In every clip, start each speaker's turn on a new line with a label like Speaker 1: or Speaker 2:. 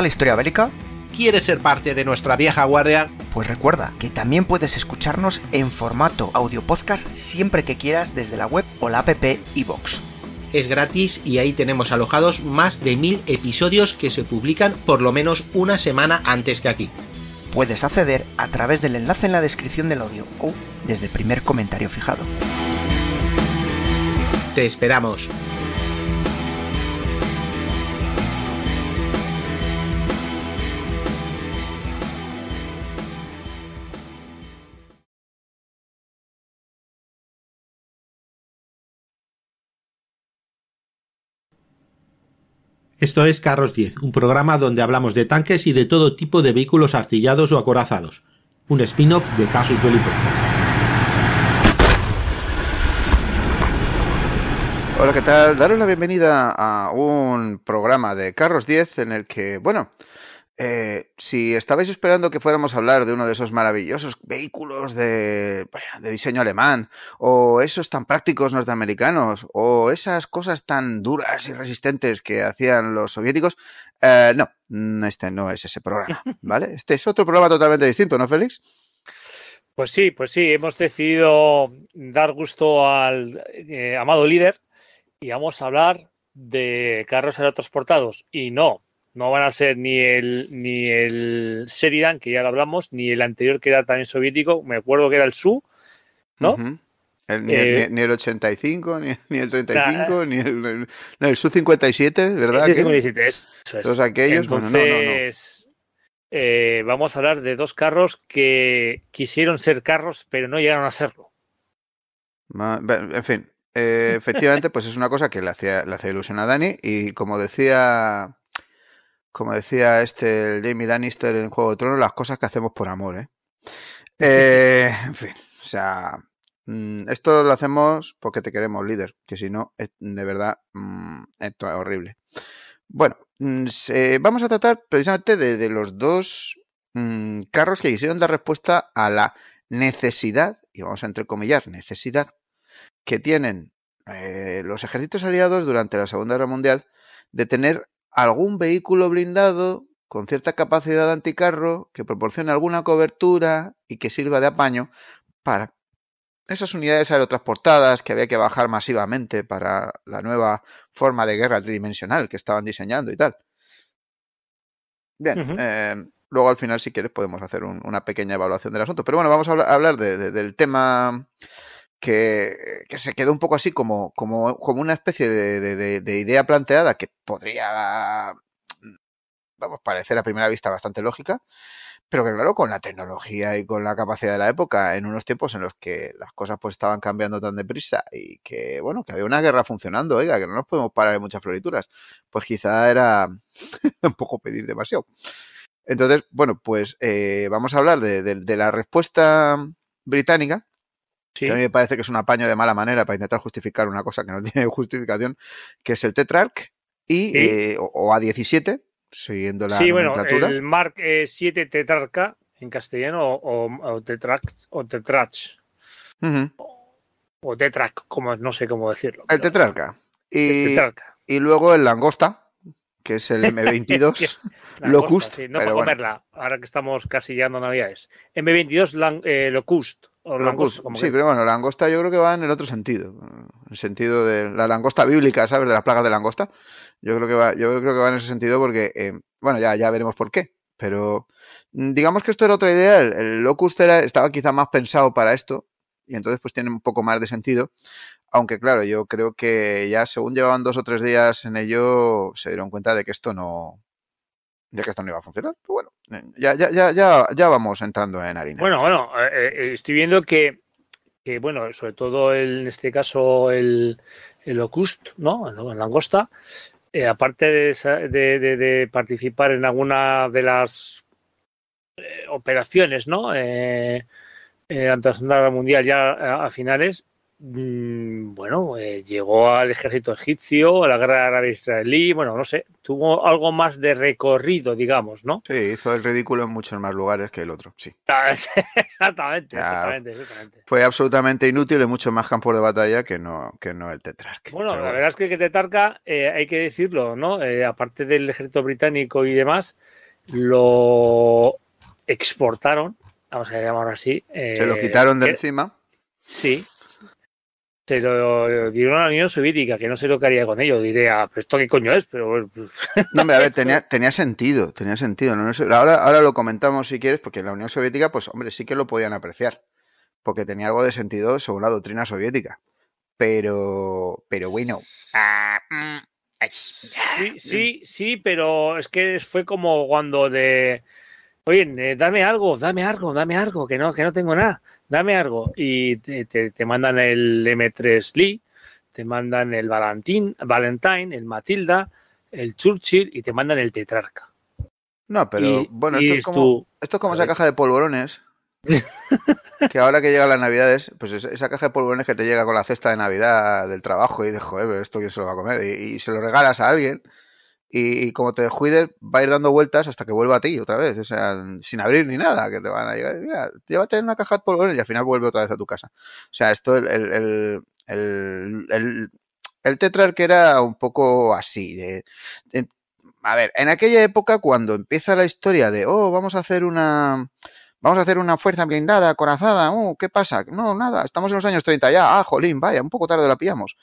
Speaker 1: la historia bélica?
Speaker 2: ¿Quieres ser parte de nuestra vieja guardia?
Speaker 1: Pues recuerda que también puedes escucharnos en formato audio podcast siempre que quieras desde la web o la app iBox.
Speaker 2: Es gratis y ahí tenemos alojados más de mil episodios que se publican por lo menos una semana antes que aquí. Puedes
Speaker 1: acceder a través del enlace en la descripción del audio o desde el primer comentario fijado. Te esperamos.
Speaker 2: Esto es Carros 10, un programa donde hablamos de tanques y de todo tipo de vehículos artillados o acorazados.
Speaker 1: Un spin-off de Casus Belli Hola, ¿qué tal? Daros la bienvenida a un programa de Carros 10 en el que, bueno, eh, si estabais esperando que fuéramos a hablar de uno de esos maravillosos vehículos de, diseño alemán, o esos tan prácticos norteamericanos, o esas cosas tan duras y resistentes que hacían los soviéticos, eh, no, mm, este no es ese programa, ¿vale? Este es otro programa totalmente distinto, ¿no, Félix?
Speaker 3: Pues sí, pues sí, hemos decidido dar gusto al eh, amado líder y vamos a hablar de carros aerotransportados. Y no, no van a ser ni el, ni el Sheridan, que ya lo hablamos, ni el anterior que era también soviético, me acuerdo que era el Su, ¿no? ni, el,
Speaker 1: 85, eh, ni, el 35, ni el, Su-57, ¿verdad? El Su-57,
Speaker 3: es, Todos aquellos, Entonces, eh, vamos a hablar de dos carros que quisieron ser carros, pero no llegaron a serlo.
Speaker 1: En fin, eh, efectivamente, pues es una cosa que le hacía, le hacía ilusión a Dani y como decía como decía este el Jamie Lannister en Juego de Tronos, las cosas que hacemos por amor, ¿eh? eh en fin, o sea, mm, esto lo hacemos porque te queremos líder, que si no, de verdad, mm, esto es horrible. Bueno, mm, vamos a tratar precisamente de, los dos carros que quisieron dar respuesta a la necesidad, y vamos a entrecomillar, necesidad, que tienen eh, los ejércitos aliados durante la Segunda Guerra Mundial de tener algún vehículo blindado con cierta capacidad de anticarro que proporcione alguna cobertura y que sirva de apaño para esas unidades aerotransportadas que había que bajar masivamente para la nueva forma de guerra tridimensional que estaban diseñando y tal. Bien, eh, luego al final, si quieres, podemos hacer una pequeña evaluación del asunto. Pero bueno, vamos a hablar del tema que, se quedó un poco así como, como, como una especie de, de, idea planteada que podría, vamos, parecer a primera vista bastante lógica, pero que claro, con la tecnología y con la capacidad de la época, en unos tiempos en los que las cosas pues estaban cambiando tan deprisa y que, bueno, que había una guerra funcionando, oiga, que no nos podemos parar en muchas florituras, pues quizá era un poco pedir demasiado. Entonces, bueno, pues eh, vamos a hablar de la respuesta británica, a mí me parece que es un apaño de mala manera para intentar justificar una cosa que no tiene justificación, que es el Tetrarch y, eh, o, A17, siguiendo la sí, bueno, el
Speaker 3: Mark 7 Tetrarca en castellano o, o, o Tetrach. O,
Speaker 1: como, no sé cómo decirlo. El Tetrarca. Y, luego el Langosta, que es el M22 Locust. no comerla,
Speaker 3: ahora que estamos casi llegando a Navidades. M22 Locust sí, pero
Speaker 1: bueno, langosta yo creo que va en el otro sentido. En el sentido de la langosta bíblica, ¿sabes? De las plagas de langosta. Yo creo que va, yo creo que va en ese sentido porque, eh, bueno, ya, ya veremos por qué. Pero mm, digamos que esto era otra idea. El, locust estaba quizá más pensado para esto y entonces pues tiene un poco más de sentido. Aunque claro, yo creo que ya según llevaban dos o tres días en ello, se dieron cuenta de que esto no, ya que esto no iba a funcionar. Pero pues bueno, ya, ya, ya, vamos entrando en harina.
Speaker 3: Bueno, bueno, eh, eh, estoy viendo que, que, bueno, sobre todo en este caso el, el Ocust, ¿no? El, langosta, eh, aparte de, de, participar en alguna de las operaciones, ¿no? Eh, ante la Guerra Mundial ya a finales, Mm, bueno, eh, llegó al ejército egipcio, a la guerra árabe israelí, bueno, no sé,
Speaker 1: tuvo algo más de recorrido, digamos, ¿no? Sí, hizo el ridículo en muchos más lugares que el otro, sí. exactamente, exactamente, Fue absolutamente inútil en muchos más campos de batalla que no, que no el Tetrarca.
Speaker 3: Bueno, la verdad es que el Tetrarca, eh, hay que decirlo, ¿no? Eh, aparte del ejército británico y demás, lo exportaron, vamos a llamarlo así. Se lo quitaron de encima. Sí, pero lo dieron a la Unión Soviética, que no sé lo que haría con ello. Diría, ah, pues esto qué coño es? Pero... Pues.
Speaker 1: No, hombre, a ver, tenía, tenía sentido, tenía sentido. ¿no? Ahora, ahora lo comentamos si quieres, porque la Unión Soviética, pues hombre, sí que lo podían apreciar, porque tenía algo de sentido según la doctrina soviética. Pero, pero bueno.
Speaker 3: Sí, sí, sí, pero es que fue como cuando de oye, eh, dame algo, dame algo, dame algo, que no, que no tengo nada, dame algo. Y te, mandan el M3 Lee, te mandan el Valentín, Valentine, el Matilda, el Churchill
Speaker 1: y te mandan el Tetrarca. No, pero bueno, esto, es como, esa caja de polvorones. que ahora que llegan las navidades, pues esa caja de polvorones que te llega con la cesta de Navidad del trabajo y dices, joder, esto quién se lo va a comer y se lo regalas a alguien y, como te descuides, va a ir dando vueltas hasta que vuelva a ti otra vez, o sea, sin abrir ni nada, que te van a llegar, mira, llévate en una caja de polvorones y al final vuelve otra vez a tu casa. O sea, esto, el, el, que era un poco así, a ver, en aquella época cuando empieza la historia de, oh, vamos a hacer una, vamos a hacer una fuerza blindada, corazada, oh, uh, ¿qué pasa? No, nada, estamos en los años 30 ya, ah, jolín, vaya, un poco tarde la pillamos.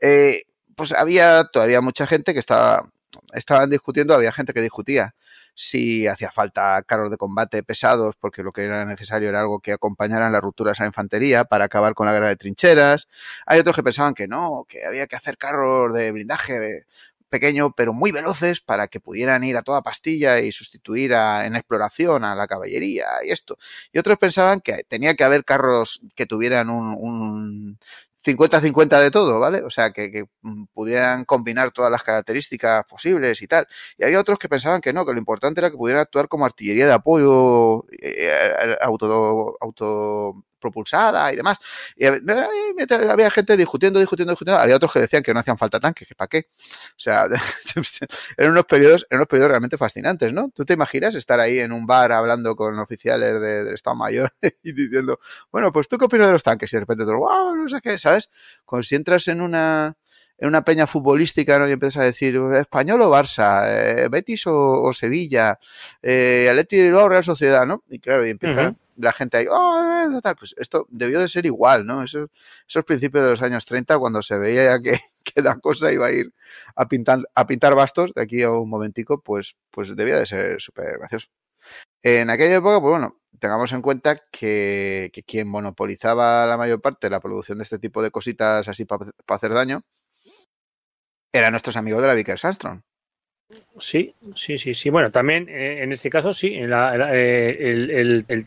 Speaker 1: Eh, pues había todavía mucha gente que estaba estaban discutiendo, había gente que discutía si hacía falta carros de combate pesados, porque lo que era necesario era algo que acompañaran las rupturas a la infantería para acabar con la guerra de trincheras. Hay otros que pensaban que no, que había que hacer carros de blindaje pequeño pero muy veloces para que pudieran ir a toda pastilla y sustituir en exploración a la caballería y esto. Y otros pensaban que tenía que haber carros que tuvieran un 50-50 de todo, ¿vale? O sea, que, mm, pudieran combinar todas las características posibles y tal. Y había otros que pensaban que no, que lo importante era que pudieran actuar como artillería de apoyo, eh, eh, auto, auto propulsada y demás. Y había gente discutiendo, discutiendo, discutiendo. Había otros que decían que no hacían falta tanques, que para qué. O sea, eran unos periodos, eran unos periodos realmente fascinantes, ¿no? ¿Tú te imaginas estar ahí en un bar hablando con oficiales del Estado Mayor y diciendo, bueno, pues tú qué opinas de los tanques? Y de repente todo, wow, no sé qué, ¿sabes? Como si entras en una en una peña futbolística ¿no? y empiezas a decir español o Barça, eh, Betis o, Sevilla, eh, o la Real Sociedad, ¿no? Y claro, y empiezan, la gente ahí, oh, eh, eh, pues esto debió de ser igual, ¿no? Eso, esos principios de los años 30 cuando se veía ya que, la cosa iba a ir a pintar, a pintar bastos de aquí a un momentico, pues, pues debía de ser súper gracioso. En aquella época, pues bueno, tengamos en cuenta que, quien monopolizaba la mayor parte de la producción de este tipo de cositas así para hacer daño eran nuestros amigos de la Vickers Armstrong.
Speaker 3: Sí, sí, sí, sí. Bueno, también eh, en este caso sí, en la, eh, el, el,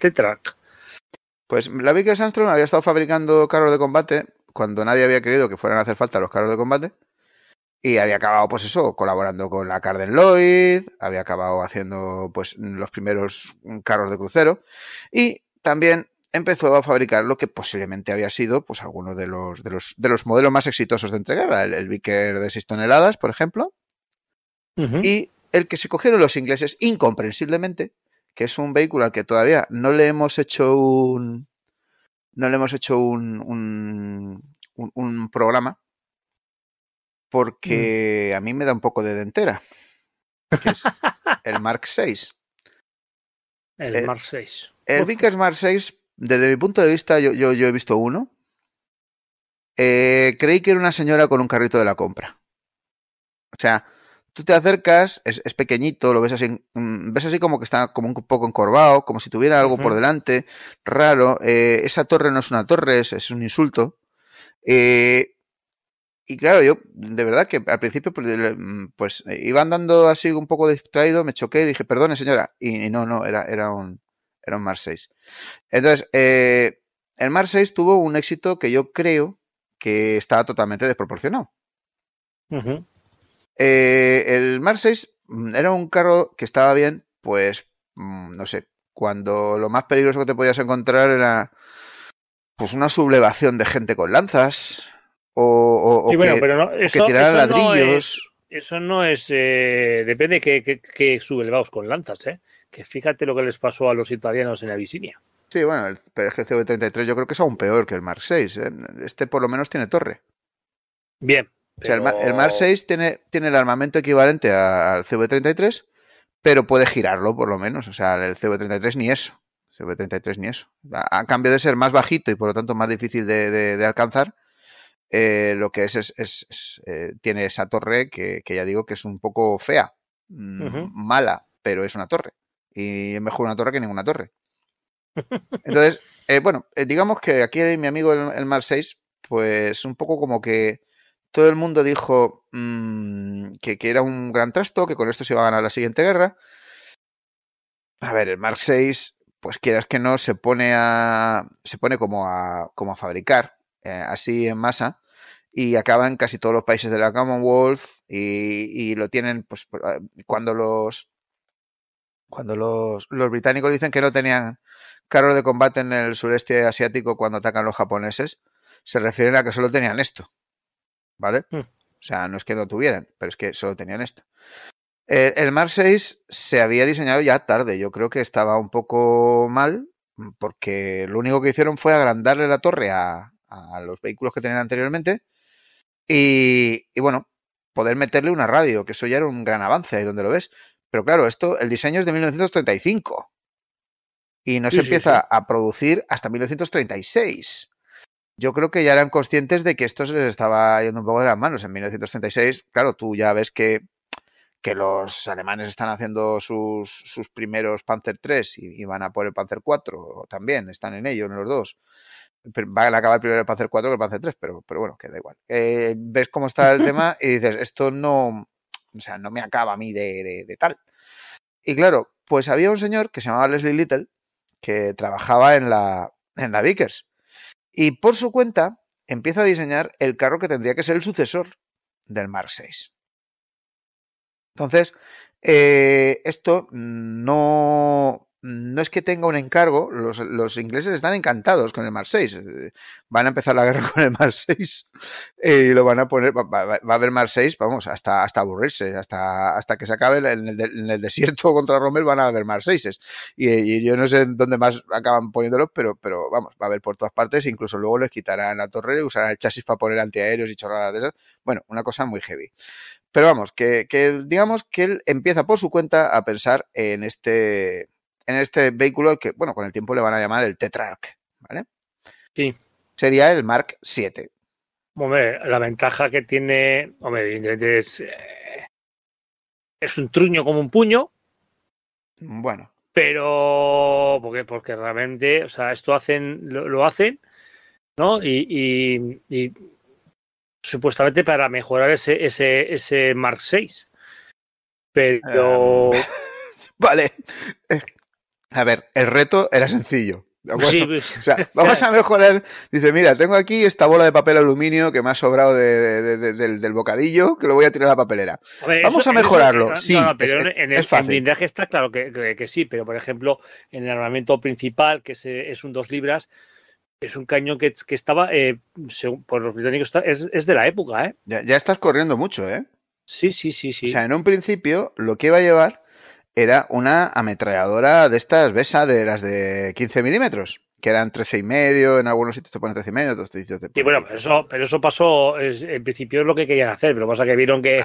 Speaker 1: Pues la Vickers Armstrong había estado fabricando carros de combate cuando nadie había querido que fueran a hacer falta los carros de combate. Y había acabado, pues eso, colaborando con la Carden Lloyd, había acabado haciendo, pues, los primeros carros de crucero. Y también empezó a fabricar lo que posiblemente había sido, pues, alguno de los, de los, de los modelos más exitosos de entregar, El, el de 6 toneladas, por ejemplo, y el que se cogieron los ingleses, incomprensiblemente, que es un vehículo al que todavía no le hemos hecho un. No le hemos hecho un, un, un, programa, porque mm. a mí me da un poco de dentera. el Mark VI.
Speaker 3: El, eh, Mark VI. El Vickers
Speaker 1: Mark VI, desde mi punto de vista, yo, yo, yo he visto uno. Eh, creí que era una señora con un carrito de la compra. O sea, tú te acercas, es, pequeñito, lo ves así, mm, ves así como que está como un poco encorvado, como si tuviera algo por delante, raro. Eh, esa torre no es una torre, es, un insulto. Eh, y claro, yo de verdad que al principio pues, mm, pues iba andando así un poco distraído, me choqué y dije, perdone señora. Y, no, no, era, era un, era un Mar 6. Entonces, eh, el Mar 6 tuvo un éxito que yo creo que estaba totalmente desproporcionado. Eh, el Mark 6 mm, era un carro que estaba bien, pues, mm, no sé, cuando lo más peligroso que te podías encontrar era pues una sublevación de gente con lanzas o, que, ladrillos.
Speaker 3: eso no es, eh, depende que, que, con lanzas, ¿eh? que fíjate lo que les pasó a los italianos en Abisinia.
Speaker 1: Sí, bueno, el, pero 33 yo creo que es aún peor que el Mark 6. Este por lo menos tiene torre. Bien, el, Mar 6 tiene, tiene el armamento equivalente al CV-33, pero puede girarlo por lo menos. O sea, el CV-33 ni eso. CV-33 ni eso. A, cambio de ser más bajito y por lo tanto más difícil de, alcanzar, eh, lo que es, es, eh, tiene esa torre que, ya digo que es un poco fea, mm, mala, pero es una torre. Y es mejor una torre que ninguna torre. Entonces, eh, bueno, digamos que aquí mi amigo el, el Mar 6, pues un poco como que todo el mundo dijo mm, que, era un gran trasto, que con esto se iba a ganar la siguiente guerra. A ver, el Mark VI, pues quieras que no, se pone a. se pone como a, como a fabricar, eh, así en masa, y acaban casi todos los países de la Commonwealth, y, y lo tienen, pues, eh, cuando los. Cuando los, los británicos dicen que no tenían carros de combate en el sureste asiático cuando atacan los japoneses, se refieren a que solo tenían esto ¿vale? Hmm. O sea, no es que no tuvieran, pero es que solo tenían esto. Eh, el Mar 6 se había diseñado ya tarde, yo creo que estaba un poco mal, mm, porque lo único que hicieron fue agrandarle la torre a, los vehículos que tenían anteriormente y, bueno, poder meterle una radio, que eso ya era un gran avance ahí donde lo ves. Pero claro, esto, el diseño es de 1935 y no se empieza a producir hasta 1936 yo creo que ya eran conscientes de que esto se les estaba yendo un poco de las manos. En 1936, claro, tú ya ves que, los alemanes están haciendo sus, sus primeros Panzer III y, van a poner el Panzer IV también, están en ello, en los dos. Van a acabar primero el Panzer IV que el Panzer III, pero, pero bueno, que igual. Eh, ves cómo está el tema y dices, esto no, o sea, no me acaba a mí de, de tal. Y claro, pues había un señor que se llamaba Leslie Little que trabajaba en la, en la Vickers y por su cuenta empieza a diseñar el carro que tendría que ser el sucesor del Mark VI. Entonces, eh, esto no no es que tenga un encargo, los, ingleses están encantados con el Mar 6. Van a empezar la guerra con el Mar 6 eh, y lo van a poner, va, a haber Mar 6, vamos, hasta, hasta aburrirse, hasta, hasta que se acabe en el, desierto contra Rommel van a haber Mar 6. Y, y, yo no sé dónde más acaban poniéndolos, pero, pero vamos, va a haber por todas partes, incluso luego les quitarán la torre, usarán el chasis para poner antiaéreos y chorradas de esas. Bueno, una cosa muy heavy. Pero vamos, que digamos que él empieza por su cuenta a pensar en este en este vehículo el que, bueno, con el tiempo le van a llamar el Tetrarch, ¿vale? Sí. Sería el Mark 7.
Speaker 3: Hombre, la ventaja que tiene, hombre, es, eh, es un truño como un puño. Bueno. Pero, porque, porque realmente, o sea, esto hacen, lo, hacen, ¿no? Y, y, supuestamente para mejorar ese, ese, ese Mark 6.
Speaker 1: Pero... Vale. A ver, el reto era sencillo. Pues, vamos a mejorar. Dice, mira, tengo aquí esta bola de papel aluminio que me ha sobrado del, bocadillo, que lo voy a tirar a la papelera. vamos a mejorarlo. sí, en el, blindaje
Speaker 3: está claro que, sí, pero por ejemplo, en el armamento principal, que es, un 2 libras, es un cañón que, estaba, eh, por los británicos, es,
Speaker 1: de la época. ¿eh? Ya, ya estás corriendo mucho, ¿eh? Sí, sí, sí, sí. O sea, en un principio, lo que iba a llevar era una ametralladora de estas besa ah, de las de 15 milímetros que eran 13 y medio, en algunos sitios te ponen 13 y medio, otros sitios te ponen. Sí,
Speaker 3: bueno, pero eso, pero eso pasó, en principio es lo que querían hacer, pero pasa que vieron que.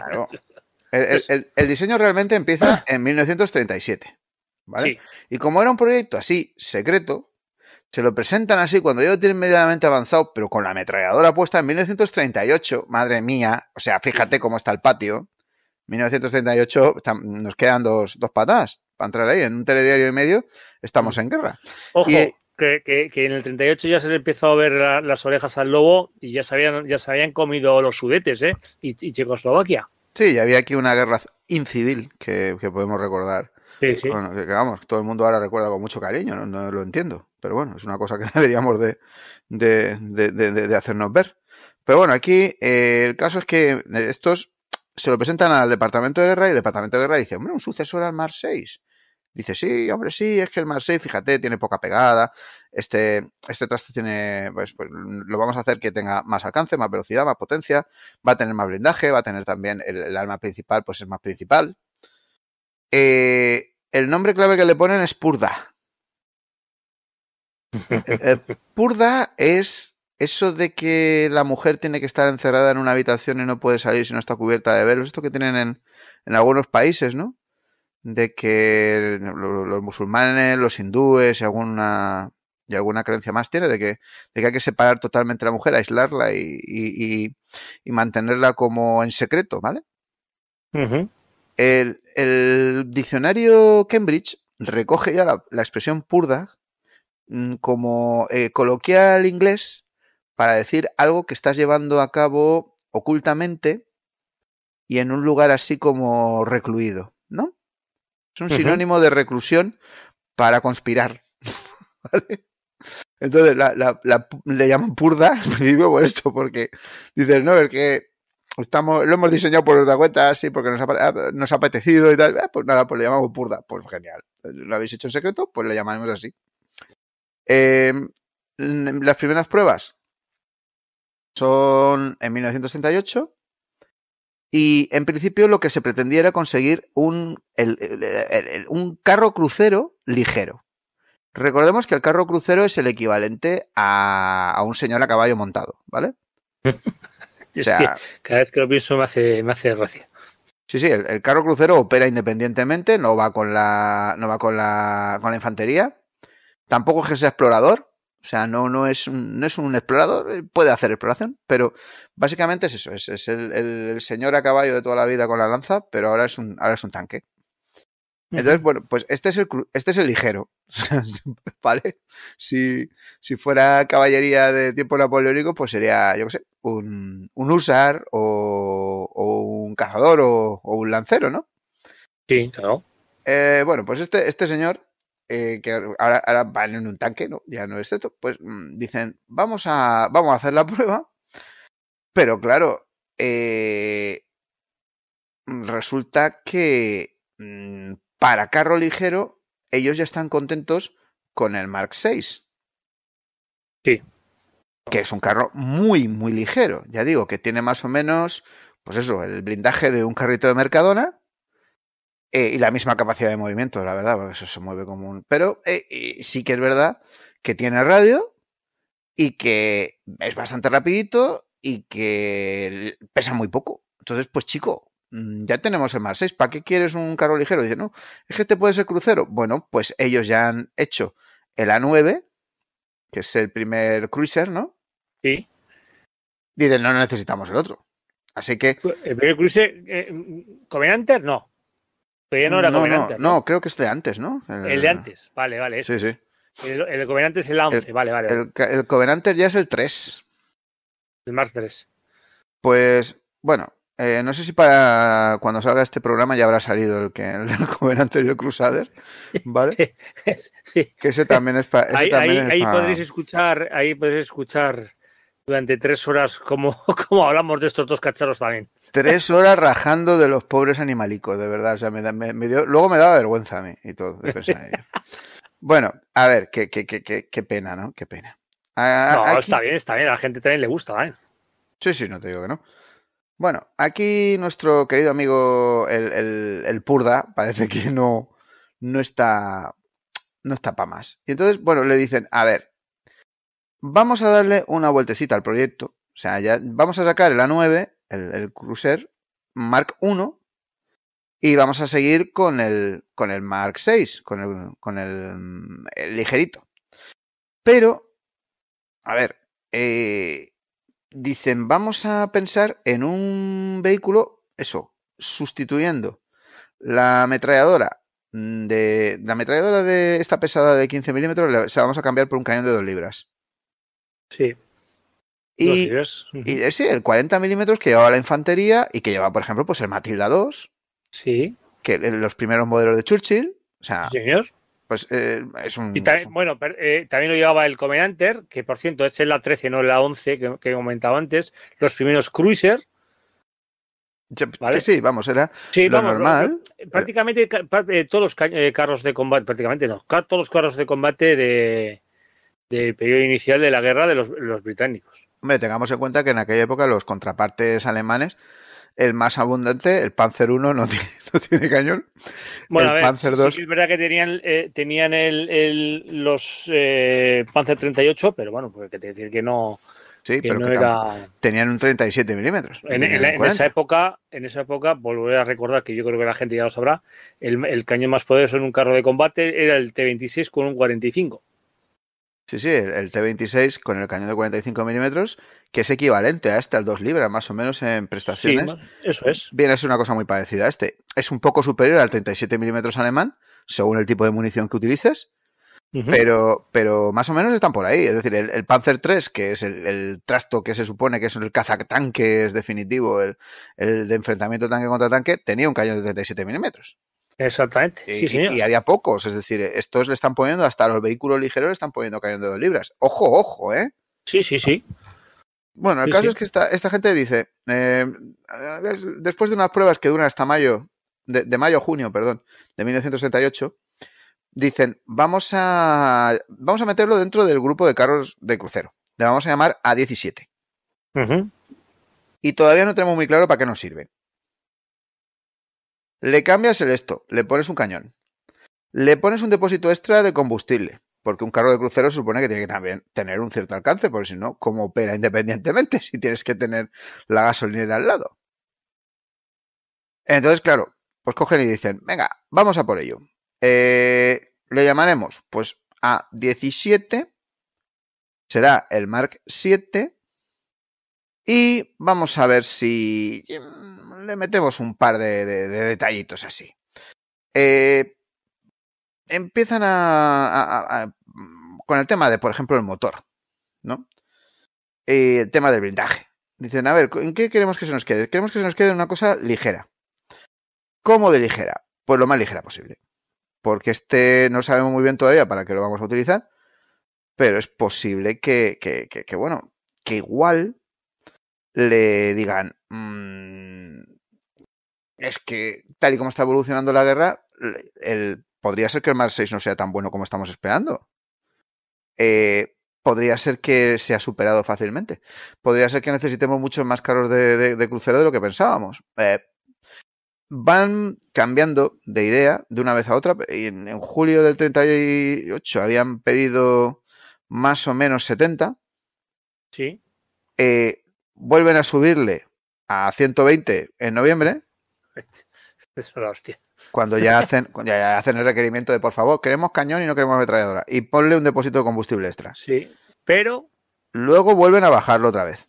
Speaker 1: El, diseño realmente empieza en 1937. ¿Vale? Sí. Y como era un proyecto así, secreto, se lo presentan así cuando ya lo tienen medianamente avanzado, pero con la ametralladora puesta en 1938, madre mía, o sea, fíjate cómo está el patio. 1938 nos quedan dos, dos patadas para entrar ahí. En un telediario y medio estamos mm. en guerra. Ojo,
Speaker 3: que, que, en el 38 ya se le empezó a ver las orejas al lobo y ya se habían, ya se habían comido los sudetes ¿eh? y, Checoslovaquia.
Speaker 1: Sí, y había aquí una guerra incivil que, podemos recordar. Sí, sí. Bueno, que, vamos, todo el mundo ahora recuerda con mucho cariño, no, lo entiendo. Pero bueno, es una cosa que deberíamos de, de, hacernos ver. Pero bueno, aquí eh, el caso es que estos se lo presentan al Departamento de Guerra y el Departamento de Guerra dice, hombre, un sucesor al Mar 6. Dice, sí, hombre, sí, es que el Mar 6, fíjate, tiene poca pegada, este, este traste tiene, pues, pues, lo vamos a hacer que tenga más alcance, más velocidad, más potencia, va a tener más blindaje, va a tener también el, arma principal, pues es más principal. Eh, el nombre clave que le ponen es Purda. Eh, eh, Purda es eso de que la mujer tiene que estar encerrada en una habitación y no puede salir si no está cubierta de velos, esto que tienen en, algunos países, ¿no? De que los musulmanes, los hindúes y alguna, y alguna creencia más tiene de que, de que hay que separar totalmente a la mujer, aislarla y, mantenerla como en secreto, ¿vale? el, diccionario Cambridge recoge ya la, expresión purda mm, como eh, coloquial inglés para decir algo que estás llevando a cabo ocultamente y en un lugar así como recluido, ¿no? Es un sinónimo de reclusión para conspirar. Entonces le llaman purda al por esto, porque dices, no, es que estamos, lo hemos diseñado por otra cuenta, sí, porque nos ha, ah, apetecido y tal. Ah, pues nada, pues le llamamos purda. Pues genial. Lo habéis hecho en secreto, pues le llamaremos así. Em, las primeras pruebas, son en 1968 y en principio lo que se pretendía era conseguir un, un carro crucero ligero. Recordemos que el carro crucero es el equivalente a, un señor a caballo montado, ¿vale? cada vez que lo pienso me hace, me gracia. Sí, sí, el, carro crucero opera independientemente, no va con la, no va con la, con la infantería. Tampoco es que sea explorador, o sea, no, no, es un, es un explorador, eh, puede hacer exploración, pero básicamente es eso, es, el, señor a caballo de toda la vida con la lanza, pero ahora es un, ahora es un tanque. Entonces, bueno, pues este es el, este es el ligero, ¿vale? Si, si, fuera caballería de tiempo napoleónico, pues sería, yo qué sé, un, un usar o, un cazador o, un lancero, ¿no? Sí, claro. Eh, bueno, pues este, este señor eh, que ahora, van en un tanque, ¿no? ya no es esto, pues mm, dicen, vamos a, vamos a hacer la prueba, pero claro, eh, resulta que mm, para carro ligero ellos ya están contentos con el Mark VI. Sí. Que es un carro muy, muy ligero. Ya digo, que tiene más o menos, pues eso, el blindaje de un carrito de Mercadona eh, y la misma capacidad de movimiento, la verdad, porque eso se mueve como un... Pero eh, sí que es verdad que tiene radio y que es bastante rapidito y que pesa muy poco. Entonces, pues chico, mm, ya tenemos el Mar 6, ¿para qué quieres un carro ligero? Dice, no, es que te puede ser crucero. Bueno, pues ellos ya han hecho el A9, que es el primer cruiser, ¿no? Sí. Dicen, no necesitamos el otro. Así que... Pues, ¿El primer cruiser,
Speaker 3: eh, mm, No. Pero ya no era
Speaker 1: no, creo que es de antes, ¿no? El, de antes, vale, vale. Sí, sí.
Speaker 3: El, el es el 11, vale, vale.
Speaker 1: El, el ya es el 3. El Mars 3. Pues, bueno, eh, no sé si para cuando salga este programa ya habrá salido el que el del y el Crusader, ¿vale? Sí, Que ese también es para. Ahí, podréis
Speaker 3: escuchar, ahí podréis escuchar durante tres horas, como, como hablamos de estos dos cacharros también.
Speaker 1: Tres horas rajando de los pobres animalicos, de verdad. me, luego me daba vergüenza a mí y todo Bueno, a ver, qué, qué, pena, ¿no? Qué pena.
Speaker 3: Ah, no, está bien, está bien. A la gente también le gusta, ¿eh?
Speaker 1: Sí, sí, no te digo que no. Bueno, aquí nuestro querido amigo el, el Purda parece que no, no está no está para más. Y entonces, bueno, le dicen, a ver, Vamos a darle una vueltecita al proyecto. O sea, ya vamos a sacar el A9, el, Cruiser Mark I, y vamos a seguir con el, con el Mark VI, con, el, ligerito. Pero, a ver, eh, dicen, vamos a pensar en un vehículo, eso, sustituyendo la ametralladora de la ametralladora de esta pesada de 15 milímetros, se vamos a cambiar por un cañón de 2 libras. Sí. Y, eh, el 40 milímetros que llevaba la infantería y que llevaba, por ejemplo, pues el Matilda 2. Sí. Que los primeros modelos de Churchill. O sea, ¿Sí, señor. Pues eh, es un. Y
Speaker 3: bueno, eh, también lo llevaba el Commander, que por cierto es el la 13, no la 11, que, comentaba he antes. Los primeros
Speaker 1: Cruiser. ¿Vale? sí, vamos, era lo normal.
Speaker 3: prácticamente todos los carros de combate, prácticamente no, todos los carros de combate de,
Speaker 1: del periodo inicial de la guerra de los, británicos. Hombre, tengamos en cuenta que en aquella época los contrapartes alemanes el más abundante, el Panzer I no tiene, cañón. Bueno, el a ver, Panzer es
Speaker 3: verdad que tenían, eh, tenían el, los eh, Panzer 38, pero bueno, pues te que decir que no. Sí, pero era...
Speaker 1: tenían un 37 milímetros. En, en, esa
Speaker 3: época, en esa época, volveré a recordar que yo creo que la gente ya lo sabrá,
Speaker 1: el, el cañón más poderoso en un carro de combate era el T-26 con un 45. Sí, sí, el, T26 con el cañón de 45 milímetros, que es equivalente a este, al 2 libras, más o menos en prestaciones. eso es. Viene a ser una cosa muy parecida a este. Es un poco superior al 37 milímetros alemán, según el tipo de munición que utilices. pero, pero más o menos están por ahí. Es decir, el, Panzer III, que es el, trasto que se supone que es el Tanque, es definitivo, el, el de enfrentamiento tanque contra tanque, tenía un cañón de 37 milímetros. Exactamente. Eh, y, sí, y, había pocos, es decir, estos le están poniendo, hasta los vehículos ligeros le están poniendo cayendo dos libras. Ojo, ojo, ¿eh? Sí, sí, sí. Bueno, el caso es que esta, esta gente dice, eh, después de unas pruebas que duran hasta mayo, de, de mayo junio, perdón, de 1968, dicen, vamos a, vamos a meterlo dentro del grupo de carros de crucero. Le vamos a llamar A17. Y todavía no tenemos muy claro para qué nos sirve. Le cambias el esto, le pones un cañón. Le pones un depósito extra de combustible, porque un carro de crucero supone que tiene que también tener un cierto alcance, porque si no, ¿cómo opera independientemente si tienes que tener la gasolinera al lado? Entonces, claro, pues cogen y dicen, venga, vamos a por ello. Eh, le llamaremos, pues, a 17, será el Mark 7, y vamos a ver si le metemos un par de, detallitos así. Eh, empiezan a, con el tema de, por ejemplo, el motor, ¿no? el tema del blindaje. Dicen, a ver, ¿en qué queremos que se nos quede? Queremos que se nos quede una cosa ligera. ¿Cómo de ligera? Pues lo más ligera posible. Porque este no sabemos muy bien todavía para qué lo vamos a utilizar, pero es posible que, bueno, que igual le digan, mm, es que tal y como está evolucionando la guerra, podría ser que el Mar 6 no sea tan bueno como estamos esperando. Eh, podría ser que sea superado fácilmente. Podría ser que necesitemos muchos más carros de, crucero de lo que pensábamos. Eh, van cambiando de idea de una vez a otra. En, en julio del 38 habían pedido más o menos 70. Sí. Eh, vuelven a subirle a 120 en noviembre.
Speaker 4: Es
Speaker 1: Cuando ya hacen, ya hacen el requerimiento de por favor, queremos cañón y no queremos ametralladora. Y ponle un depósito de combustible extra. Sí, pero. Luego vuelven a bajarlo otra vez.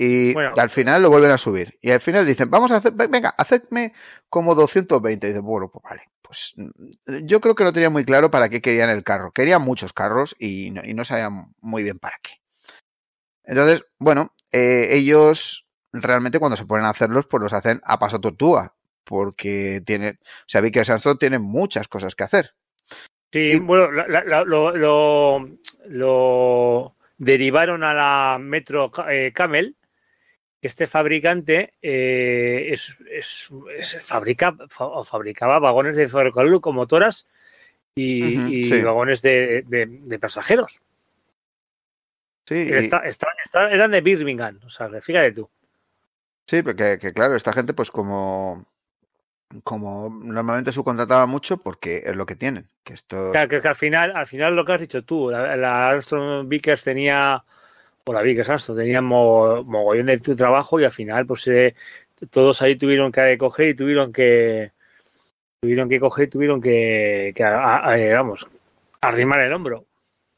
Speaker 1: Y al final lo vuelven a subir. Y al final dicen, vamos a hacer, venga, hacedme como 220. Y dicen, bueno, pues vale. Pues mm, yo creo que no tenía muy claro para qué querían el carro. Querían muchos carros y no, y sabían muy bien para qué. Entonces, bueno, eh, ellos realmente cuando se ponen a hacerlos, pues los hacen a paso tortuga, porque tiene, o sea, Vicky Armstrong tiene muchas cosas que hacer.
Speaker 3: Sí, bueno, lo, lo, derivaron a la Metro Camel eh, Camel. Este fabricante eh, es, es, fabricaba vagones de ferrocarril con motoras y, vagones de, pasajeros. Sí, eran de Birmingham, o sea, fíjate tú.
Speaker 1: Sí, porque que, claro, esta gente, pues como, como normalmente subcontrataba mucho, porque es lo que tienen. Que esto... Claro,
Speaker 3: que, al final, al final lo que has dicho tú, la, Armstrong Vickers tenía, o la Vickers Armstrong, tenía mogollón de tu trabajo y al final, pues eh, todos ahí tuvieron que coger y tuvieron que tuvieron que
Speaker 1: coger tuvieron que, eh, vamos,
Speaker 3: arrimar el hombro.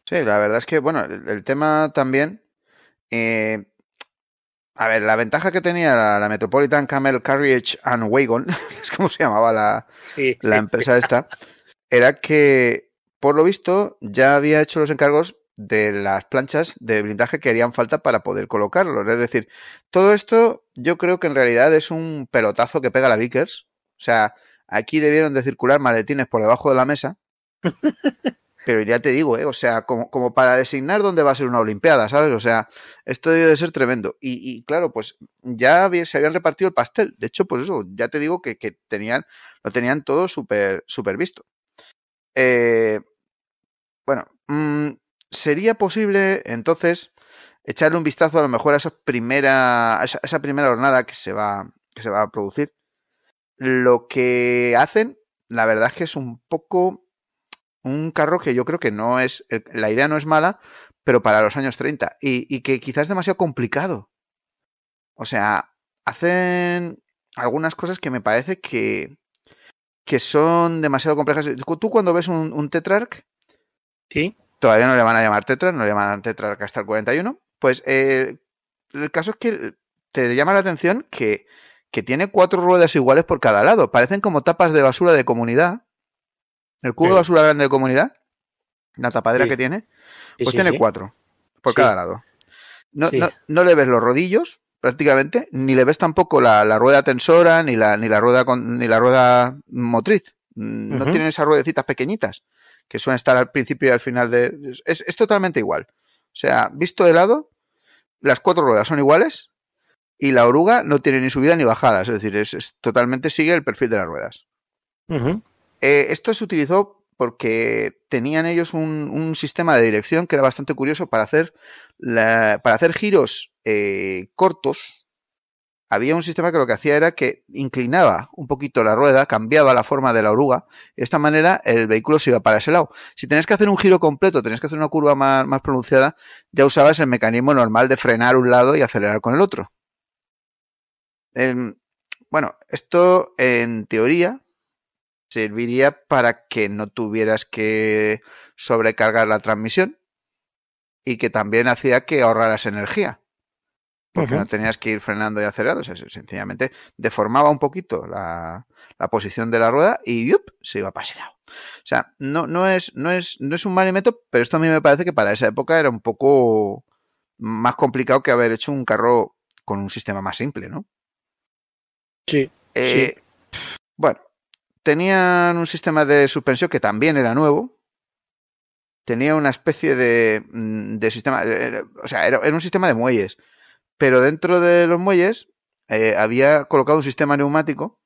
Speaker 1: Sí, la verdad es que, bueno, el, tema también. Eh, a ver, la ventaja que tenía la, Metropolitan Camel Carriage and Wagon, es como se llamaba la, la empresa esta, era que, por lo visto, ya había hecho los encargos de las planchas de blindaje que harían falta para poder colocarlos. Es decir, todo esto yo creo que en realidad es un pelotazo que pega la Vickers. O sea, aquí debieron de circular maletines por debajo de la mesa Pero ya te digo, ¿eh? o sea, como, como para designar dónde va a ser una Olimpiada, ¿sabes? O sea, esto debe de ser tremendo. Y, claro, pues ya se habían repartido el pastel. De hecho, pues eso, ya te digo que, tenían, lo tenían todo súper super visto. Eh, bueno, mm, sería posible entonces echarle un vistazo a lo mejor a esa primera, esa, primera jornada que se, va, que se va a producir. Lo que hacen, la verdad es que es un poco un carro que yo creo que no es, eh, la idea no es mala, pero para los años 30 y, que quizás es demasiado complicado. O sea, hacen algunas cosas que me parece que, que son demasiado complejas. Tú cuando ves un, un Tetrarch, ¿Sí? todavía no le van a llamar Tetrarch, no le llaman Tetrarch hasta el 41, pues eh, el caso es que te llama la atención que, que tiene cuatro ruedas iguales por cada lado. Parecen como tapas de basura de comunidad el cubo de basura grande de comunidad, la tapadera que tiene, pues tiene cuatro
Speaker 4: por cada lado.
Speaker 1: No, le ves los rodillos, prácticamente, ni le ves tampoco la, rueda tensora, ni la, ni la rueda ni la rueda motriz. Mm, no tienen esas ruedecitas pequeñitas que suelen estar al principio y al final de. Es, totalmente igual. O sea, visto de lado, las cuatro ruedas son iguales y la oruga no tiene ni subida ni bajada. Es decir, es, totalmente sigue el perfil de las ruedas. Eh, esto se utilizó porque tenían ellos un, sistema de dirección que era bastante curioso para hacer, para hacer giros eh, cortos. Había un sistema que lo que hacía era que inclinaba un poquito la rueda, cambiaba la forma de la oruga. De esta manera el vehículo se iba para ese lado. Si tenías que hacer un giro completo, tenías que hacer una curva más, pronunciada, ya usabas el mecanismo normal de frenar un lado y acelerar con el otro. Em, bueno, esto en teoría serviría para que no tuvieras que sobrecargar la transmisión y que también hacía que ahorraras energía. Porque no tenías que ir frenando y acelerando. O sea, sencillamente deformaba un poquito la, la posición de la rueda y ¡yup! se iba paseado. O sea, no, no, es, no, es, no es un mal invento, pero esto a mí me parece que para esa época era un poco más complicado que haber hecho un carro con un sistema más simple, ¿no? Sí. sí. Eh, bueno, Tenían un sistema de suspensión que también era nuevo. Tenía una especie de, mm, sistema, eh, eh, o sea, era, un sistema de muelles. Pero dentro de los muelles eh, había colocado un sistema neumático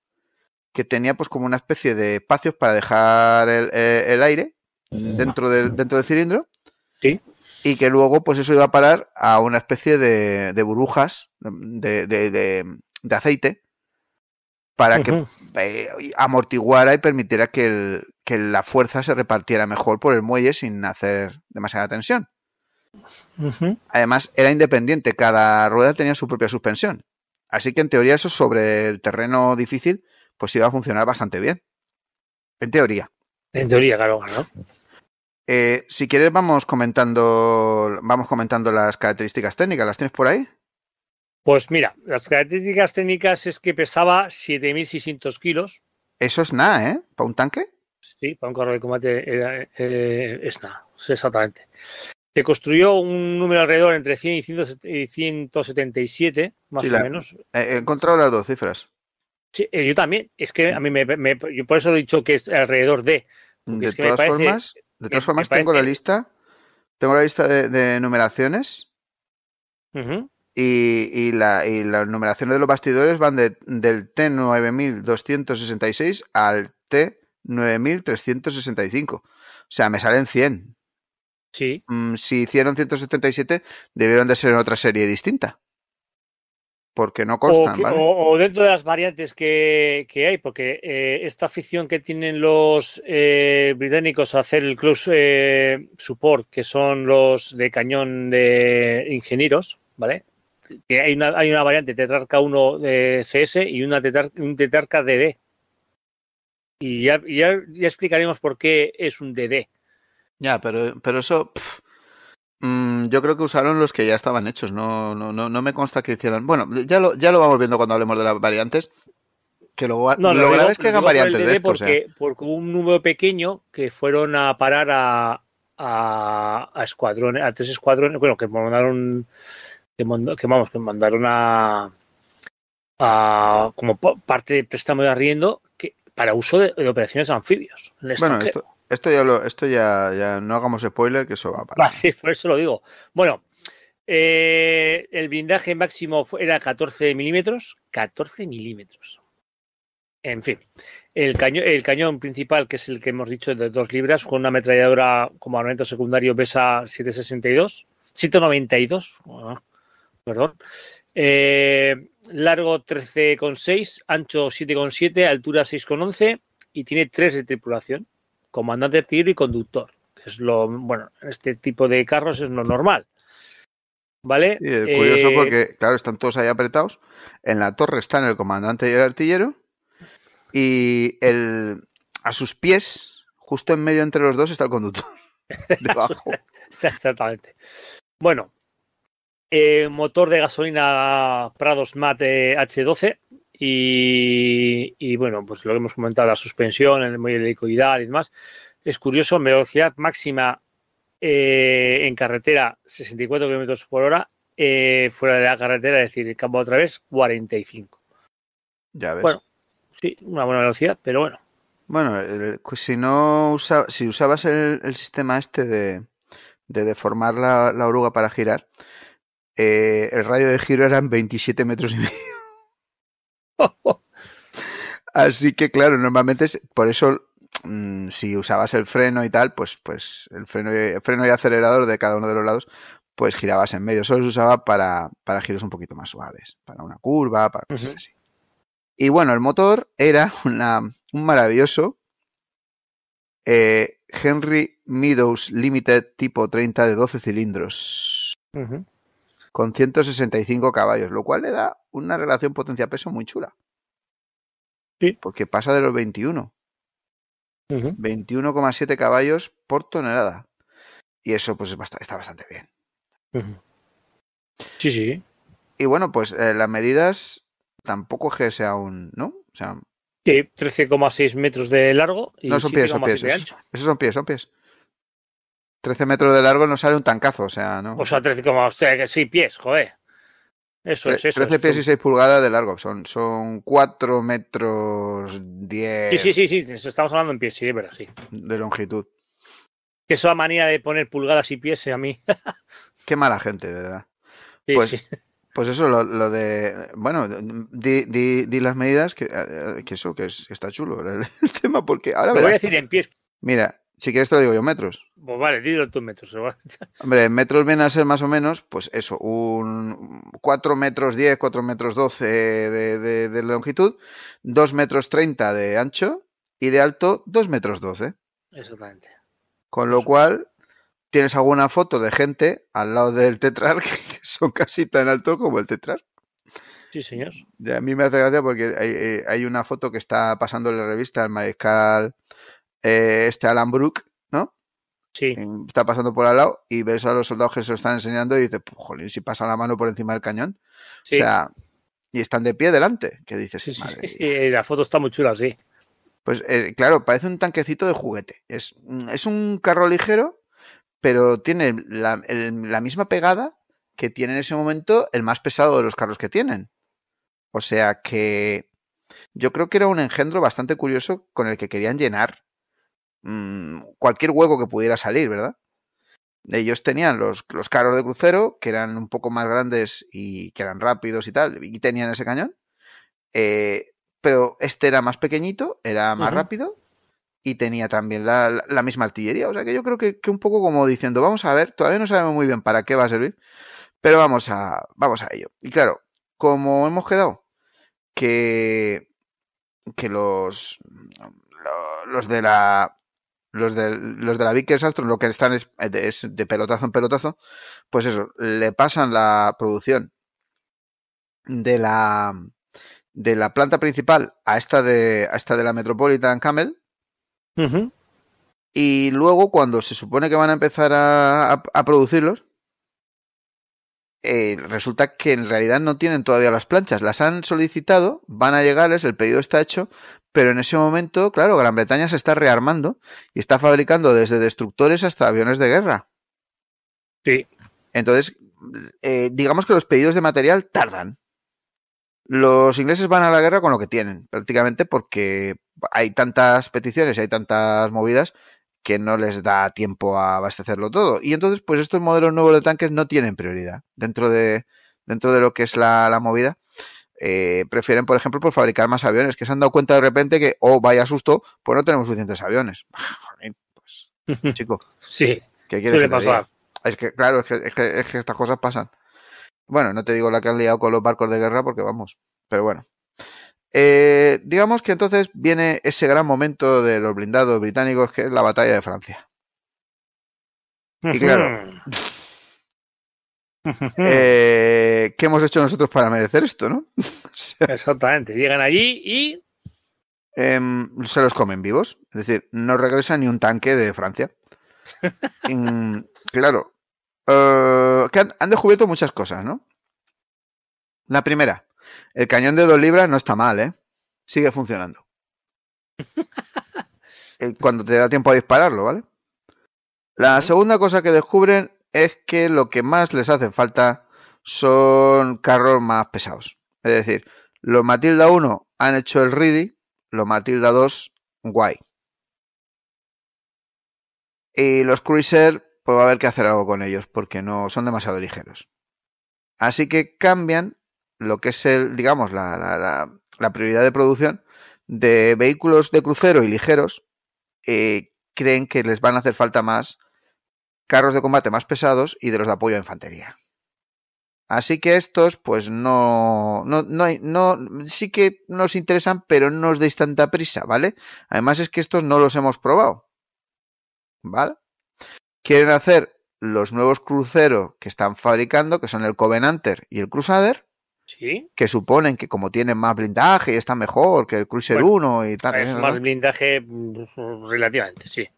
Speaker 1: que tenía pues como una especie de espacios para dejar el, aire mm. dentro del, dentro del cilindro. Sí. Y que luego pues eso iba a parar a una especie de, de burbujas de, de, de aceite para que eh, amortiguara y permitiera que, la fuerza se repartiera mejor por el muelle sin hacer demasiada tensión. Además, era independiente, cada rueda tenía su propia suspensión. Así que en teoría eso sobre el terreno difícil pues iba a funcionar bastante bien. En teoría. En teoría, claro, ¿no? Eh, si quieres vamos comentando vamos comentando las características técnicas. ¿Las tienes por ahí? Pues mira,
Speaker 3: las características técnicas es que pesaba 7.600 kilos.
Speaker 1: Eso es nada, ¿eh? ¿Para un tanque?
Speaker 3: Sí, para un carro de combate eh, es nada, exactamente. Se construyó un número alrededor entre 100 y 177, más o menos. He encontrado las dos
Speaker 1: cifras. Sí,
Speaker 3: eh, yo también. Es que a mí me, yo por eso he dicho que es alrededor de. De, todas formas, de tengo la
Speaker 1: lista. Tengo la lista de, numeraciones y, las numeraciones de los bastidores van de, del T9266 al T9365. O sea, me salen 100. Sí. Mm, si hicieron 177, debieron de ser en otra serie distinta. Porque no constan, ¿vale?
Speaker 3: o, dentro de las variantes que, hay, porque eh, esta afición que tienen los eh, británicos a hacer el Club eh, support, que son los de cañón de ingenieros, ¿vale? que hay una, variante tetrarca 1 de CS y una un tetrarca DD. Y ya, ya, explicaremos por qué es un DD.
Speaker 1: Ya, pero, pero eso... Mm, yo creo que usaron los que ya estaban hechos, no, no, no, me consta que hicieran. Bueno, ya lo, ya lo vamos viendo cuando hablemos de las variantes, que luego lo, grave es que hagan variantes de esto. Porque, ¿eh?
Speaker 3: porque hubo un número pequeño que fueron a parar a, a, a escuadrones, a tres escuadrones, bueno, que mandaron que, vamos, que mandaron a, como parte de préstamo de arriendo que, para uso de, operaciones anfibios. Bueno, esto,
Speaker 1: esto, ya esto ya, no hagamos spoiler, que eso va a parar. sí, por eso lo digo. Bueno,
Speaker 3: eh, el blindaje máximo era 14 milímetros. 14 milímetros. En fin, el, el cañón principal, que es el que hemos dicho de dos libras, con una ametralladora como armamento secundario pesa 762, 192 perdón. Eh, largo 13,6, ancho 7,7, altura 6,11 y tiene tres de tripulación, comandante, tiro y conductor. Que es lo, bueno, este tipo de carros es lo normal.
Speaker 1: ¿Vale? curioso eh, porque, claro, están todos ahí apretados. En la torre están el comandante y el artillero. Y el, a sus pies, justo en medio entre los dos, está el conductor. Debajo.
Speaker 3: Exactamente. Bueno, eh, motor de gasolina Prados Mate eh, H12 y, bueno, pues lo que hemos comentado, la suspensión, el muelle de helicoidal y demás. Es curioso, velocidad máxima eh, en carretera 64 km por hora, fuera de la carretera, es decir, el campo otra vez 45. Ya ves. Bueno, sí, una buena velocidad, pero bueno.
Speaker 1: Bueno, pues si no usa, si usabas el, sistema este de, deformar la, oruga para girar, eh, el radio de giro eran 27 metros y medio. Así que, claro, normalmente por eso mm, si usabas el freno y tal, pues, pues el freno y, acelerador de cada uno de los lados, pues girabas en medio. Solo se usaba para, para giros un poquito más suaves, para una curva, para cosas así. Y bueno, el motor era un maravilloso eh, Henry Meadows Limited tipo 30 de 12 cilindros con 165 caballos, lo cual le da una relación potencia-peso muy chula. Sí. Porque pasa de los 21. 21,7 caballos por tonelada. Y eso pues está bastante bien. Sí, sí. Y bueno, pues eh, las medidas tampoco es que sea ¿No? O sea... Sí, 13,6 metros de largo y no son pies, son pies, de ancho. esos son pies, son pies. 13 metros de largo no sale un tancazo, o sea, ¿no? O
Speaker 3: sea, 13, como, o que sí, pies, joder. Eso es, eso 13
Speaker 1: pies y 6 pulgadas de largo, son, son 4 metros 10. Sí,
Speaker 3: sí, sí, sí, estamos hablando en pies,
Speaker 1: sí, pero sí. De longitud. Que esa manía
Speaker 3: de poner pulgadas y pies eh, a mí.
Speaker 1: Qué mala gente, de verdad. pues, pues eso, lo, lo de. Bueno, di, las medidas, que, eh, que eso, que, es, está chulo el, tema, porque ahora. Te voy a decir en pies. Mira, si quieres te lo digo yo metros. Pues vale, dilo tú metros. Hombre, metros viene a ser más o menos, pues eso, un 4 metros 10, 4 metros 12 de, longitud, 2 metros 30 de ancho y de alto 2 metros 12. Exactamente. Con lo cual, tienes alguna foto de gente al lado del tetrar que son casi tan altos como el tetrar. Sí, señor. a mí me hace gracia porque hay, eh, hay, una foto que está pasando en la revista el mariscal eh, este Alan Brooke, ¿no? Sí. Está pasando por al lado y ves a los soldados que se lo están enseñando y dices, jolín, si pasa la mano por encima del cañón. O sea, y están de pie delante, que La foto está muy chula, sí. Pues eh, claro, parece un tanquecito de juguete. Es, es un carro ligero, pero tiene la misma pegada que tiene en ese momento el más pesado de los carros que tienen. O sea que yo creo que era un engendro bastante curioso con el que querían llenar Mm, cualquier hueco que pudiera salir, ¿verdad? Ellos tenían los, carros de crucero, que eran un poco más grandes y que eran rápidos y tal, y tenían ese cañón. Eh, pero este era más pequeñito, era más rápido y tenía también la, misma artillería. O sea que yo creo que, que, un poco como diciendo, vamos a ver, todavía no sabemos muy bien para qué va a servir, pero vamos a, vamos a ello. Y claro, como hemos quedado que, que los, los de la los de, los de la Vickers Astro lo que están es, de pelotazo en pelotazo, pues eso, le pasan la producción de la de la planta principal a esta de a esta de la Metropolitan Camel. Y luego cuando se supone que van a empezar a, producirlos, eh, resulta que en realidad no tienen todavía las planchas, las han solicitado, van a llegarles, el pedido está hecho, pero en ese momento, claro, Gran Bretaña se está rearmando y está fabricando desde destructores hasta aviones de guerra. Sí. Entonces, eh, digamos que los pedidos de material tardan. Los ingleses van a la guerra con lo que tienen, prácticamente porque hay tantas peticiones y hay tantas movidas que no les da tiempo a abastecerlo todo. Y entonces, pues estos modelos nuevos de tanques no tienen prioridad dentro de, dentro de lo que es la movida. Eh, prefieren, por ejemplo, por fabricar más aviones, que se han dado cuenta de repente que, oh, vaya susto, pues no tenemos suficientes aviones. pues, chico. sí, suele pasar. Es que, claro, es que, es, que, estas cosas pasan. Bueno, no te digo la que han liado con los barcos de guerra porque vamos, pero bueno. Eh, digamos que entonces viene ese gran momento de los blindados británicos que es la batalla de Francia.
Speaker 4: Y claro,
Speaker 1: eh, ¿Qué hemos hecho nosotros para merecer esto, no? Exactamente. Llegan allí y. Em, se los comen vivos. Es decir, no regresa ni un tanque de Francia. Mm, claro. Eh, han, han, descubierto muchas cosas, ¿no? La primera, el cañón de dos libras no está mal, ¿eh? Sigue funcionando. Eh, cuando te da tiempo a dispararlo, ¿vale? La segunda cosa que descubren es que lo que más les hace falta son carros más pesados. Es decir, los Matilda 1 han hecho el Ready, los Matilda 2 guay. Y los Cruiser, pues va a haber que hacer algo con ellos porque no son demasiado ligeros. Así que cambian lo que es el, digamos, la, la, prioridad de producción de vehículos de crucero y ligeros. y eh, creen que les van a hacer falta más carros de combate más pesados y de los de apoyo a infantería. Así que estos, pues no, no, no, hay, no, sí que nos interesan, pero no os deis tanta prisa, ¿vale? Además es que estos no los hemos probado, ¿vale? Quieren hacer los nuevos cruceros que están fabricando, que son el Covenanter y el Crusader, ¿Sí? que suponen que como tienen más blindaje, está mejor que el Cruiser 1 y tal. Es más
Speaker 3: blindaje mm, relativamente, sí.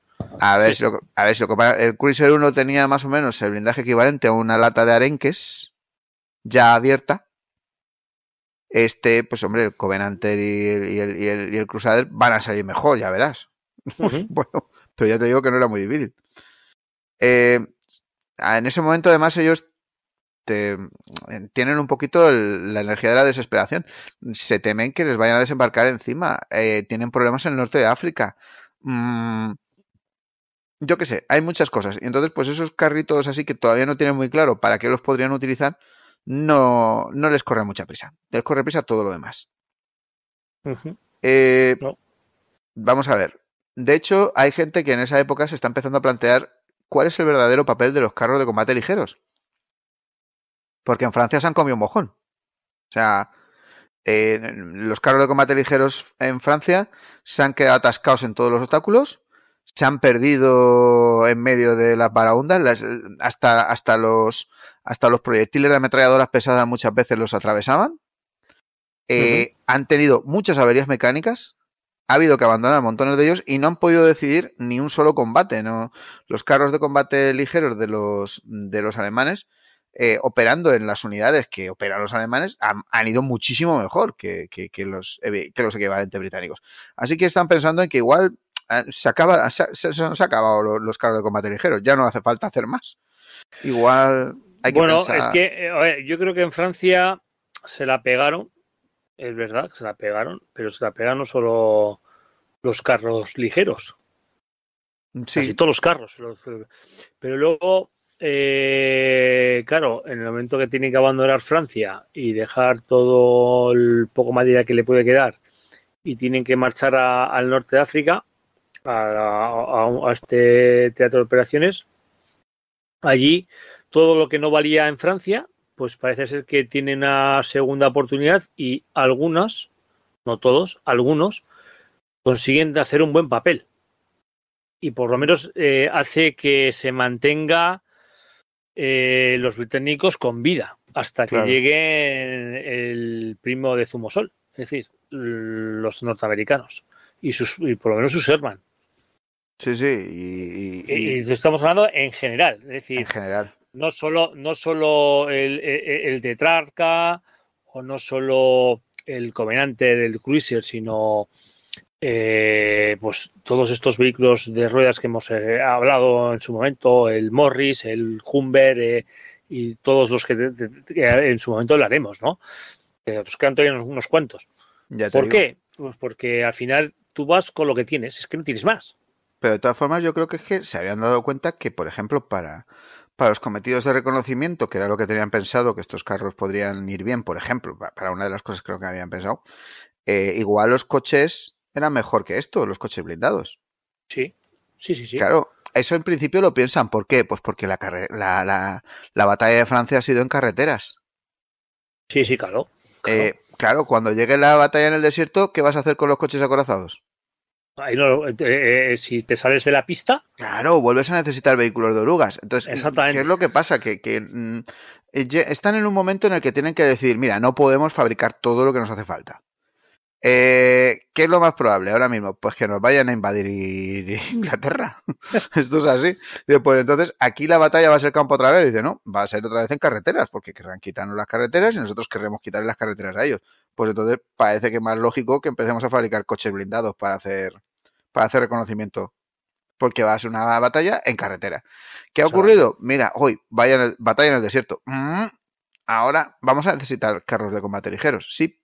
Speaker 1: A ver, si a El Cruiser 1 tenía más o menos el blindaje equivalente a una lata de arenques ya abierta. Este, pues hombre, el Covenanter y el, y el, Crusader van a salir mejor, ya verás. bueno, pero ya te digo que no era muy difícil. Eh, en ese momento, además, ellos eh, tienen un poquito la energía de la desesperación. Se temen que les vayan a desembarcar encima. Eh, tienen problemas en el norte de África. Mm, yo qué sé, hay muchas cosas. Y entonces, pues esos carritos así que todavía no tienen muy claro para qué los podrían utilizar, no, no les corre mucha prisa. Les corre prisa todo lo demás. Eh, vamos a ver. De hecho, hay gente que en esa época se está empezando a plantear cuál es el verdadero papel de los carros de combate ligeros. Porque en Francia se han comido un mojón. O sea, los carros de combate ligeros en Francia se han quedado atascados en todos los obstáculos se han perdido en medio de las baraundas, hasta, hasta, los, hasta los proyectiles de ametralladoras pesadas muchas veces los atravesaban. Eh, han tenido muchas averías mecánicas, ha habido que abandonar montones de ellos y no han podido decidir ni un solo combate. ¿no? Los carros de combate ligeros de los, de los alemanes, eh, operando en las unidades que operan los alemanes, han, ido muchísimo mejor que, los, eh, que los equivalentes británicos. Así que están pensando en que igual Ah, se, acaba, se, nos los, carros de combate ligeros, ya no hace falta hacer más. Igual hay que Bueno, es que
Speaker 3: eh, yo creo que en Francia se la pegaron, es verdad se la pegaron, pero se la pegaron solo los carros ligeros. Sí. todos los carros. pero luego, eh, claro, en el momento que tienen que abandonar Francia y dejar todo el poco madera que le puede quedar y tienen que marchar al norte de África, a, este teatro de operaciones. Allí todo lo que no valía en Francia, pues parece ser que tiene una segunda oportunidad y algunas, no todos, algunos consiguen hacer un buen papel. Y por lo menos eh, hace que se mantenga eh, los británicos con vida hasta que llegue el primo de Zumosol, es decir, los norteamericanos y, sus, por lo menos sus hermanos Sí, sí. Y, estamos hablando en general, es decir, en general. no solo, no solo el, tetrarca e, o no solo el Covenante del Cruiser, sino eh, pues todos estos vehículos de ruedas que hemos eh, hablado en su momento, el Morris, el Humber eh, y todos los que, en su momento hablaremos, ¿no? Nos quedan todavía unos, unos
Speaker 1: cuantos. ¿Por qué? Pues porque al final tú vas con lo que tienes, es que no tienes más. Pero de todas formas yo creo que, se habían dado cuenta que, por ejemplo, para, para los cometidos de reconocimiento, que era lo que tenían pensado, que estos carros podrían ir bien, por ejemplo, para una de las cosas creo que habían pensado, eh, igual los coches eran mejor que esto, los coches blindados. Sí, sí, sí, sí. Claro, eso en principio lo piensan. ¿Por qué? Pues porque la, la, batalla de Francia ha sido en carreteras. Sí, sí, claro. Eh, claro, cuando llegue la batalla en el desierto, ¿qué vas a hacer con los coches acorazados? Eh, eh, eh, si te sales de la pista. Claro, vuelves a necesitar vehículos de orugas. Entonces, ¿qué es lo que pasa? Que, mm, están en un momento en el que tienen que decidir. mira, no podemos fabricar todo lo que nos hace falta. ¿Qué es lo más probable ahora mismo? Pues que nos vayan a invadir Inglaterra. Esto es así. Pues entonces, aquí la batalla va a ser campo otra vez. Dice, no, va a ser otra vez en carreteras, porque querrán quitarnos las carreteras y nosotros queremos quitarle las carreteras a ellos pues entonces parece que es más lógico que empecemos a fabricar coches blindados para hacer, para hacer reconocimiento. Porque va a ser una batalla en carretera. ¿Qué ha ocurrido? Mira, hoy, vaya batalla en el desierto. Mm, ahora vamos a necesitar carros de combate ligeros. Sí,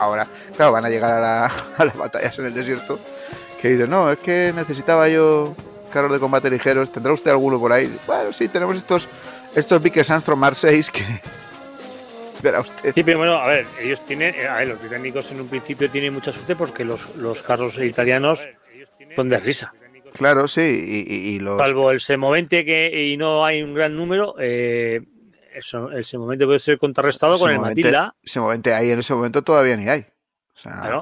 Speaker 1: ahora, claro, van a llegar a, las batallas en el desierto, que dicen, no, es que necesitaba yo carros de combate ligeros, ¿tendrá usted alguno por ahí? Bueno, sí, tenemos estos, estos Vickers Armstrong Mar 6 que... Verá usted. Sí, pero bueno, a ver,
Speaker 3: ellos tienen, eh, a ver, los británicos en un principio tienen mucha suerte porque los, los carros italianos
Speaker 1: son de risa. Claro, sí, y, los...
Speaker 3: Salvo el 20 que y no hay un gran número, eh, ese momento puede ser contrarrestado con el Matilda.
Speaker 1: Ese momento ahí, en ese momento todavía ni hay.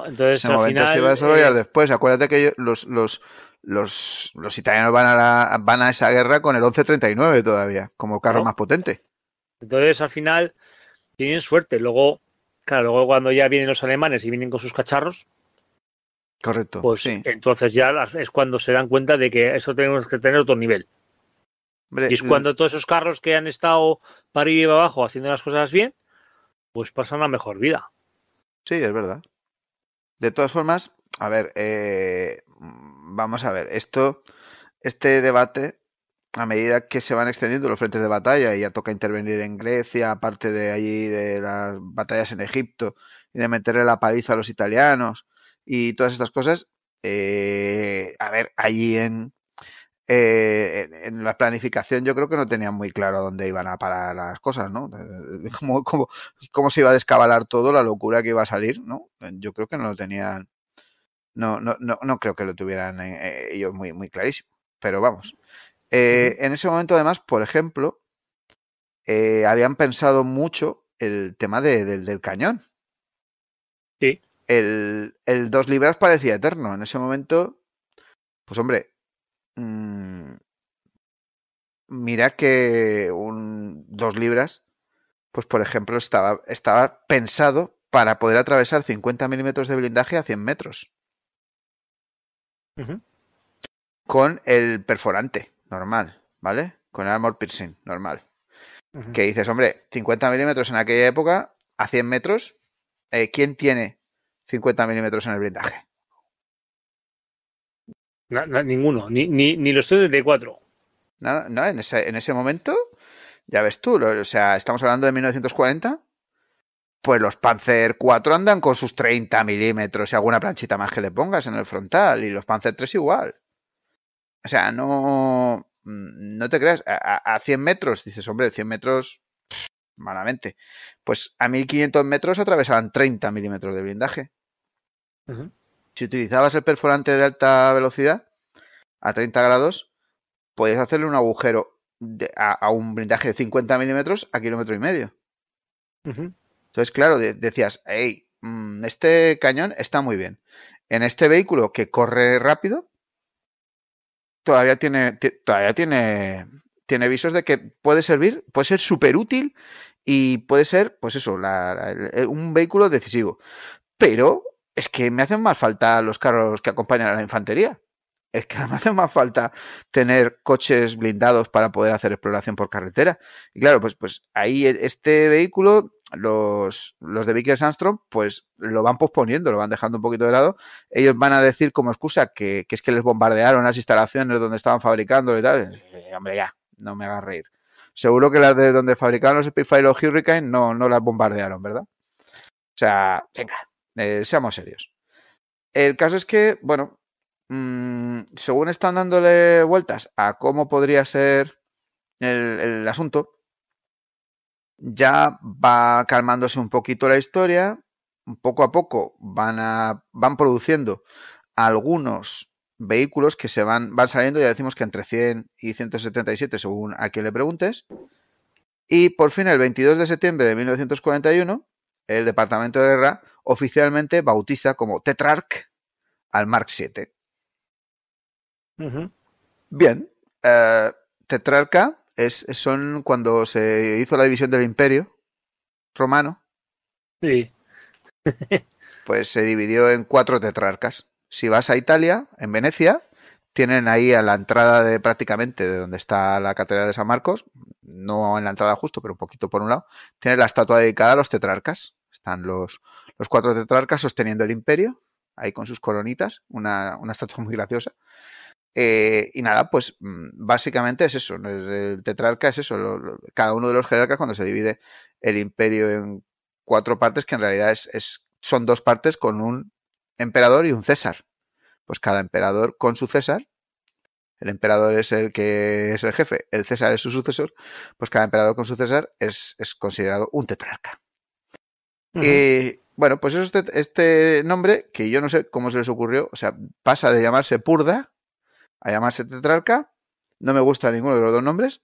Speaker 3: entonces, se va a desarrollar eh,
Speaker 1: después. Acuérdate que los, los, los, los italianos van a, van a esa guerra con el 1139 todavía, como carro más potente.
Speaker 3: Entonces, al final, tienen suerte. Luego, claro, luego cuando ya vienen los alemanes y vienen con sus cacharros,
Speaker 1: Correcto. Pues entonces ya
Speaker 3: es cuando se dan cuenta de que eso tenemos que tener otro nivel y es mm. cuando todos esos carros que han estado para arriba y abajo haciendo las cosas bien, pues pasan la mejor vida.
Speaker 1: Sí, es verdad. De todas formas, a ver, eh, vamos a ver, esto, este debate, a medida que se van extendiendo los frentes de batalla, y ya toca intervenir en Grecia, aparte de allí de las batallas en Egipto, y de meterle la paliza a los italianos, y todas estas cosas, eh, a ver, allí en, eh, en la planificación yo creo que no tenían muy claro dónde iban a parar las cosas, ¿no? Eh, eh, cómo, se iba a descabalar todo, la locura que iba a salir, ¿no? Yo creo que no lo tenían, no, no, no, no creo que lo tuvieran ellos muy, muy clarísimo, pero vamos. en ese momento además, por ejemplo, habían pensado mucho el tema del, cañón. Sí. el dos libras parecía eterno. En ese momento, pues hombre, Mm, mira que un, dos libras, pues por ejemplo, estaba, estaba pensado para poder atravesar 50 milímetros de blindaje a 100 metros. Con el perforante, normal, ¿vale? Con el armor piercing, normal. Que dices, hombre, 50 milímetros en aquella época, a 100 metros, eh, ¿quién tiene 50 milímetros en el blindaje? ninguno, ni, ni, ni los 34. Nada, no, en ese, momento, ya ves tú, o sea, estamos hablando de 1940. Pues los Panzer 4 andan con sus 30 milímetros y alguna planchita más que le pongas en el frontal, y los Panzer 3 igual. O sea, no. No te creas. A, 100 metros, dices, hombre, 100 metros. malamente. Pues a 1500 metros atravesaban 30 milímetros de blindaje. Si utilizabas el perforante de alta velocidad a 30 grados, podías hacerle un agujero a, un blindaje de 50 milímetros a kilómetro y medio. Entonces, claro, decías, hey, mm, este cañón está muy bien. En este vehículo que corre rápido, todavía tiene, todavía tiene, tiene visos de que puede servir, puede ser súper útil y puede ser, pues eso, un vehículo decisivo. Pero es que me hacen más falta los carros que acompañan a la infantería. Es que me hacen más falta tener coches blindados para poder hacer exploración por carretera. Y claro, pues, pues ahí e, este vehículo, los, los de Vickers Armstrong, pues lo van posponiendo, lo van dejando un poquito de lado. Ellos van a decir como excusa que, es que les bombardearon las instalaciones donde estaban fabricando y tal.
Speaker 5: Eh, hombre, ya,
Speaker 1: no me hagas reír. Seguro que las de donde fabricaron los Spitfire o Hurricane no, no las bombardearon, ¿verdad? O sea, venga, eh, seamos serios. El caso es que, bueno, mm, según están dándole vueltas a cómo podría ser el, asunto, ya va calmándose un poquito la historia. Poco a poco van, van produciendo algunos vehículos que se van, van saliendo, ya decimos que entre 100 y 177 según a quien le preguntes. Y por fin el 22 de septiembre de 1941 el Departamento de Guerra oficialmente bautiza como Tetrarch al Mark VII. Bien, eh, Tetrarca es, son cuando se hizo la división del imperio romano. Sí. pues se dividió en cuatro tetrarcas. Si vas a Italia, en Venecia, tienen ahí a la entrada de prácticamente de donde está la Catedral de San Marcos, no en la entrada justo, pero un poquito por un lado, tiene la estatua dedicada a los tetrarcas. Están los, cuatro tetrarcas sosteniendo el imperio, ahí con sus coronitas, una, estatua muy graciosa. Eh, y nada, pues mm, básicamente es eso, el tetrarca es eso, cada uno de los jerarcas cuando se divide el imperio en cuatro partes, que en realidad son dos partes con un emperador y un César. Pues cada emperador con su César, el emperador es el que es el jefe, el César es su sucesor, pues cada emperador con su César es, es considerado un tetrarca. Y, eh, bueno, pues este, este, nombre, que yo no sé cómo se les ocurrió, o sea, pasa de llamarse Purda a llamarse Tetrarca. No me gusta ninguno de los dos nombres,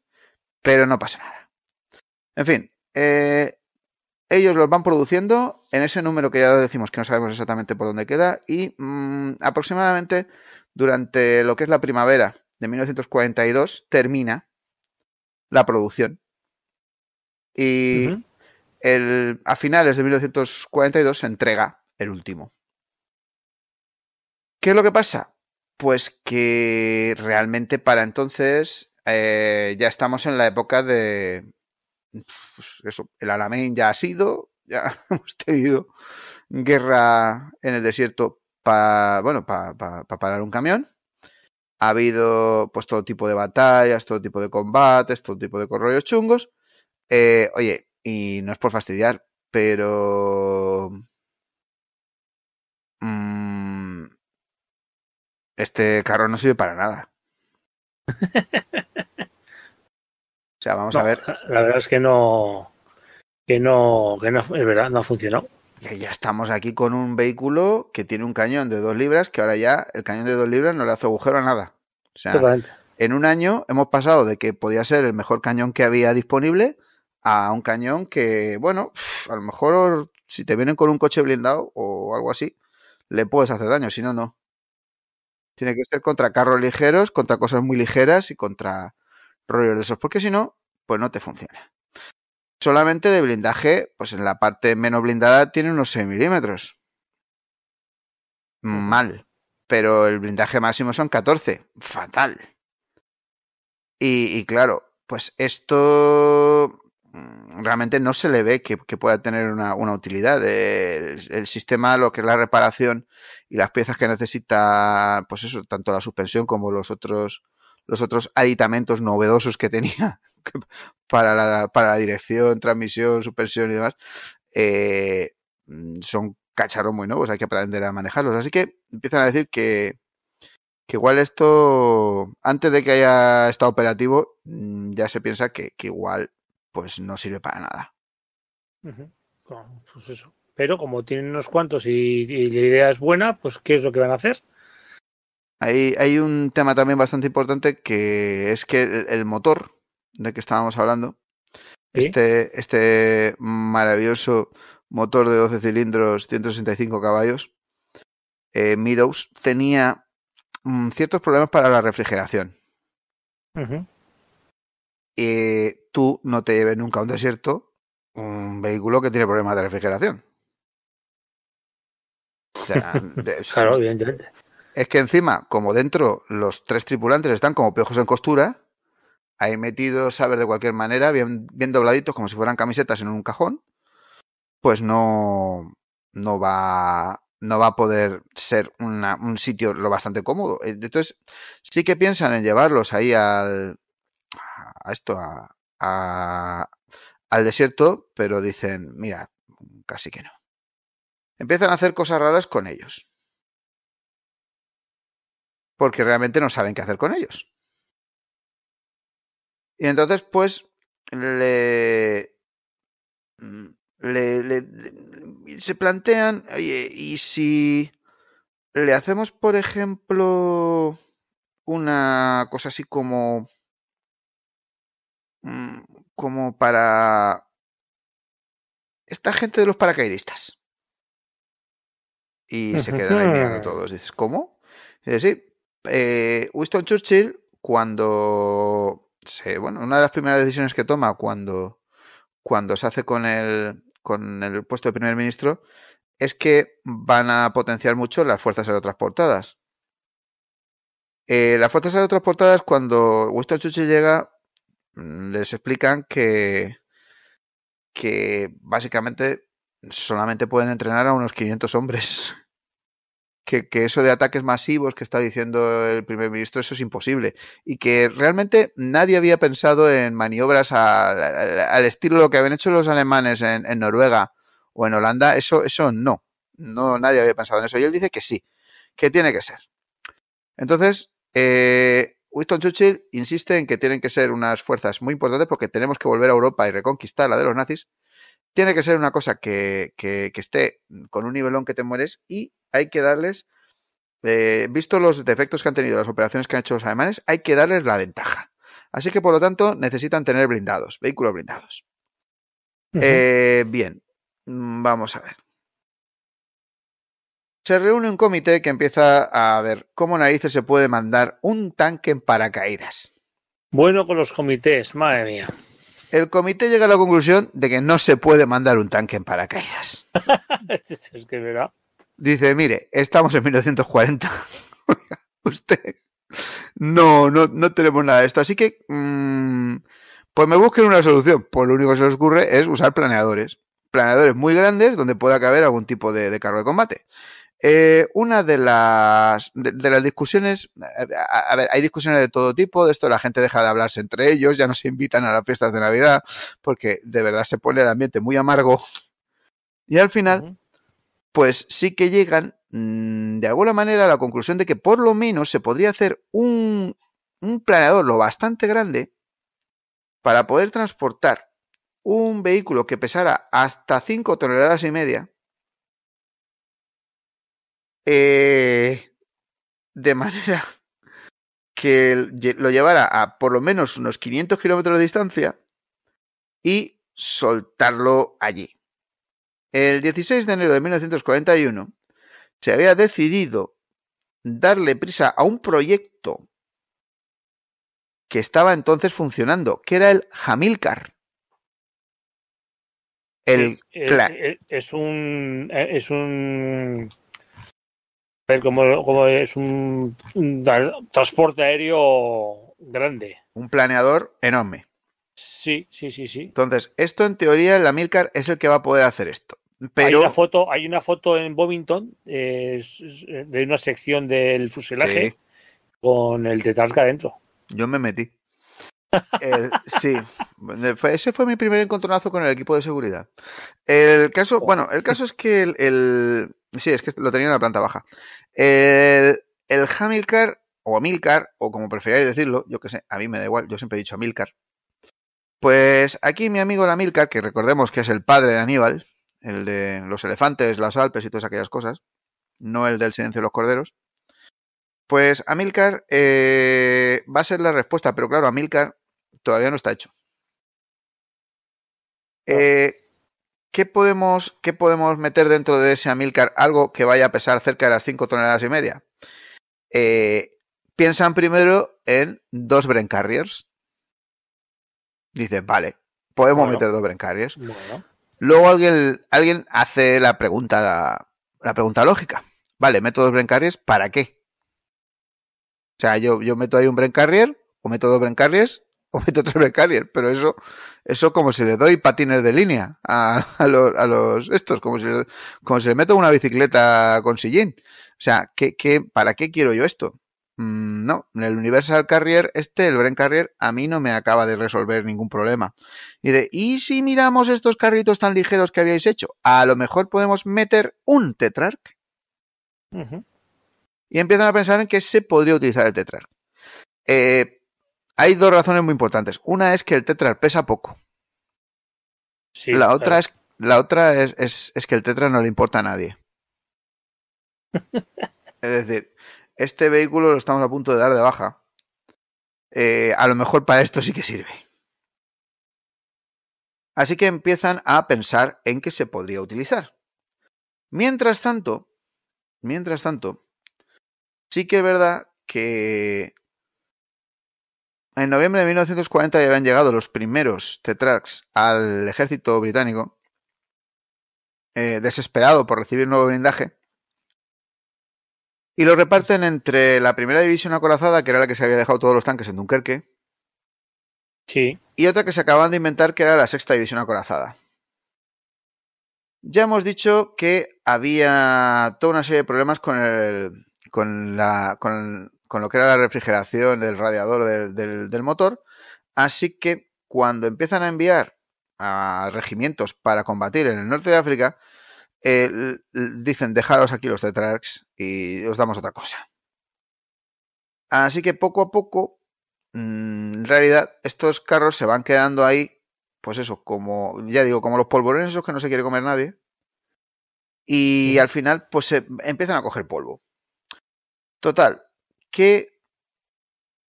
Speaker 1: pero no pasa nada. En fin, eh, ellos los van produciendo en ese número que ya decimos que no sabemos exactamente por dónde queda y mm, aproximadamente durante lo que es la primavera de 1942 termina la producción. Y a finales de 1942 se entrega el último. ¿Qué es lo que pasa? Pues que realmente para entonces eh, ya estamos en la época de... Pues el Alamein ya ha sido, ya hemos tenido guerra en el desierto para bueno, parar un camión. Ha habido pues todo tipo de batallas, todo tipo de combates, todo tipo de corroyos chungos. Eh, oye, y no es por fastidiar, pero... Mm, este carro no sirve para nada. o sea, vamos a ver. La verdad es que no... Que no, que no, es verdad, no ha funcionado. ya estamos aquí con un vehículo que tiene un cañón de dos libras, que ahora ya el cañón de dos libras no le hace agujero a nada. O sea, en un año hemos pasado de que podía ser el mejor cañón que había disponible a un cañón que, bueno, a lo mejor si te vienen con un coche blindado o algo así, le puedes hacer daño, si no, no. Tiene que ser contra carros ligeros, contra cosas muy ligeras y contra rollos de esos, porque si no, pues no te funciona. Solamente de blindaje, pues en la parte menos blindada tiene unos 6 milímetros. Mal. Pero el blindaje máximo son 14. Fatal. Y, y claro, pues esto Mm, realmente no se le ve que, pueda tener una, utilidad. El, sistema, lo que es la reparación y las piezas que necesita, pues eso, tanto la suspensión como los otros, los otros aditamentos novedosos que tenía para la, dirección, transmisión, suspensión y demás, eh, son cacharros muy nuevos, pues hay que aprender a manejarlos. Así que empiezan a decir que, que igual esto, antes de que haya estado operativo, mm, ya se piensa que, que igual pues no sirve para nada.
Speaker 3: Pues Pero como tienen unos cuantos y, la idea es buena, pues ¿qué es lo que van a hacer?
Speaker 1: Hay, un tema también bastante importante que es que el, motor del que estábamos hablando, este, este, maravilloso motor de 12 cilindros, 165 caballos, eh, Meadows tenía mm, ciertos problemas para la refrigeración. Y eh, tú no te lleves nunca a un desierto un vehículo que tiene problemas de refrigeración. Es que encima, como dentro los tres tripulantes están como piojos en costura, ahí metidos, a ver, de cualquier manera, bien, dobladitos, como si fueran camisetas en un cajón, pues no, no va no va a poder ser un sitio lo bastante cómodo. Entonces, sí que piensan en llevarlos ahí al, a esto, a, al desierto, pero dicen, mira, casi que no. Empiezan a hacer cosas raras con ellos. Porque realmente no saben qué hacer con ellos. Y entonces, pues, le, se plantean, ¿y si le hacemos, por ejemplo, una cosa así como Mm, como para esta gente de los paracaidistas. Y se quedan ahí mirando todos. Dices, ¿cómo? es dices, eh, Winston Churchill, cuando bueno, una de las primeras decisiones que toma cuando, cuando se hace con el, con el puesto de primer ministro es que van a potenciar mucho las fuerzas aerotransportadas. Eh, las fuerzas aerotransportadas, cuando Winston Churchill llega, Mm, les explican que, que básicamente solamente pueden entrenar a unos 500 hombres. Que, eso de ataques masivos que está diciendo el primer ministro, eso es imposible. Y que realmente nadie había pensado en maniobras al, estilo lo que habían hecho los alemanes en, Noruega o en Holanda. Eso, eso no. No, nadie había pensado en eso. Y él dice que sí, que tiene que ser. Entonces, eh, Winston Churchill insiste en que tienen que ser unas fuerzas muy importantes porque tenemos que volver a Europa y reconquistar la de los nazis. Tiene que ser una cosa que, esté con un nivelón que te mueres y hay que darles, eh, visto los defectos que han tenido las operaciones que han hecho los alemanes, hay que darles la ventaja. Así que, por lo tanto, necesitan tener blindados, vehículos blindados. Eh, bien, mm, vamos a ver se reúne un comité que empieza a ver cómo narices se puede mandar un tanque en paracaídas. Bueno con los comités, madre mía. El comité llega a la conclusión de que no se puede mandar un tanque en paracaídas.
Speaker 4: es
Speaker 1: que verdad. Dice, mire, estamos en 1940. Usted. No, no, tenemos nada de esto. Así que, mm, pues me busquen una solución. Pues lo único que se les ocurre es usar planeadores. Planeadores muy grandes donde pueda caber algún tipo de, de carro de combate. Eh, una de las, de, las discusiones, eh, a, ver, hay discusiones de todo tipo, de esto la gente deja de hablarse entre ellos, ya no se invitan a las fiestas de Navidad, porque de verdad se pone el ambiente muy amargo. Y al final, pues sí que llegan mm, de alguna manera a la conclusión de que por lo menos se podría hacer un, un planeador lo bastante grande para poder transportar un vehículo que pesara hasta 5 toneladas y media eh, de manera que lo llevara a por lo menos unos 500 kilómetros de distancia y soltarlo allí. El 16 de enero de 1941 se había decidido darle prisa a un proyecto que estaba entonces funcionando, que era el Hamilcar. el eh, eh,
Speaker 3: es un es un ver cómo, es un, transporte aéreo grande. Un planeador enorme. Sí, sí,
Speaker 1: sí, sí. Entonces, esto en teoría, la Milcar es el que va a poder hacer esto. Pero... Hay, una
Speaker 3: foto, hay una foto en Bovington eh, eh, de una sección del fuselaje
Speaker 1: con el tetrasca adentro. Yo me metí. sí, ese fue mi primer encontronazo con el equipo de seguridad. El caso, bueno, el caso es que el, Sí, es que lo tenía en la planta baja. El, Hamilcar, o Amilcar, o como preferáis decirlo, yo que sé, a mí me da igual, yo siempre he dicho Amilcar. Pues aquí mi amigo el Amilcar, que recordemos que es el padre de Aníbal, el de los elefantes, las Alpes y todas aquellas cosas, no el del silencio de los corderos. Pues Amilcar eh, va a ser la respuesta, pero claro, Amilcar todavía no está hecho. Eh, ¿Qué podemos, ¿Qué podemos meter dentro de ese Amilcar? Algo que vaya a pesar cerca de las 5 toneladas y media. Eh, piensan primero en dos Bren Carriers. vale, podemos meter dos Bren Luego alguien, alguien hace la pregunta, la, pregunta lógica. Vale, meto dos Bren ¿para qué? O sea, yo, yo meto ahí un Bren o meto dos Bren o meto otro pero eso, eso como si le doy patines de línea a, los, estos, como si, le, como si le meto una bicicleta con sillín. O sea, ¿qué, qué, para qué quiero yo esto? Mm, no, en el Universal Carrier, este, el Bren Carrier, a mí no me acaba de resolver ningún problema. Y de, ¿y si miramos estos carritos tan ligeros que habíais hecho? A lo mejor podemos meter un Tetrarch. Y empiezan a pensar en que se podría utilizar el Tetrarch. Eh, hay dos razones muy importantes. Una es que el Tetra pesa poco. la otra es la otra es, que el Tetra no le importa a nadie. es decir, este vehículo lo estamos a punto de dar de baja. Eh, a lo mejor para esto sí que sirve. Así que empiezan a pensar en qué se podría utilizar. Mientras tanto, mientras tanto, sí que es verdad que en noviembre de 1940 ya habían llegado los primeros Tetrax al ejército británico, eh, desesperado por recibir nuevo blindaje, y lo reparten entre la primera división acorazada, que era la que se había dejado todos los tanques en Dunkerque, sí. y otra que se acaban de inventar, que era la sexta división acorazada. Ya hemos dicho que había toda una serie de problemas con, el, con, la, con, con lo que era la refrigeración del radiador del, motor. Así que cuando empiezan a enviar a regimientos para combatir en el norte de África, eh, dicen dejaros aquí los Tetrax y os damos otra cosa. Así que poco a poco, mm, en realidad, estos carros se van quedando ahí, pues eso, como, ya digo, como los polvorones esos que no se quiere comer nadie. Y al final, pues se empiezan a coger polvo. Total, que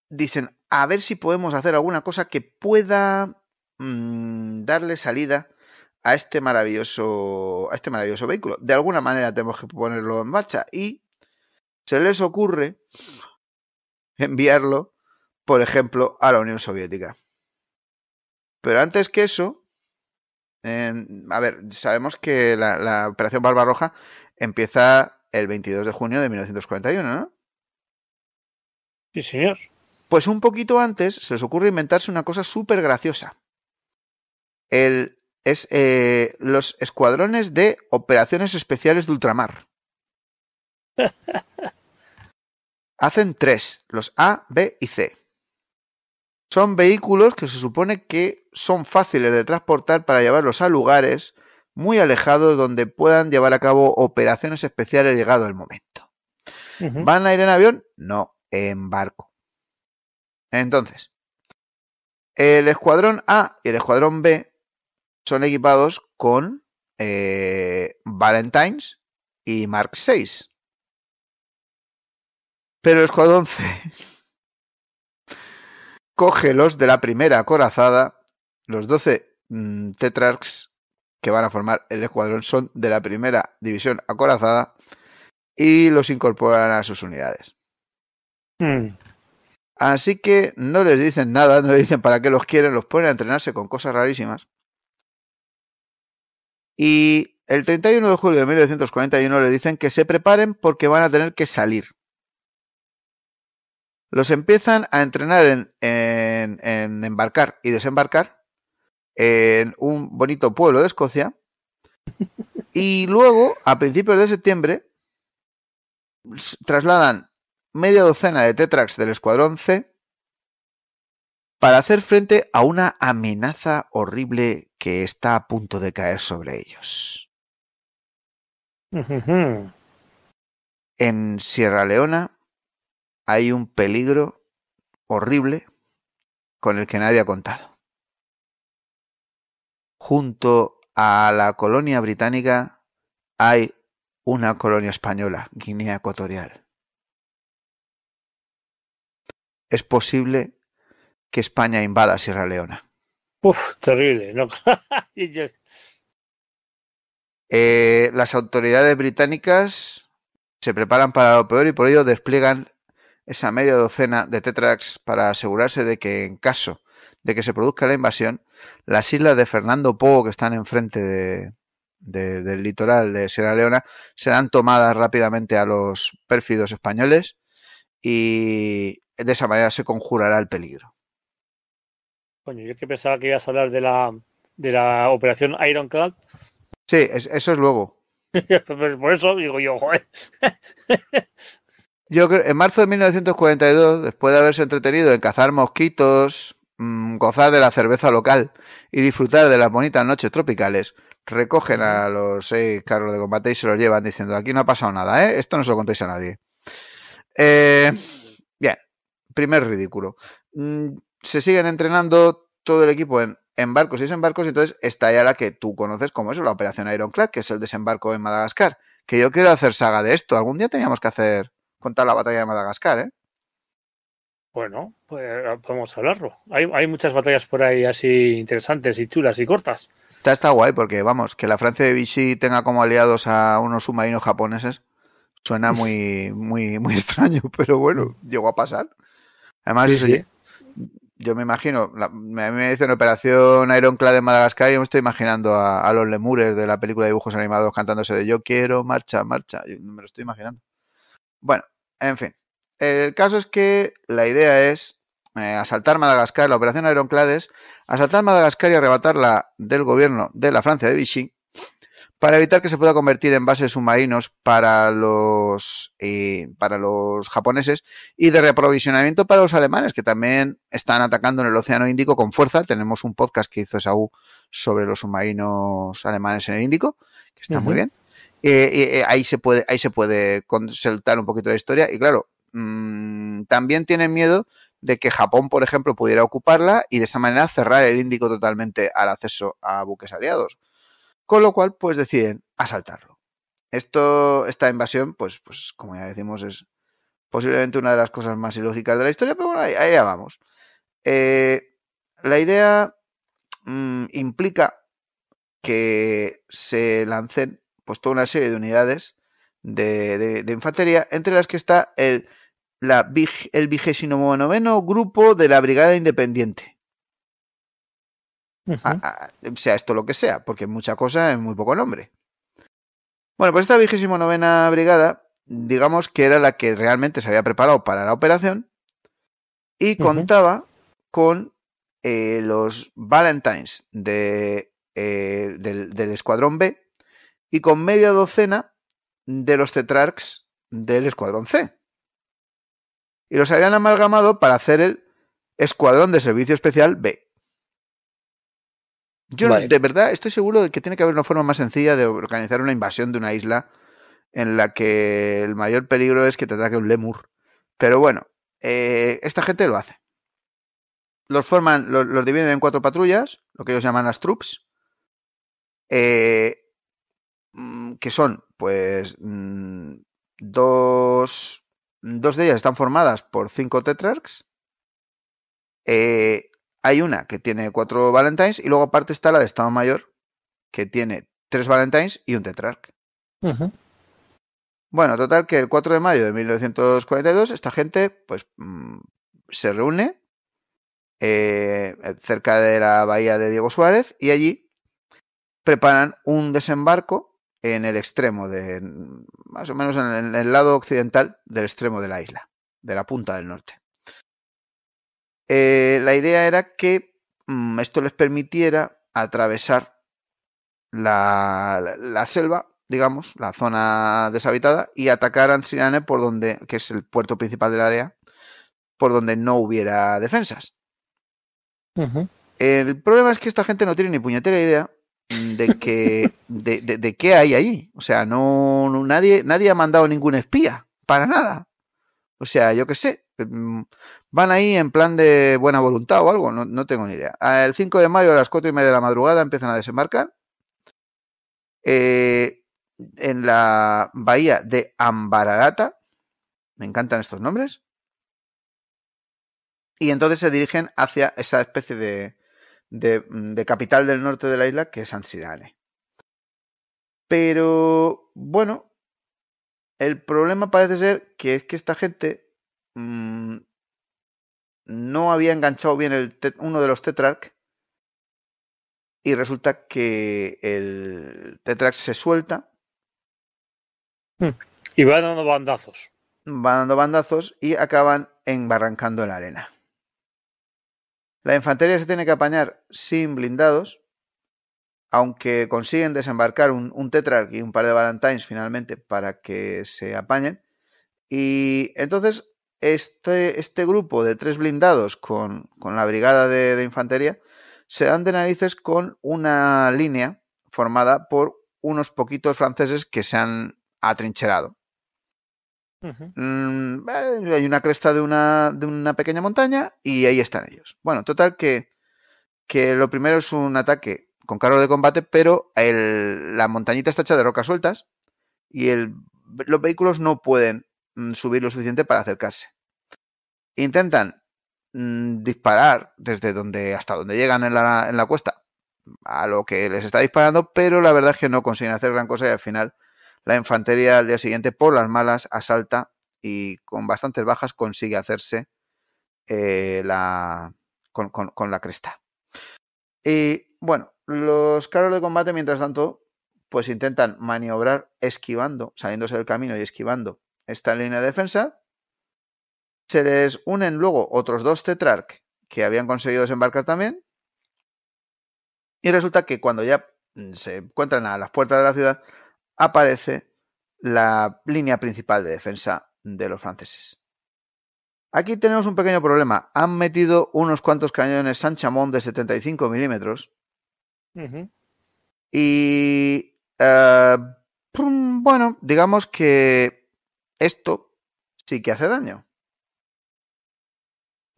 Speaker 1: dicen, a ver si podemos hacer alguna cosa que pueda mm, darle salida a este maravilloso a este maravilloso vehículo. De alguna manera tenemos que ponerlo en marcha y se les ocurre enviarlo, por ejemplo, a la Unión Soviética. Pero antes que eso, a ver, sabemos que la, la, Operación Barbarroja empieza el 22 de junio de 1941, ¿no? Sí, señor. Pues un poquito antes se les ocurre inventarse una cosa súper graciosa. es eh, los escuadrones de operaciones especiales de ultramar. Hacen tres, los A, B y C. Son vehículos que se supone que son fáciles de transportar para llevarlos a lugares muy alejados donde puedan llevar a cabo operaciones especiales llegado el momento. ¿Van a ir en avión? No en barco. Entonces, el escuadrón A y el escuadrón B son equipados con eh, Valentines y Mark VI. Pero el escuadrón C coge los de la primera acorazada, los 12 mm, que van a formar el escuadrón son de la primera división acorazada y los incorporan a sus unidades. Hmm. Así que no les dicen nada, no les dicen para qué los quieren, los ponen a entrenarse con cosas rarísimas. Y el 31 de julio de 1941 les dicen que se preparen porque van a tener que salir. Los empiezan a entrenar en embarcar y desembarcar en un bonito pueblo de Escocia. Y luego, a principios de septiembre, trasladan media docena de Tetrax del Escuadrón C para hacer frente a una amenaza horrible que está a punto de caer sobre ellos. en Sierra Leona hay un peligro horrible con el que nadie ha contado. Junto a la colonia británica hay una colonia española, Guinea Ecuatorial es posible que España invada Sierra Leona.
Speaker 3: Uf, terrible. ¿no?
Speaker 1: Eh, las autoridades británicas se preparan para lo peor y por ello despliegan esa media docena de tetrax para asegurarse de que en caso de que se produzca la invasión, las islas de Fernando Po, que están enfrente del litoral de Sierra Leona, serán tomadas rápidamente a los pérfidos españoles y, de esa manera se conjurará el peligro.
Speaker 3: Coño, yo que pensaba que ibas a hablar de la, de la operación Ironclad.
Speaker 1: Sí, eso es luego.
Speaker 3: Pues por eso digo yo, joder.
Speaker 1: Yo en marzo de 1942, después de haberse entretenido en cazar mosquitos, mm, gozar de la cerveza local y disfrutar de las bonitas noches tropicales, recogen a los seis carros de combate y se los llevan diciendo, aquí no ha pasado nada, ¿eh? Esto no se lo contéis a nadie. Eh, bien, primer ridículo. Mm, se siguen entrenando todo el equipo en barcos y desembarcos, y entonces está ya la que tú conoces como eso, la operación Ironclad, que es el desembarco en Madagascar. Que yo quiero hacer saga de esto. Algún día teníamos que hacer contar la batalla de Madagascar, ¿eh?
Speaker 3: Bueno, pues ah, podemos hablarlo. Hay, muchas batallas por ahí así interesantes y chulas y cortas.
Speaker 1: Está, está guay porque, vamos, que la Francia de Vichy tenga como aliados a unos submarinos japoneses suena muy, muy, muy extraño, pero bueno, llegó a pasar. Además, sí, Yo, me imagino, a mí me dicen Operación Ironclad en Madagascar y yo me estoy imaginando a, los lemures de la película de dibujos animados cantándose de yo quiero marcha, marcha. me lo estoy imaginando. Bueno, en fin. El caso es que la idea es eh, asaltar Madagascar, la operación Ironclad es asaltar Madagascar y arrebatarla del gobierno de la Francia de Vichy para evitar que se pueda convertir en bases submarinos para los, eh, para los japoneses y de reaprovisionamiento para los alemanes, que también están atacando en el Océano Índico con fuerza. Tenemos un podcast que hizo Esaú sobre los submarinos alemanes en el Índico, que está muy bien. Eh, eh, ahí se puede, ahí se puede consultar un poquito la historia. Y claro, mm, también tienen miedo de que Japón, por ejemplo, pudiera ocuparla y de esta manera cerrar el Índico totalmente al acceso a buques aliados con lo cual pues deciden asaltarlo. Esto, esta invasión, pues, pues como ya decimos, es posiblemente una de las cosas más ilógicas de la historia, pero bueno, ahí, ya vamos. Eh, la idea mm, implica que se lancen pues toda una serie de unidades de, infantería, entre las que está el, la, el vigésimo noveno grupo de la Brigada Independiente, sea esto lo que sea, porque mucha cosa es muy poco nombre. Bueno, pues esta vigésima novena brigada, digamos que era la que realmente se había preparado para la operación y contaba con eh, los Valentines de, eh, del, Escuadrón B y con media docena de los Tetrarchs del Escuadrón C. Y los habían amalgamado para hacer el Escuadrón de Servicio Especial B. Yo de verdad estoy seguro de que tiene que haber una forma más sencilla de organizar una invasión de una isla en la que el mayor peligro es que te ataque un lemur. Pero bueno, eh, esta gente lo hace. Los forman, los, dividen en cuatro patrullas, lo que ellos llaman las troops, eh, mm, que son, pues, mm, dos, dos de ellas están formadas por cinco tetrarchs. Eh, hay una que tiene cuatro Valentines y luego aparte está la de Estado Mayor, que tiene tres Valentines y un Tetrarch. Bueno, total que el 4 de mayo de 1942 esta gente pues mm, se reúne eh, cerca de la bahía de Diego Suárez y allí preparan un desembarco en el extremo de, más o menos en el lado occidental del extremo de la isla, de la punta del norte. Eh, la idea era que mm, esto les permitiera atravesar la, selva, digamos, la zona deshabitada, y atacar a por donde, que es el puerto principal del área, por donde no hubiera defensas. El problema es que esta gente no tiene ni puñetera idea de que de, qué hay allí. O sea, nadie, nadie ha mandado ningún espía, para nada. O sea, yo qué sé, mm, van ahí en plan de buena voluntad o algo, no, tengo ni idea. El 5 de mayo a las 4 y media de la madrugada empiezan a desembarcar. Eh, en la bahía de Ambararata, me encantan estos nombres. Y entonces se dirigen hacia esa especie de, de, mm, capital del norte de la isla que es Ansirane. Pero bueno, el problema parece ser que es que esta gente mm, no había enganchado bien uno de los Tetrarch y resulta que el Tetrarch se suelta. Hmm. Y
Speaker 3: van dando bandazos.
Speaker 1: Van dando bandazos y acaban embarrancando en la arena. La infantería se tiene que apañar sin blindados aunque consiguen desembarcar un, un Tetrarch y un par de Valentines finalmente para que se apañen. Y entonces este, este grupo de tres blindados con, la brigada de, infantería se dan de narices con una línea formada por unos poquitos franceses que se han atrincherado. Mm, eh, hay una cresta de una, de una pequeña montaña y ahí están ellos. Bueno, total que, que lo primero es un ataque con carros de combate, pero la montañita está hecha de rocas sueltas y los vehículos no pueden mm, subir lo suficiente para acercarse. Intentan mm, disparar desde donde hasta donde llegan en la, cuesta a lo que les está disparando, pero la verdad es que no consiguen hacer gran cosa y al final la infantería al día siguiente por las malas asalta y con bastantes bajas consigue hacerse eh, la, con, la cresta. Y bueno, los carros de combate, mientras tanto, pues intentan maniobrar esquivando, saliéndose del camino y esquivando esta línea de defensa. Se les unen luego otros dos Tetrarch que habían conseguido desembarcar también. Y resulta que cuando ya mm, se encuentran a las puertas de la ciudad, aparece la línea principal de defensa de los franceses. Aquí tenemos un pequeño problema. Han metido unos cuantos cañones San chamón de 75 milímetros y eh, bueno, digamos que esto sí que hace daño.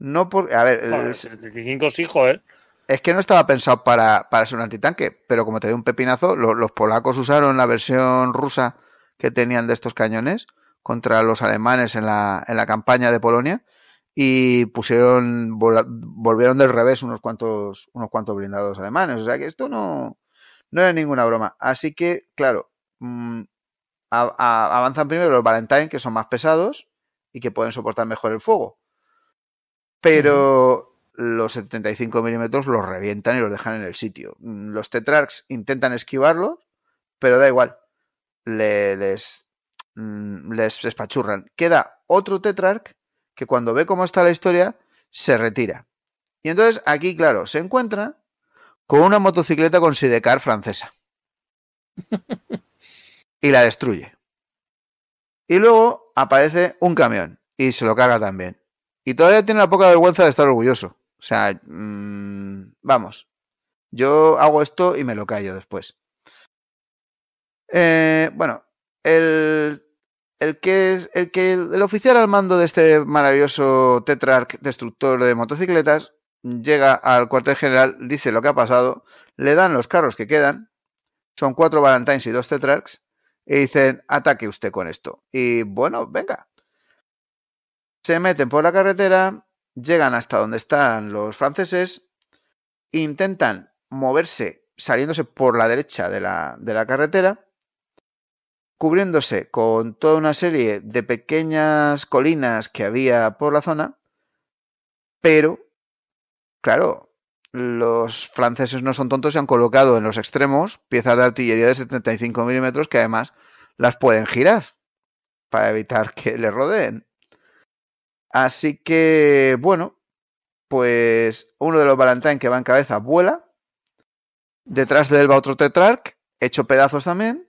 Speaker 1: No porque A ver. 75 sí joder. Es que no estaba pensado para, para ser un antitanque, pero como te doy un pepinazo, los polacos usaron la versión rusa que tenían de estos cañones contra los alemanes en la, en la campaña de Polonia y pusieron, volvieron del revés unos cuantos, unos cuantos blindados alemanes. O sea que esto no, no era ninguna broma. Así que, claro, mm, avanzan primero los Valentine, que son más pesados y que pueden soportar mejor el fuego.
Speaker 4: Pero
Speaker 1: los 75 milímetros los revientan y los dejan en el sitio. Mm, los Tetrarchs intentan esquivarlos, pero da igual. les, mm, les espachurran. Queda otro Tetrarch que cuando ve cómo está la historia, se retira. Y entonces aquí, claro, se encuentra con una motocicleta con sidecar francesa. Y la destruye. Y luego aparece un camión y se lo caga también. Y todavía tiene la poca vergüenza de estar orgulloso. O sea, mm, vamos. Yo hago esto y me lo callo después. Eh, bueno, el el que, es, el que el oficial al mando de este maravilloso Tetrarch destructor de motocicletas llega al cuartel general, dice lo que ha pasado, le dan los carros que quedan, son cuatro Valentines y dos Tetrarchs, y dicen, ataque usted con esto. Y bueno, venga. Se meten por la carretera, llegan hasta donde están los franceses, intentan moverse saliéndose por la derecha de la, de la carretera, cubriéndose con toda una serie de pequeñas colinas que había por la zona, pero, claro, los franceses no son tontos y han colocado en los extremos piezas de artillería de 75 milímetros que además las pueden girar para evitar que le rodeen. Así que, bueno, pues uno de los Valentine que va en cabeza vuela. Detrás de él va otro Tetrarch, hecho pedazos también.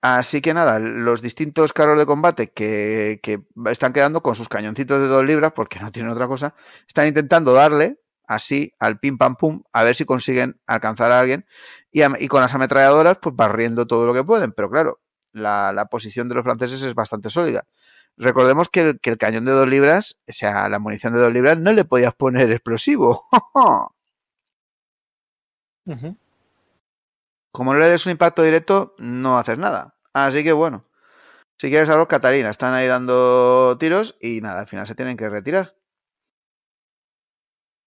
Speaker 1: Así que nada, los distintos carros de combate que, están quedando con sus cañoncitos de dos libras, porque no tienen otra cosa, están intentando darle así al pim pam pum, a ver si consiguen alcanzar a alguien. Y, con las ametralladoras, pues barriendo todo lo que pueden. Pero claro, la, posición de los franceses es bastante sólida. Recordemos que el, cañón de dos libras, o sea, la munición de dos libras, no le podías poner explosivo. Como no le des un impacto directo, no haces nada. Así que bueno. Si quieres a Catalina están ahí dando tiros y nada, al final se tienen que retirar.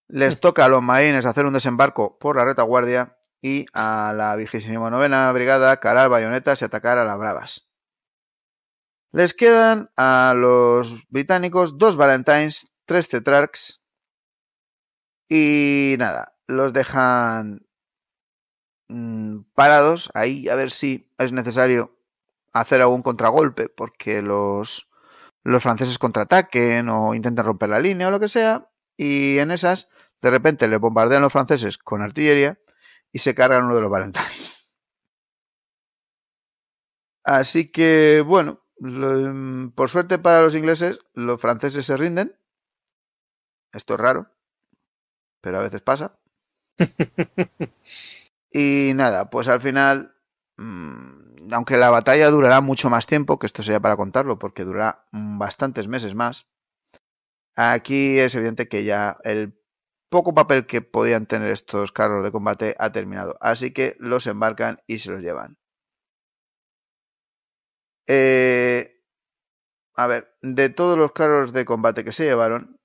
Speaker 1: Les toca a los marines hacer un desembarco por la retaguardia y a la vigésimo brigada calar bayonetas y atacar a las bravas. Les quedan a los británicos dos Valentines, tres Tetrarchs y nada, los dejan Mm, parados. Ahí a ver si es necesario hacer algún contragolpe porque los, los franceses contraataquen o intenten romper la línea o lo que sea. Y en esas, de repente le bombardean los franceses con artillería y se cargan uno de los Valentines. Así que, bueno, mm, por suerte para los ingleses, los franceses se rinden. Esto es raro, pero a veces pasa. Y nada, pues al final, mm, aunque la batalla durará mucho más tiempo, que esto sería para contarlo, porque durará mm, bastantes meses más, aquí es evidente que ya el poco papel que podían tener estos carros de combate ha terminado, así que los embarcan y se los llevan. Eh, a ver, de todos los carros de combate que se llevaron,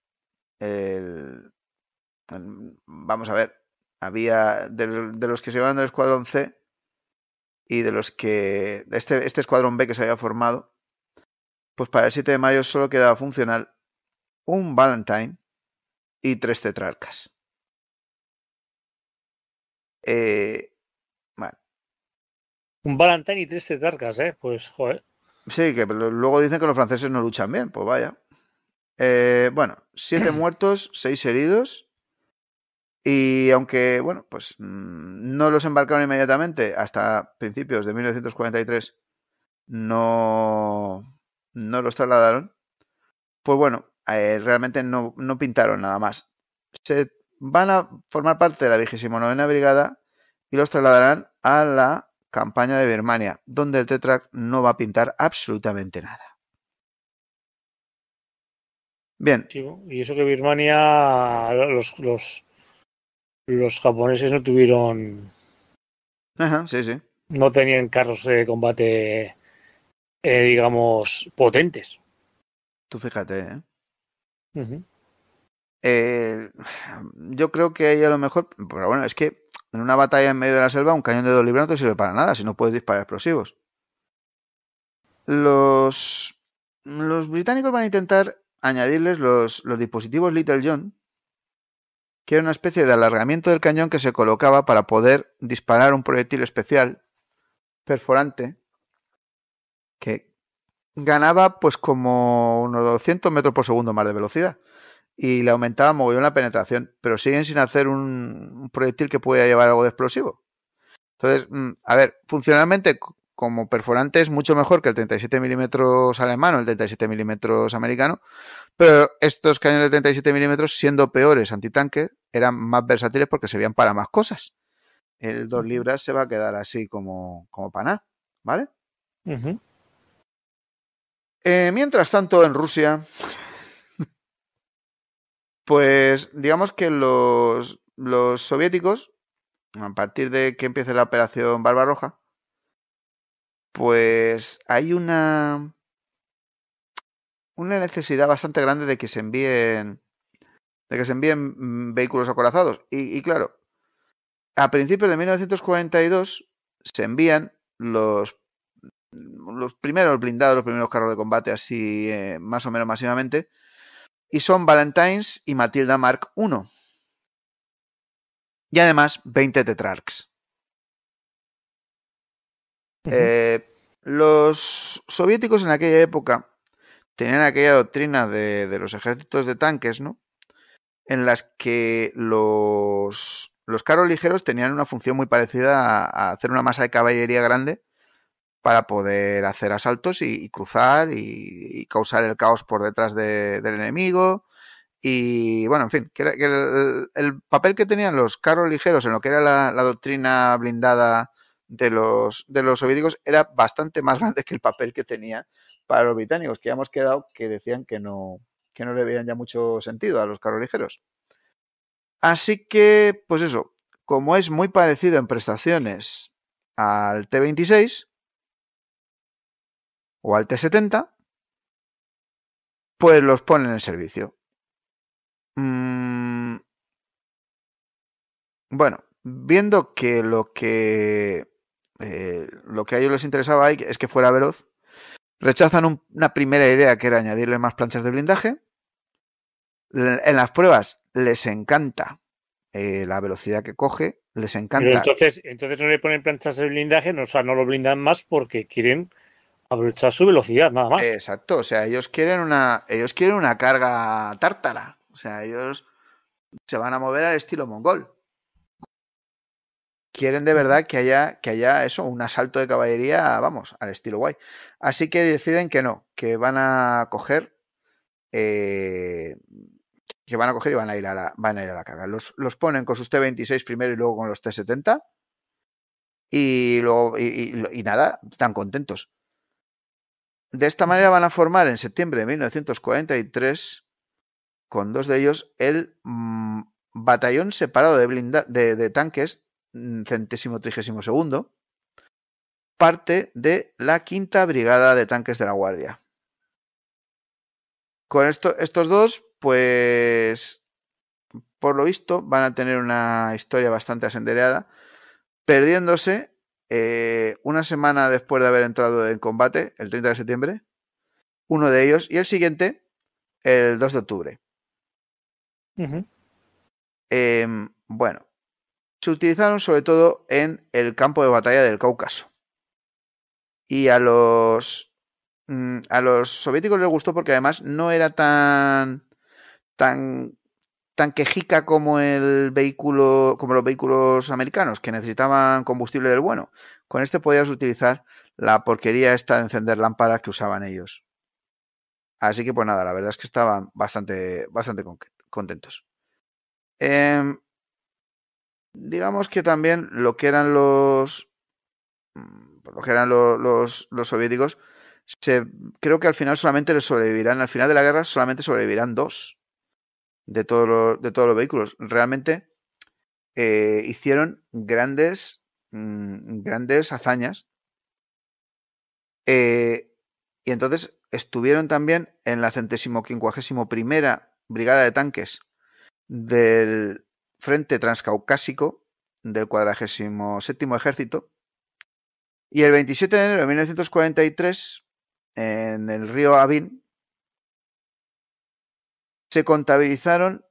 Speaker 1: vamos a ver, había de, los que se llevaban del escuadrón C y de los que. Este, este escuadrón B que se había formado, pues para el 7 de mayo solo quedaba funcional un Valentine y tres tetrarcas. Eh,
Speaker 3: un Valentine y tres tetrarcas,
Speaker 1: ¿eh? Pues, joder. Sí, que luego dicen que los franceses no luchan bien, pues vaya. Eh, bueno, siete muertos, seis heridos y aunque, bueno, pues mm, no los embarcaron inmediatamente hasta principios de 1943, no, no los trasladaron, pues bueno, eh, realmente no, pintaron nada más. Se van a formar parte de la 29 Brigada y los trasladarán a la campaña de Birmania, donde el Tetrac no va a pintar absolutamente nada. Bien.
Speaker 3: Y eso que Birmania, los los japoneses no tuvieron. Ajá, sí, sí. No tenían carros de combate,
Speaker 1: eh, digamos, potentes. Tú fíjate, ¿eh? ¿eh? yo creo que ahí a lo mejor. Pero bueno, es que en una batalla en medio de la selva, un cañón de dos libras no sirve para nada si no puedes disparar explosivos. Los, los británicos van a intentar añadirles los dispositivos Little John, que era una especie de alargamiento del cañón que se colocaba para poder disparar un proyectil especial perforante que ganaba pues como unos 200 metros por segundo más de velocidad y le aumentaba mogollón la penetración, pero siguen sin hacer un, proyectil que pueda llevar algo de explosivo. Entonces, mm, a ver, funcionalmente como perforante es mucho mejor que el 37 milímetros alemán o el 37 milímetros americano, pero estos cañones de 37 milímetros, siendo peores antitanques, eran más versátiles porque se servían para más cosas. El 2 libras se va a quedar así como, como paná, ¿vale? Eh, mientras tanto, en Rusia, pues digamos que los, los soviéticos, a partir de que empiece la operación Barbarroja, pues hay una, una necesidad bastante grande de que se envíen, de que se envíen mm, vehículos acorazados. Y, claro, a principios de 1942 se envían los los primeros blindados, los primeros carros de combate así eh, más o menos masivamente, y son Valentines y Matilda Mark I. Y además 20 Tetrarchs. Eh, los soviéticos en aquella época tenían aquella doctrina de, los ejércitos de tanques, ¿no? En las que los, carros ligeros tenían una función muy parecida a, hacer una masa de caballería grande para poder hacer asaltos y, cruzar y, causar el caos por detrás del enemigo. Y bueno, en fin, el, papel que tenían los carros ligeros en lo que era la doctrina blindada de los, de los soviéticos era bastante más grande que el papel que tenía para los británicos, que ya hemos quedado que decían que no, que no le veían ya mucho sentido a los carros ligeros. Así que, pues eso, como es muy parecido en prestaciones al T26 o al T70, pues los ponen en servicio. Mm. Bueno, viendo que lo que eh, lo que a ellos les interesaba es que fuera veloz. Rechazan una primera idea que era añadirle más planchas de blindaje. En las pruebas les encanta eh, la velocidad que coge, les encanta. entonces,
Speaker 3: entonces no le ponen planchas de blindaje, no, o sea, no lo blindan más porque quieren aprovechar
Speaker 1: su velocidad, nada más. Exacto, o sea, ellos quieren una, ellos quieren una carga tártara. O sea, ellos se van a mover al estilo mongol quieren de verdad que haya, que haya eso, un asalto de caballería, vamos, al estilo guay. Así que deciden que no, que van a coger, eh, que van a coger y van a ir a la, van a ir a la carga. Los, los ponen con sus T-26 primero y luego con los T-70 y, luego, y, nada, están contentos. De esta manera van a formar en septiembre de 1943, con dos de ellos, el mm, batallón separado de, blinda, de tanques Mm, centésimo trigésimo segundo, parte de la quinta brigada de tanques de la Guardia. Con esto, estos dos, pues, por lo visto, van a tener una historia bastante asendereada, perdiéndose eh, una semana después de haber entrado en combate, el 30 de septiembre, uno de ellos, y el siguiente, el 2 de octubre. Em, bueno, se utilizaron sobre todo en el campo de batalla del Cáucaso. Y a los mm, a los soviéticos les gustó porque además no era tan tan tan quejica como el vehículo como los vehículos americanos que necesitaban combustible del bueno. Con este podías utilizar la porquería esta de encender lámparas que usaban ellos. Así que pues nada, la verdad es que estaban bastante bastante contentos. Eh, digamos que también lo que eran los mm, lo que eran los, soviéticos se, creo que al final solamente les sobrevivirán al final de la guerra solamente sobrevivirán dos de todos los de todos los vehículos realmente eh, hicieron grandes mm, grandes hazañas eh, y entonces estuvieron también en la centésimo quincuagésimo primera brigada de tanques del, Frente Transcaucásico del 47 Ejército. Y el 27 de enero de 1943, en el río Abin se contabilizaron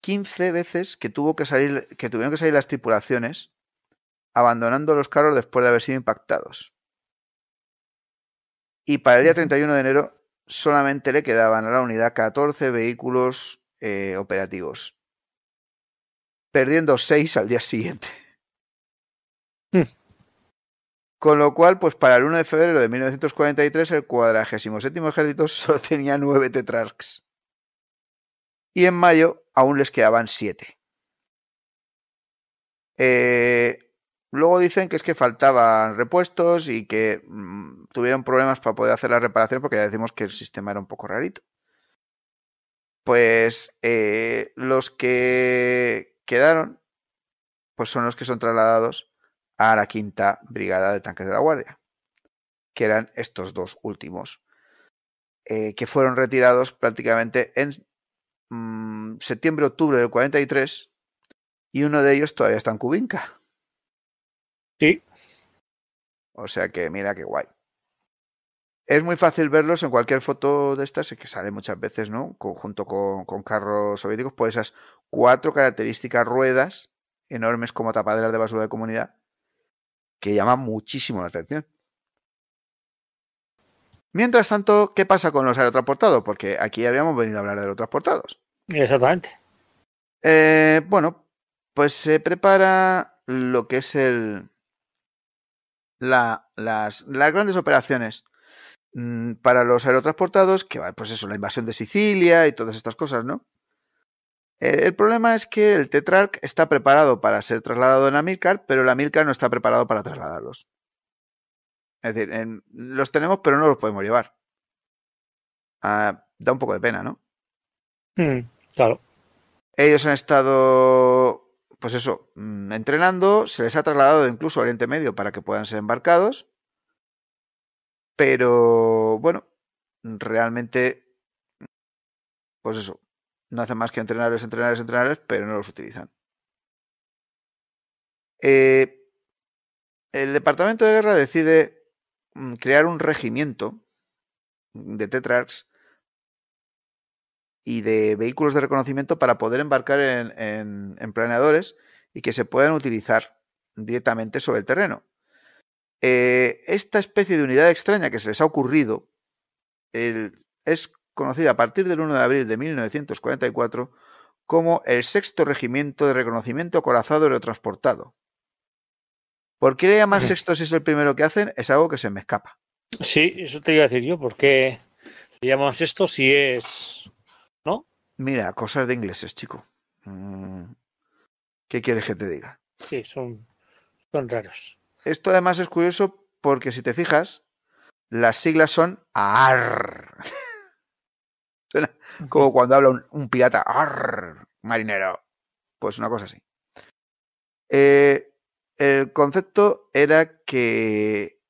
Speaker 1: 15 veces que, tuvo que, salir, que tuvieron que salir las tripulaciones, abandonando los carros después de haber sido impactados. Y para el día 31 de enero solamente le quedaban a la unidad 14 vehículos eh, operativos perdiendo 6 al día siguiente. Hmm. Con lo cual, pues para el 1 de febrero de 1943, el 47 ejército solo tenía 9 tetrarchs. Y en mayo aún les quedaban 7. Eh, luego dicen que es que faltaban repuestos y que mm, tuvieron problemas para poder hacer la reparación porque ya decimos que el sistema era un poco rarito. Pues eh, los que quedaron, pues son los que son trasladados a la quinta brigada de tanques de la Guardia, que eran estos dos últimos, eh, que fueron retirados prácticamente en mm, septiembre-octubre del 43, y uno de ellos todavía está en Cubinca. Sí. O sea que mira qué guay. Es muy fácil verlos en cualquier foto de estas, que sale muchas veces, ¿no? Conjunto junto con, carros soviéticos, por esas cuatro características ruedas enormes como tapaderas de basura de comunidad, que llama muchísimo la atención. Mientras tanto, ¿qué pasa con los aerotransportados? Porque aquí habíamos venido a hablar de los transportados. Exactamente. Eh, bueno, pues se prepara lo que es el. La, las, las grandes operaciones Mm, para los aerotransportados, que pues eso, la invasión de Sicilia y todas estas cosas, ¿no? Eh, el problema es que el Tetrarch está preparado para ser trasladado en Amilcar, pero el Amilcar no está preparado para trasladarlos. Es decir, los tenemos, pero no los podemos llevar. Ah, da un poco de pena, ¿no? Hmm, claro. Ellos han estado, pues eso, mm, entrenando, se les ha trasladado incluso a Oriente Medio para que puedan ser embarcados pero bueno, realmente, pues eso, no hacen más que entrenarles, entrenarles, entrenarles, pero no los utilizan. Eh, el Departamento de Guerra decide mm, crear un regimiento de tetrax y de vehículos de reconocimiento para poder embarcar en planeadores y que se puedan utilizar directamente sobre el terreno. Eh, esta especie de unidad extraña que se les ha ocurrido es conocida a partir del 1 de abril de 1944 como el sexto regimiento de reconocimiento acorazado aerotransportado. ¿Por qué le llaman sexto si es el primero que hacen? Es algo que se me escapa. Sí, eso te iba a decir yo, ¿por qué le llaman sexto si es... ¿No? Mira, cosas de ingleses, chico. Mm, ¿Qué quieres que te diga?
Speaker 3: Sí, son, son raros.
Speaker 1: Esto además es curioso porque si te fijas, las siglas son AR. Suena como cuando habla un, pirata AR, marinero. Pues una cosa así. Eh, el concepto era que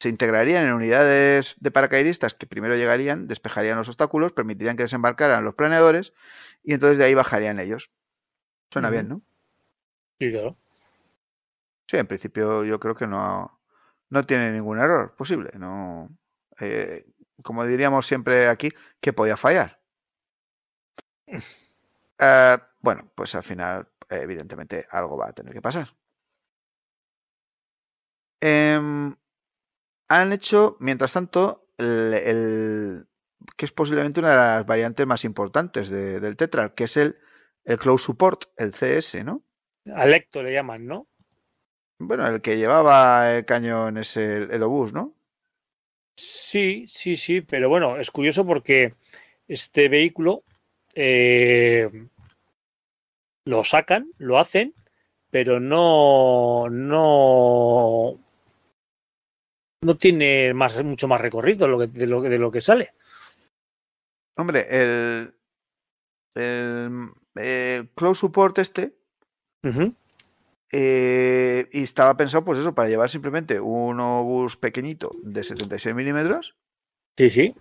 Speaker 1: se integrarían en unidades de paracaidistas que primero llegarían, despejarían los obstáculos, permitirían que desembarcaran los planeadores y entonces de ahí bajarían ellos. Suena bien, ¿no? Sí, claro. Sí, en principio yo creo que no, no tiene ningún error posible. No, eh, como diríamos siempre aquí, que podía fallar. Eh, bueno, pues al final, evidentemente, algo va a tener que pasar. Em, han hecho, mientras tanto, el, que es posiblemente una de las variantes más importantes del Tetra, que es el, el Close Support, el CS, ¿no?
Speaker 3: Alecto le llaman, ¿no?
Speaker 1: Bueno, el que llevaba el cañón es el, obús, ¿no?
Speaker 3: Sí, sí, sí, pero bueno, es curioso porque este vehículo eh, lo sacan, lo hacen, pero no, no, no tiene más, mucho más recorrido
Speaker 1: de lo que, lo, que sale. Hombre, el, el, el close support este eh, y estaba pensado, pues eso, para llevar simplemente un obús pequeñito de 76 milímetros. Sí, sí.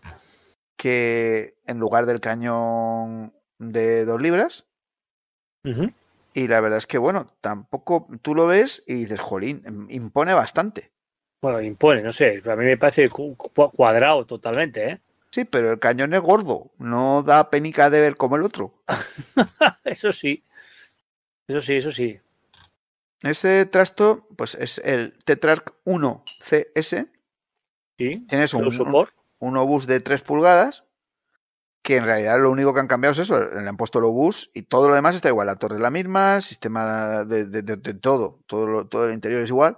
Speaker 1: Que en lugar del cañón de dos libras. Y la verdad es que, bueno, tampoco tú lo ves y dices, jolín, impone bastante. Bueno, impone, no sé, a mí me parece cuadrado totalmente, ¿eh? Sí, pero el cañón es gordo, no da penica de ver como el otro.
Speaker 3: eso sí, eso sí, eso sí.
Speaker 1: Este trasto, pues es el Tetrarch 1CS. Sí. Tienes un, un, obús de 3 pulgadas, que en realidad lo único que han cambiado es eso, le han puesto el obús y todo lo demás está igual, la torre es la misma, el sistema de, todo, todo, el interior es igual.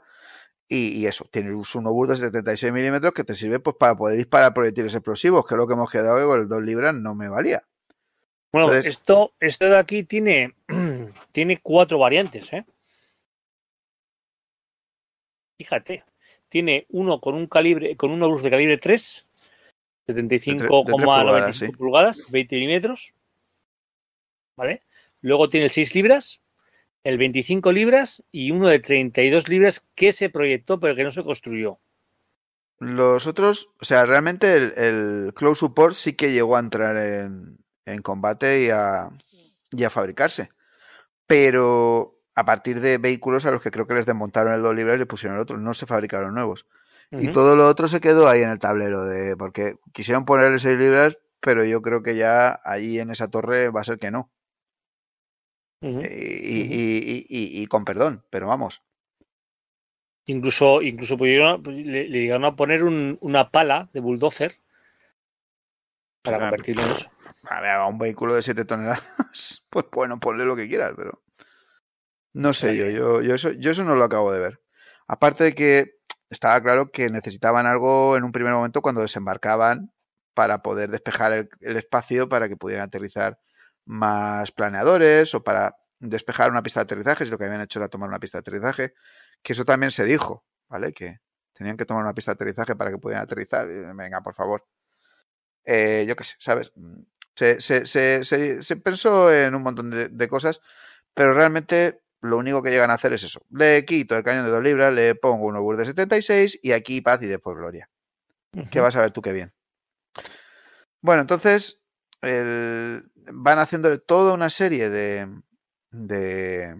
Speaker 1: Y, eso, tienes un obús de 76 milímetros que te sirve pues para poder disparar proyectiles explosivos, que es lo que hemos quedado con el 2 libras no me valía. Bueno, esto,
Speaker 3: esto de aquí tiene, tiene cuatro variantes, ¿eh? fíjate, tiene uno con un calibre, con un obús de calibre 3, 75,95 pulgadas, 20 milímetros. ¿Vale? Luego tiene el 6 libras, el 25 libras y uno de 32 libras que se proyectó pero que no se construyó.
Speaker 1: Los otros, o sea, realmente el, el Close Support sí que llegó a entrar en, combate y a, y a fabricarse. Pero a partir de vehículos a los que creo que les desmontaron el dos libras y le pusieron el otro, no se fabricaron nuevos. Y todo lo otro se quedó ahí en el tablero, de porque quisieron ponerle seis libras, pero yo creo que ya ahí en esa torre va a ser que no. Eh, y, con perdón, pero vamos.
Speaker 3: Incluso, incluso pudieron, pues, le, llegaron a poner una pala de
Speaker 1: bulldozer para convertirlo en eso. A ver, a un vehículo de 7 toneladas, pues bueno, ponle lo que quieras, pero. No sé yo, yo, yo, eso, yo eso no lo acabo de ver. Aparte de que estaba claro que necesitaban algo en un primer momento cuando desembarcaban para poder despejar el, espacio para que pudieran aterrizar más planeadores o para despejar una pista de aterrizaje, si lo que habían hecho era tomar una pista de aterrizaje, que eso también se dijo, ¿vale? Que tenían que tomar una pista de aterrizaje para que pudieran aterrizar. Venga, por favor. Eh, yo qué sé, ¿sabes? Mm, se, se, se, se, pensó en un montón de cosas, pero realmente lo único que llegan a hacer es eso. Le quito el cañón de dos libras, le pongo un obús de 76 y aquí paz y después gloria. Que vas a ver tú qué bien. Bueno, entonces van haciéndole toda una serie de, de,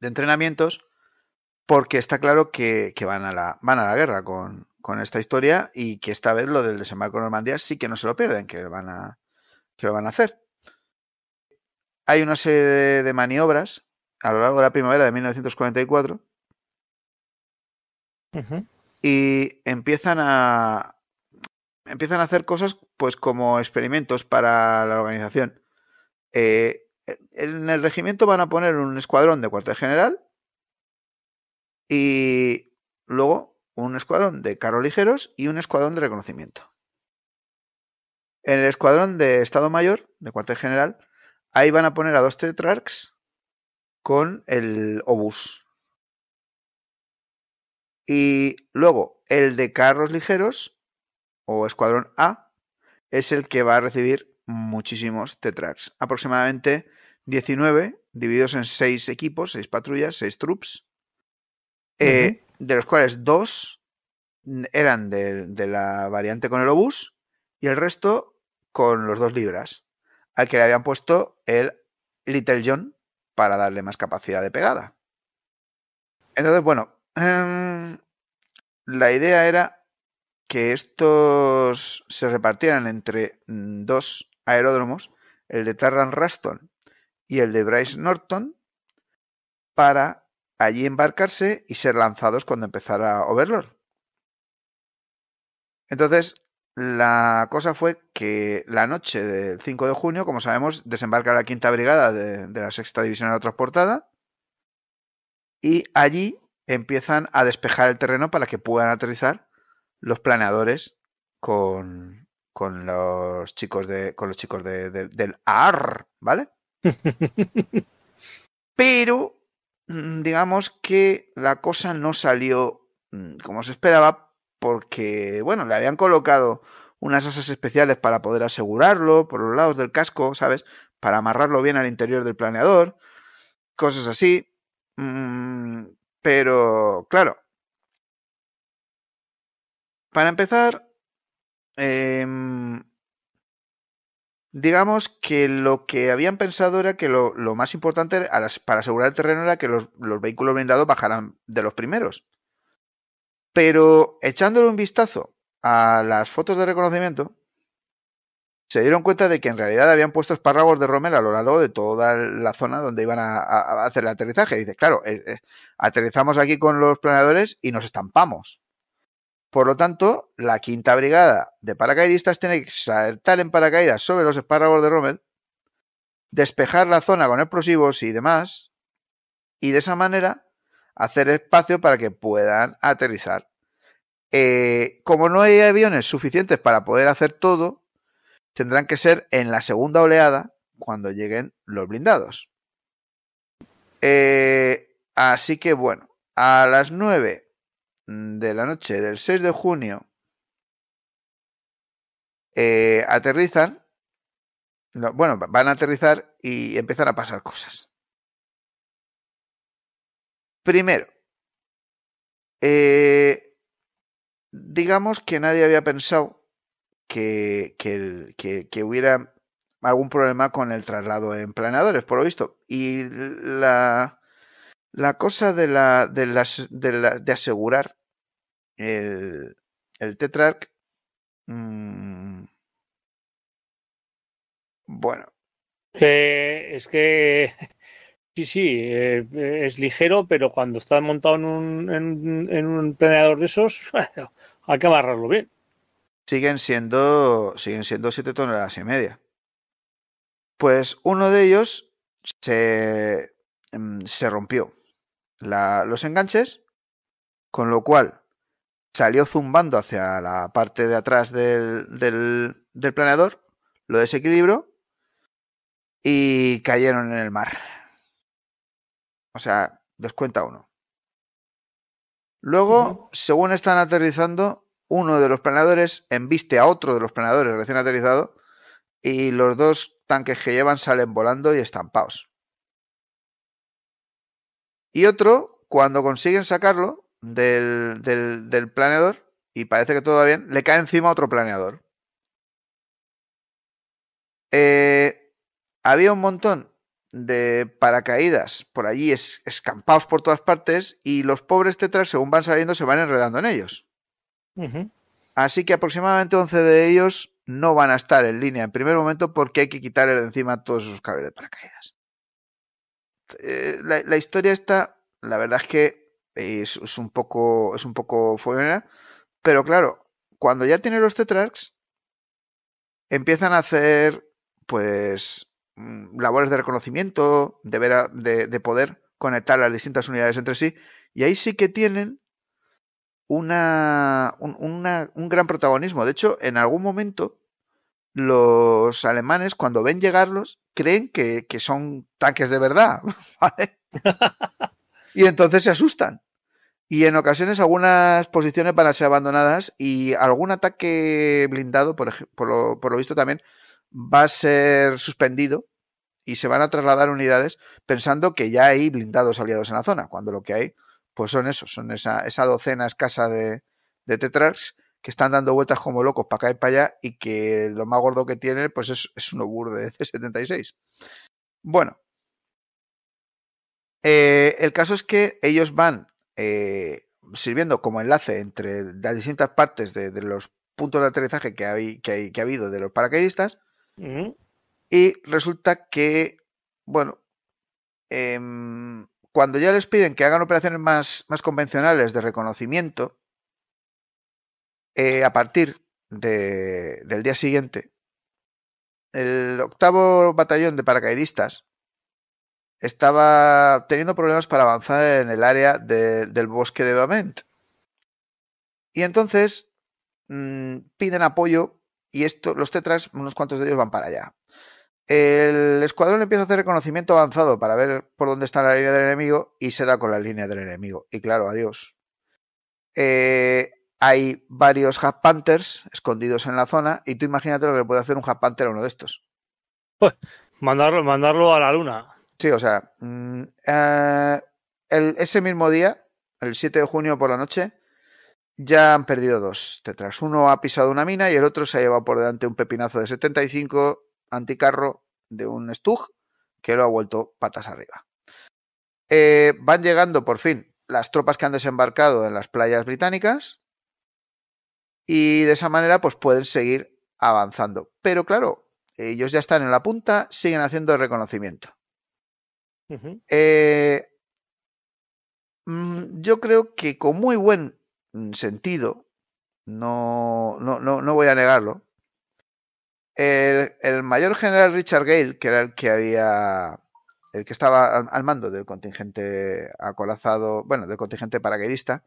Speaker 1: entrenamientos porque está claro que, van, a la, van a la guerra con, esta historia y que esta vez lo del desembarco en Normandía sí que no se lo pierden, que lo van a, que lo van a hacer. Hay una serie de maniobras a lo largo de la primavera de 1944. Y empiezan a empiezan a hacer cosas pues como experimentos para la organización. Eh, en el regimiento van a poner un escuadrón de cuartel general y luego un escuadrón de carros ligeros y un escuadrón de reconocimiento. En el escuadrón de Estado Mayor, de cuartel general, ahí van a poner a dos tetrarchs con el obús. Y luego el de carros ligeros o escuadrón A es el que va a recibir muchísimos tetrax Aproximadamente 19 divididos en 6 equipos, 6 patrullas, 6 troops, eh, de los cuales 2 eran de, de, la variante con el obús y el resto con los dos libras, al que le habían puesto el Little John para darle más capacidad de pegada. Entonces, bueno, em, la idea era que estos se repartieran entre dos aeródromos, el de Tarran Raston y el de Bryce Norton, para allí embarcarse y ser lanzados cuando empezara Overlord. Entonces, la cosa fue que la noche del 5 de junio, como sabemos, desembarca la quinta brigada de, la sexta división la transportada. y allí empiezan a despejar el terreno para que puedan aterrizar los planeadores con, con los chicos de con los chicos del AR, ¿vale? Pero mm, digamos que la cosa no salió mm, como se esperaba porque, bueno, le habían colocado unas asas especiales para poder asegurarlo por los lados del casco, ¿sabes? Para amarrarlo bien al interior del planeador, cosas así. Mm, pero, claro. Para empezar, em, digamos que lo que habían pensado era que lo, más importante para asegurar el terreno era que los, los vehículos blindados bajaran de los primeros. Pero echándole un vistazo a las fotos de reconocimiento, se dieron cuenta de que en realidad habían puesto espárragos de Rommel a lo largo de toda la zona donde iban a, hacer el aterrizaje. Dice, claro, eh, eh, aterrizamos aquí con los planeadores y nos estampamos. Por lo tanto, la quinta brigada de paracaidistas tiene que saltar en paracaídas sobre los espárragos de Rommel, despejar la zona con explosivos y demás, y de esa manera hacer espacio para que puedan aterrizar. Eh, como no hay aviones suficientes para poder hacer todo, tendrán que ser en la segunda oleada cuando lleguen los blindados. Eh, así que bueno, a las 9 de la noche del 6 de junio eh, aterrizan, bueno, van a aterrizar y empiezan a pasar cosas. Primero, eh, digamos que nadie había pensado que, que, hubiera algún problema con el traslado de planeadores, por lo visto. Y la, cosa de, de, asegurar el, el Tetrarch. Mm, bueno. Eh,
Speaker 3: es que Sí, sí, eh, eh, es ligero, pero cuando está montado en
Speaker 1: un, en, un planeador de esos, hay que amarrarlo bien. Siguen siendo, siguen siendo 7 toneladas y media. Pues uno de ellos se, em, se rompió los enganches, con lo cual salió zumbando hacia la parte de atrás del, del planeador, lo desequilibró y cayeron en el mar. O sea, descuenta uno. Luego, según están aterrizando, uno de los planeadores embiste a otro de los planeadores recién aterrizado y los dos tanques que llevan salen volando y estampados. Y otro, cuando consiguen sacarlo del, planeador, y parece que todo va bien, le cae encima otro planeador. Eh, había un montón de paracaídas por allí es, escampados por todas partes y los pobres tetrax según van saliendo se van enredando en ellos. Así que aproximadamente 11 de ellos no van a estar en línea en primer momento porque hay que quitarle de encima todos esos cables de paracaídas. Eh, la, historia está, la verdad es que es, un poco, es un poco fuera, pero claro, cuando ya tienen los tetrax empiezan a hacer pues Mm, labores de reconocimiento, de, ver de, poder conectar las distintas unidades entre sí. Y ahí sí que tienen una, un, gran protagonismo. De hecho, en algún momento, los alemanes, cuando ven llegarlos, creen que, son tanques de verdad. y entonces se asustan. Y en ocasiones algunas posiciones van a ser abandonadas y algún ataque blindado, por, por lo visto también, va a ser suspendido y se van a trasladar unidades pensando que ya hay blindados aliados en la zona, cuando lo que hay pues son esos, son esa, docena escasa de, de que están dando vueltas como locos para y para allá y que lo más gordo que tiene pues es, un obur de C-76. Bueno, eh, el caso es que ellos van eh, sirviendo como enlace entre las distintas partes de, los puntos de aterrizaje que, hay, hay, que ha habido de los paracaidistas y resulta que, bueno, em, cuando ya les piden que hagan operaciones más, más convencionales de reconocimiento, eh, a partir de, del día siguiente, el octavo batallón de paracaidistas estaba teniendo problemas para avanzar en el área del bosque de Bament. Y entonces mm, piden apoyo y esto, los Tetras, unos cuantos de ellos van para allá. El escuadrón empieza a hacer reconocimiento avanzado para ver por dónde está la línea del enemigo y se da con la línea del enemigo. Y claro, adiós. Eh, hay varios Half Panthers escondidos en la zona y tú imagínate lo que puede hacer un Half Panther a uno de estos. Pues, mandarlo, mandarlo a la luna. Sí, o sea, mm, eh, ese mismo día, el 7 de junio por la noche, ya han perdido dos Tetras. Uno ha pisado una mina y el otro se ha llevado por delante un pepinazo de 75 anticarro de un Stug que lo ha vuelto patas arriba. Eh, van llegando por fin las tropas que han desembarcado en las playas británicas y de esa manera pues pueden seguir avanzando. Pero claro, ellos ya están en la punta, siguen haciendo el reconocimiento. Eh, mm, yo creo que con muy buen sentido, no, no, no, voy a negarlo. El, mayor general Richard Gale, que era el que había. el que estaba al, mando del contingente acorazado, bueno, del contingente paracaidista,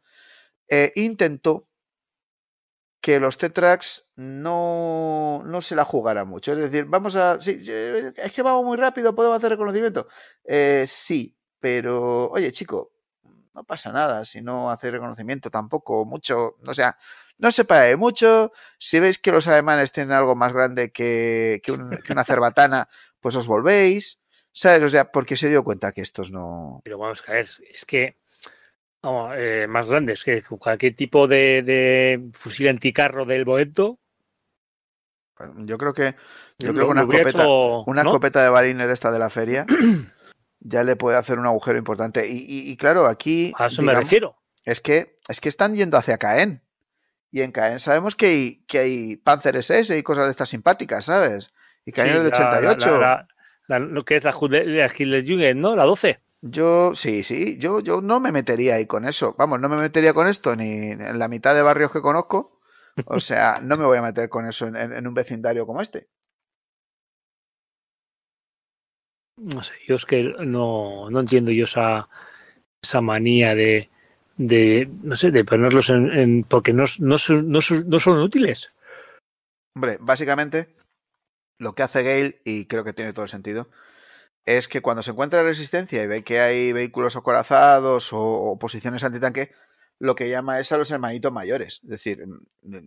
Speaker 1: eh, intentó que los Tetrax no, no se la jugaran mucho. Es decir, vamos a. es que vamos muy rápido, podemos hacer reconocimiento. Eh, sí, pero. Oye, chico, no pasa nada si no hace reconocimiento tampoco mucho, o sea, no se de mucho, si veis que los alemanes tienen algo más grande que, una cerbatana, pues os volvéis, ¿sabes? O sea, porque se dio cuenta que estos no...
Speaker 3: Pero vamos a es que vamos, eh, más grandes que cualquier tipo de, fusil anticarro del Boeto,
Speaker 1: pues, yo creo que, yo creo una, escopeta, de balines de esta de la feria ya le puede hacer un agujero importante. Y, claro, aquí. A eso me refiero. Es que, es que están yendo hacia Caen. Y en Caen sabemos que hay, que hay Panzer SS y cosas de estas simpáticas, ¿sabes? Y Caen es de 88. La, lo que es la, Jugend ¿no? La 12. Yo, sí, sí, yo, yo no me metería ahí con eso. Vamos, no me metería con esto ni en la mitad de barrios que conozco. O sea, no me voy a meter con eso en un vecindario como este.
Speaker 3: no sé, yo es que no, entiendo yo esa, manía de, de, no sé, de ponerlos en, porque no, son, no, son útiles.
Speaker 1: Hombre, básicamente lo que hace Gale, y creo que tiene todo el sentido, es que cuando se encuentra resistencia y ve que hay vehículos acorazados o posiciones antitanque, lo que llama es a los hermanitos mayores. Es decir,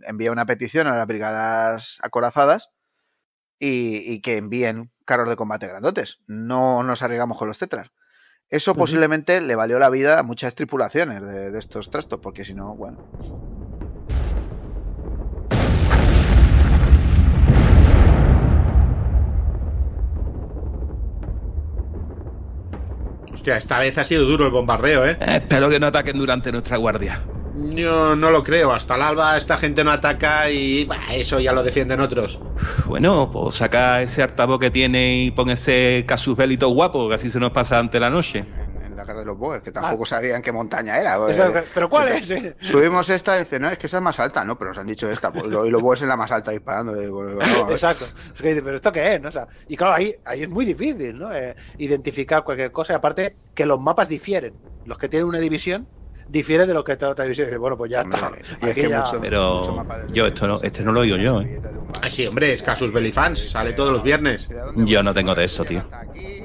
Speaker 1: envía una petición a las brigadas acorazadas y, que envíen carros de combate grandotes. No nos arriesgamos con los tetras. Eso posiblemente le valió la vida a muchas tripulaciones de, de estos trastos, porque si no, bueno.
Speaker 2: Hostia, esta vez ha sido duro el bombardeo, ¿eh?
Speaker 5: Espero que no ataquen durante nuestra guardia.
Speaker 2: Yo no lo creo. Hasta el alba esta gente no ataca y eso ya
Speaker 5: lo defienden otros. Bueno, pues saca ese hartavo que tiene y pon ese casus guapo, que así se nos pasa ante la noche.
Speaker 1: En, la cara de los Boers, que ah. tampoco sabían qué montaña era. Pues, eh. pero ¿cuál es? Subimos esta y no, es que esa es más alta, ¿no? Pero nos han dicho esta, pues, y los Boers en la más alta disparándole. Exacto. pero ¿esto qué es? y claro, ahí, ahí es muy difícil, ¿no?
Speaker 2: Eh, identificar cualquier cosa. Y aparte, que los mapas difieren. Los que tienen una división difiere de lo que está otra dice, Bueno, pues ya está.
Speaker 5: pero yo esto no, este no lo oigo yo. ¿eh?
Speaker 2: Ah, sí, hombre, es Casus Belli Fans, sale todos los
Speaker 5: viernes. Yo no tengo de eso, tío.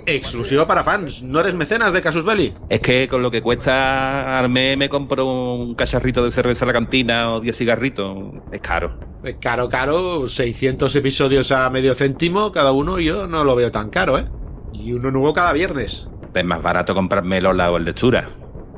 Speaker 5: ...exclusivo para
Speaker 2: fans, ¿no eres mecenas de Casus Belli?
Speaker 5: Es que con lo que cuesta armé, me compro un cacharrito de cerveza a la cantina o 10 cigarritos, es caro. Es
Speaker 2: pues caro, caro, 600 episodios a medio céntimo cada uno, yo no lo veo tan caro, ¿eh? Y uno
Speaker 5: nuevo cada viernes. Es más barato comprarme los lagos de lectura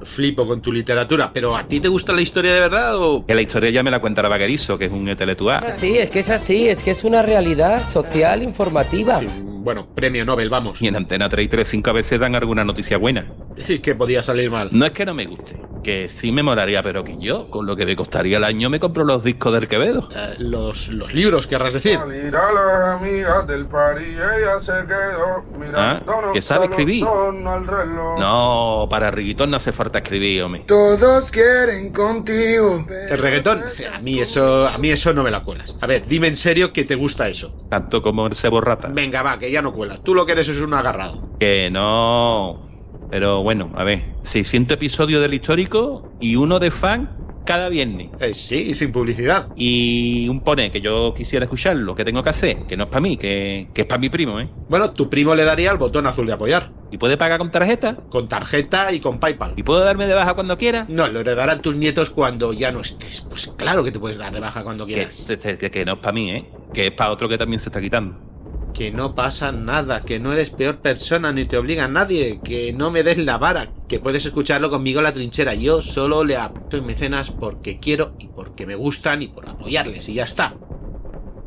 Speaker 5: flipo con tu literatura, pero ¿a ti te gusta la historia de verdad o...? Que la historia ya me la cuenta la Vaquerizo, que es un eteletuá. Ah,
Speaker 4: sí, es que
Speaker 2: es así, es que es una realidad social informativa.
Speaker 5: bueno, premio Nobel, vamos. Y en Antena 335 a veces dan alguna noticia buena. ¿Y qué podía salir mal? No es que no me guste, que sí me moraría, pero que yo, con lo que me costaría el año, me compro los discos del Quevedo. Eh, los, los libros, querrás decir. Ah,
Speaker 4: mira las amigas del ella se quedó ah,
Speaker 5: ¿Que sabe escribir?
Speaker 4: No,
Speaker 5: para riguitón no hace falta escribí, hombre.
Speaker 1: Todos quieren contigo.
Speaker 5: El reggaetón, a mí eso, a mí eso no me la cuelas. A ver, dime
Speaker 2: en serio que te gusta eso. Tanto como se borrata. Venga, va, que ya no cuela. Tú lo que eres es un agarrado.
Speaker 5: Que no. Pero bueno, a ver, 600 episodios del histórico y uno de fan cada viernes. Eh, sí, y sin publicidad. Y un pone que yo quisiera escucharlo, que tengo que hacer, que no es para mí, que, es para mi primo, ¿eh? Bueno, tu primo le daría el botón azul de apoyar. ¿Y puede pagar con tarjeta? Con tarjeta y con PayPal. ¿Y puedo darme de baja cuando quiera? No, lo
Speaker 2: le darán tus nietos cuando ya no estés. Pues claro que te puedes dar de baja cuando
Speaker 5: quieras. que no es para mí, ¿eh? Que es para otro que también se está quitando que
Speaker 2: no pasa nada, que no eres peor persona ni te obliga a nadie, que no me des la vara, que puedes escucharlo conmigo en la trinchera. Yo solo le apoyo mecenas porque quiero y porque me gustan y por apoyarles y ya está.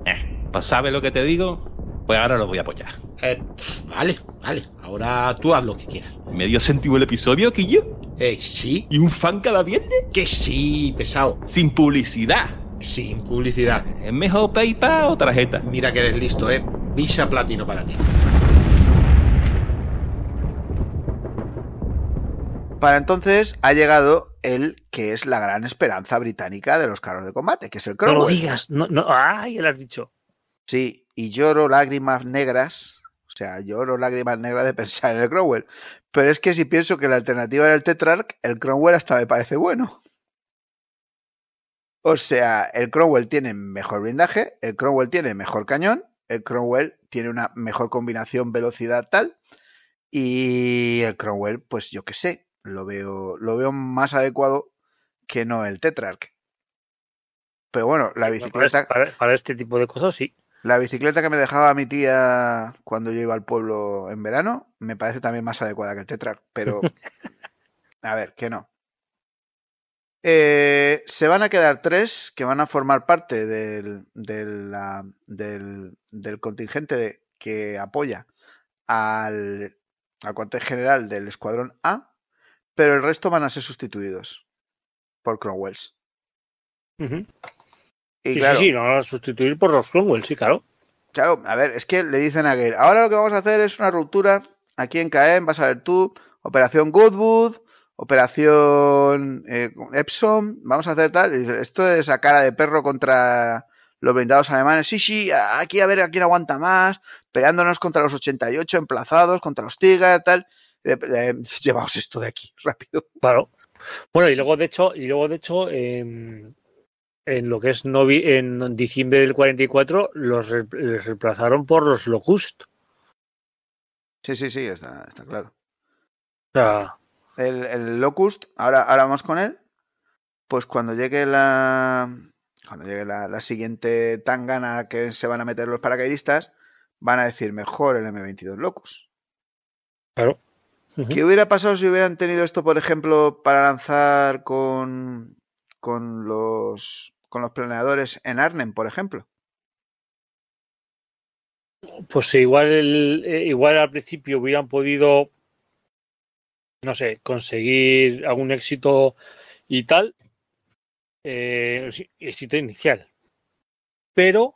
Speaker 5: Eh, pues sabes lo que te digo, pues ahora lo voy a apoyar. Eh, vale, vale, ahora tú haz lo que quieras. ¿Medio sentido el episodio, que yo? Eh, sí. ¿Y un fan cada viernes? Que sí, pesado. Sin publicidad. Sin publicidad. ¿Es mejor
Speaker 2: PayPal o tarjeta? Mira que eres listo, eh. Visa Platino para ti.
Speaker 1: Para entonces ha llegado el que es la gran esperanza británica de los carros de combate, que es el Cromwell. No lo digas, no, no, lo has dicho. Sí, y lloro lágrimas negras, o sea, lloro lágrimas negras de pensar en el Cromwell. Pero es que si pienso que la alternativa era el Tetrarch, el Cromwell hasta me parece bueno. O sea, el Cromwell tiene mejor blindaje, el Cromwell tiene mejor cañón, el Cromwell tiene una mejor combinación velocidad tal y el Cromwell, pues yo qué sé, lo veo, lo veo más adecuado que no el Tetrarch. Pero bueno, la bicicleta... Este, e, para, este tipo de cosas sí. La bicicleta que me dejaba mi tía cuando yo iba al pueblo en verano me parece también más adecuada que el Tetrarch, pero... A ver, que no. Eh, se van a quedar tres que van a formar parte del, del, ah, contingente que apoya al, al cuartel general del escuadrón A, pero el resto van a ser sustituidos por Cromwells. y sí, sí, van a sustituir por los Cromwells, sí, claro. Claro, a ver, es que le dicen a Gale, ahora lo que vamos a hacer es una ruptura aquí en Caen, vas a ver tú, Operación Goodwood, operación eh, Epsom, vamos a hacer tal. esto es esa cara de perro contra los blindados alemanes. Sí, sí, aquí a ver a quién aguanta más, peleándonos contra los 88 emplazados, contra los y tal. Eh, eh, Llevamos llevaos esto de aquí, rápido. Claro. Bueno, y luego de
Speaker 3: hecho, y luego de hecho, en lo que es novi en diciembre del 44, los, les reemplazaron por los Locust.
Speaker 1: Sí, sí, sí, está, está claro. O sea, el, Locust, ahora, ahora vamos con él, pues cuando llegue la cuando llegue la, siguiente tangana que se van a meter los paracaidistas, van a decir mejor el M22 Locust. Claro. ¿Qué hubiera pasado si hubieran tenido esto, por ejemplo, para lanzar con, con los con los planeadores en Arnhem, por ejemplo? Pues
Speaker 3: igual, el,
Speaker 1: eh, igual al principio hubieran
Speaker 3: podido no sé, conseguir algún éxito y tal, eh, éxito inicial. Pero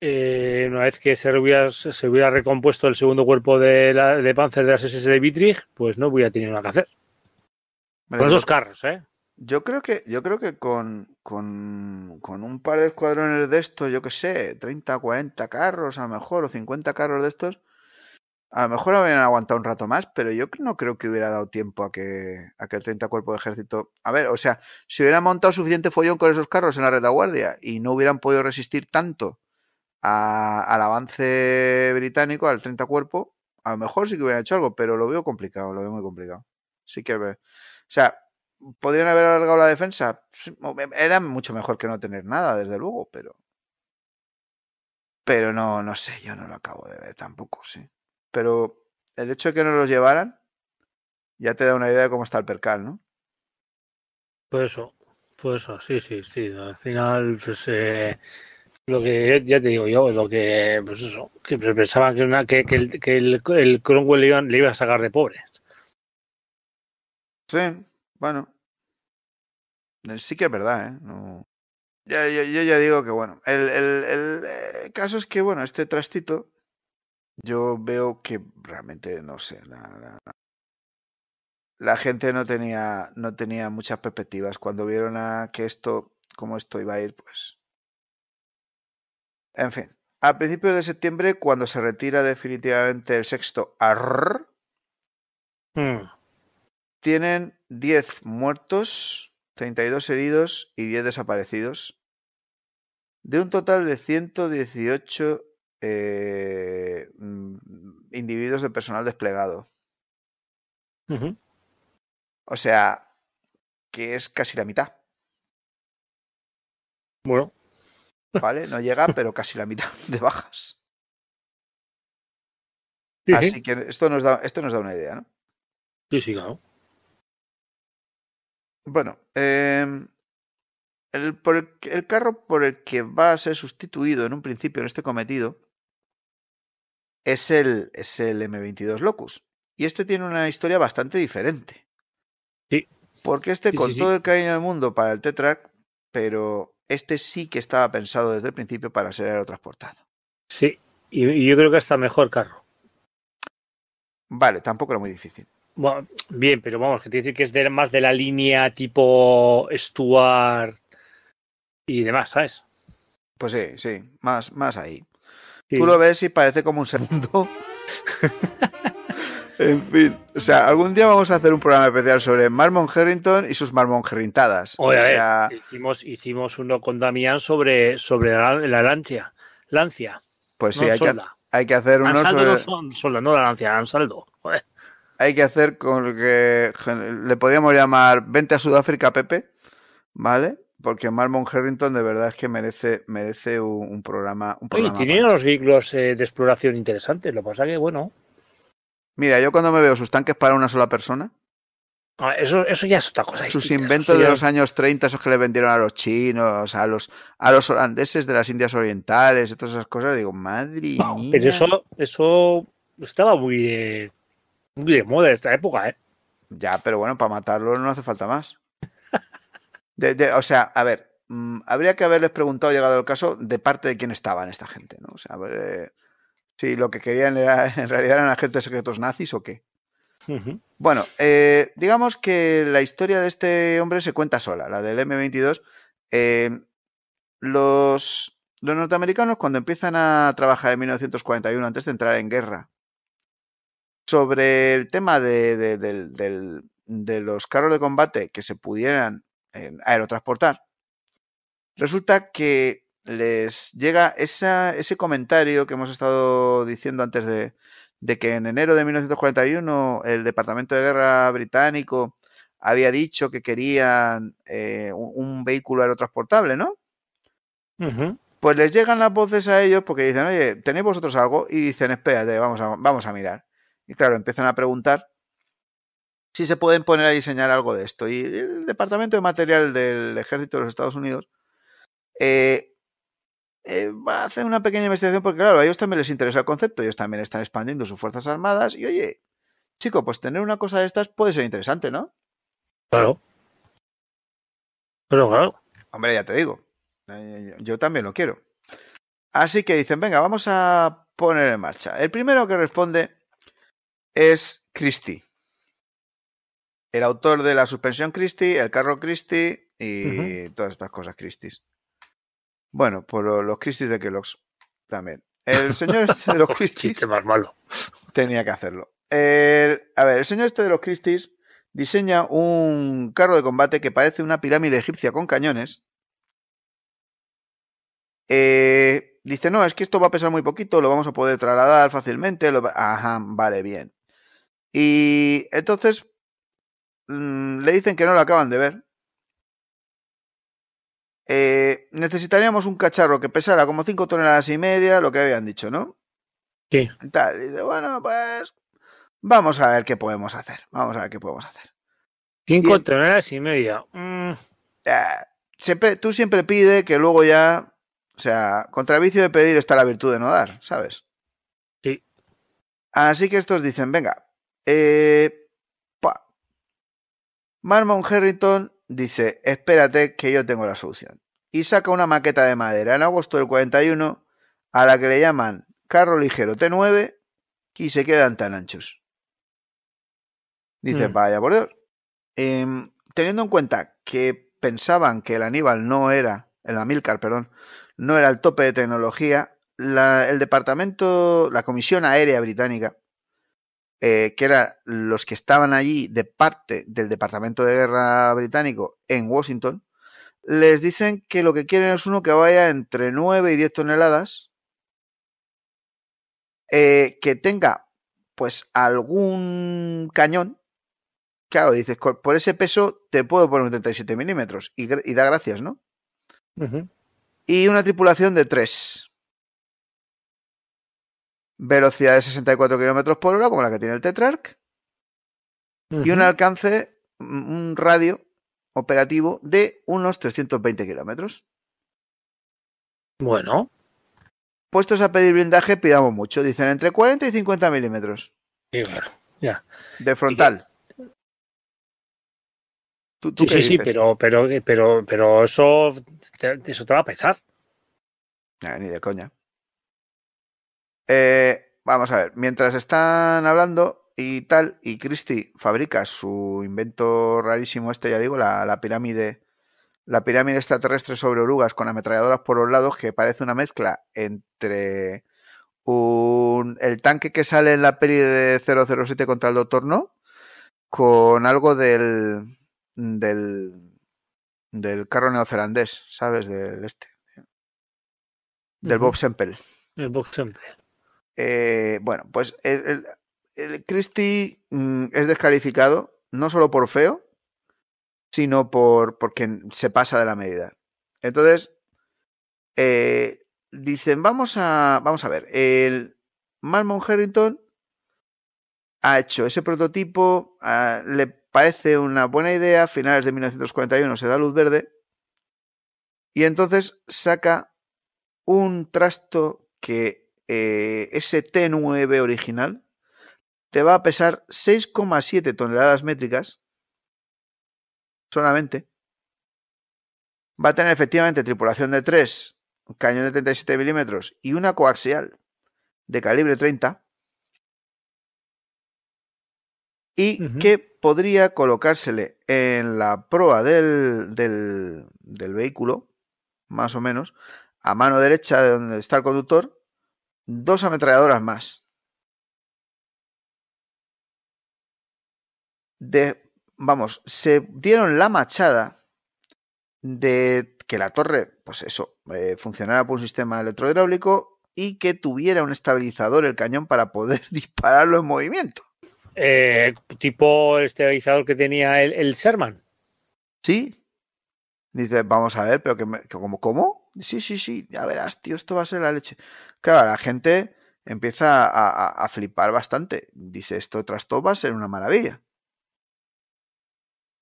Speaker 3: eh, una vez que se hubiera, se hubiera recompuesto el segundo cuerpo de, de Panzer de las SS de Vitrich, pues no voy a tener nada que hacer. con esos
Speaker 1: carros, ¿eh? Yo creo que, yo creo que con, con, con un par de escuadrones de estos, yo qué sé, 30, 40 carros a lo mejor, o 50 carros de estos, a lo mejor habían aguantado un rato más, pero yo no creo que hubiera dado tiempo a que, a que el 30 Cuerpo de Ejército. A ver, o sea, si hubieran montado suficiente follón con esos carros en la retaguardia y no hubieran podido resistir tanto al avance británico, al 30 Cuerpo, a lo mejor sí que hubieran hecho algo, pero lo veo complicado, lo veo muy complicado. Sí que. O sea, ¿podrían haber alargado la defensa? Eh, era mucho mejor que no tener nada, desde luego, pero. Pero no, no sé, yo no lo acabo de ver tampoco, sí pero el hecho de que no los llevaran ya te da una idea de cómo está el percal, ¿no?
Speaker 3: Pues eso, pues eso, sí, sí, sí. Al final, pues eh, lo que ya te digo yo, lo que, pues eso, que pensaban que, una, que, el, que el, Cromwell
Speaker 1: le, iba a sacar de pobres. Sí, bueno. Eh, sí que es verdad, ¿eh? No... Ya, yo, ya digo que, bueno, el, el, el eh, caso es que, bueno, este trastito yo veo que realmente, no sé, nada. la, gente no tenía, no tenía muchas perspectivas. Cuando vieron a ah, que esto, cómo esto iba a ir, pues... En fin, a principios de septiembre, cuando se retira definitivamente el sexto ARR hmm. tienen 10 muertos, 32 heridos y 10 desaparecidos, de un total de 118 eh, mm, individuos de personal desplegado. O sea, que es casi la mitad. Bueno. Vale, no llega, pero casi la mitad de bajas. Así que esto nos, da, esto nos da una idea, ¿no? Sí, sí, claro. Bueno, em, el, carro por el que va a ser sustituido en un principio en este cometido es el, es el M22 Locus. Y este tiene una historia bastante diferente. Sí. Porque este, con todo el cariño del mundo para el t pero este sí que estaba pensado desde el principio para ser aerotransportado.
Speaker 3: Sí, y, yo creo que hasta mejor carro. Vale, tampoco era muy difícil. Bueno, bien, pero vamos, que tiene que decir que es más de la línea tipo
Speaker 1: Stuart y demás, ¿sabes? Pues sí, sí, más, más ahí. Tú lo ves y parece como un segundo. en fin, o sea, algún día vamos a hacer un programa especial sobre Marmon Harrington y sus Marmon Herrintadas. o
Speaker 3: hicimos, hicimos uno con Damián sobre, sobre la, lancia. Lancia.
Speaker 1: Pues sí, hay, que, hay, que, hacer uno sobre... no
Speaker 3: son, no la lancia, Ansaldo.
Speaker 1: Hay que hacer con lo que le podríamos llamar Vente a Sudáfrica, Pepe. ¿Vale? porque marmont Harrington de verdad es que merece, merece un, programa. Un programa tiene unos vehículos eh, de exploración interesantes, lo que pasa que, bueno. Mira, yo cuando me veo sus tanques para una sola persona. Ah, eso, eso ya es otra cosa. Sus inventos de los años 30, esos que le vendieron a los chinos, a los, a los holandeses de las Indias Orientales, y todas esas cosas, digo, madre mía. Pero eso, eso estaba muy, de muy de moda esta época, ¿eh? Ya, pero bueno, para matarlo no hace falta más o sea, a ver, mm, habría que haberles preguntado, llegado el caso, de parte de quién estaban esta gente, ¿no? O sea, eh, si lo que querían era, en realidad eran agentes secretos nazis o qué. Bueno, eh, digamos que la historia de este hombre se cuenta sola, la del M22. Eh, los, norteamericanos, cuando empiezan a trabajar en 1941, antes de entrar en guerra, sobre el tema de los carros de combate que se pudieran aerotransportar. Resulta que les llega ese comentario que hemos estado diciendo antes de, que en enero de 1941 el Departamento de Guerra británico había dicho que querían eh, un, vehículo aerotransportable, ¿no? Pues les llegan las voces a ellos porque dicen, oye, ¿tenéis vosotros algo? Y dicen, espérate, vamos vamos a mirar. Y claro, empiezan a preguntar si se pueden poner a diseñar algo de esto. Y el Departamento de Material del Ejército de los Estados Unidos eh, eh, va a hacer una pequeña investigación porque, claro, a ellos también les interesa el concepto, ellos también están expandiendo sus Fuerzas Armadas y, oye, chico, pues tener una cosa de estas puede ser interesante, ¿no? Claro. Pero claro. Hombre, ya te digo, eh, yo también lo quiero. Así que dicen, venga, vamos a poner en marcha. El primero que responde es Christie. El autor de La suspensión Christie, El carro Christie y todas estas cosas Christie's. Bueno, por pues los Christie de Kellogg's también. El señor este de los Christie's. más malo. Tenía que hacerlo. a ver, el señor este de los Christie's diseña un carro de combate que parece una pirámide egipcia con cañones. Eh, dice, no, es que esto va a pesar muy poquito, lo vamos a poder trasladar fácilmente. Ajá, vale, bien. Y entonces Mm, le dicen que no lo acaban de ver. Eh, necesitaríamos un cacharro que pesara como 5 toneladas y media, lo que habían dicho, ¿no? Sí. Tal, y dice, bueno, pues vamos a ver qué podemos hacer. Vamos a ver qué podemos hacer. 5 toneladas y media. Mm. siempre, tú siempre pide que luego ya. O sea, contra el vicio de pedir está la virtud de no dar, ¿sabes? Sí. Así que estos dicen, venga, eh, Marmon Harrington dice, espérate que yo tengo la solución. Y saca una maqueta de madera en agosto del 41 a la que le llaman carro ligero T9 y se quedan tan anchos. Dice, mm. vaya por Dios. Em, teniendo en cuenta que pensaban que el Aníbal no era, el Amilcar, perdón, no era el tope de tecnología, el departamento, la Comisión Aérea Británica eh, que eran los que estaban allí de parte del Departamento de Guerra británico en Washington, les dicen que lo que quieren es uno que vaya entre 9 y 10 toneladas, eh, que tenga pues algún cañón. Claro, dices, por ese peso te puedo poner 37 milímetros y, da gracias, ¿no? Y una tripulación de 3 velocidad de 64 km por hora, como la que tiene el Tetrarch, y un alcance, mm, un radio operativo de unos 320 kilómetros. Bueno. Puestos a pedir blindaje, pidamos mucho. Dicen entre 40 y 50 milímetros. Sí, claro, ya. De frontal. sí, sí, sí, pero, pero, pero, pero eso, te, eso va a pesar. ni de coña. Eh, vamos a ver, mientras están hablando y tal, y Christie fabrica su invento rarísimo este, ya digo, la, pirámide la pirámide extraterrestre sobre orugas con ametralladoras por los lados que parece una mezcla entre el tanque que sale en la peli de 007 contra el Doctor No con algo del del, carro neozelandés, ¿sabes? Del este. Del Bob El Bob eh, bueno, pues el, Christie mm, es descalificado no solo por feo, sino por porque se pasa de la medida. Entonces, eh, dicen, vamos a, vamos a ver, el Marmon Harrington ha hecho ese prototipo, ah, le parece una buena idea, a finales de 1941 se da luz verde, y entonces saca un trasto que eh, ese T9 original te va a pesar 6,7 toneladas métricas solamente. Va a tener efectivamente tripulación de 3, cañón de 37 milímetros y una coaxial de calibre 30. Y que podría colocársele en la proa del, del, del vehículo, más o menos, a mano derecha de donde está el conductor, Dos ametralladoras más. De, vamos, se dieron la machada de que la torre, pues eso, eh, funcionara por un sistema electrohidráulico y que tuviera un estabilizador el cañón para poder dispararlo en movimiento.
Speaker 3: Eh, tipo el estabilizador que tenía el, Sherman.
Speaker 1: Sí. Dice, vamos a ver, pero que, me, como, ¿cómo? sí, sí, sí, ya verás, tío, esto va a ser la leche. Claro, la gente empieza a, flipar bastante. Dice, esto tras todo va a ser una maravilla.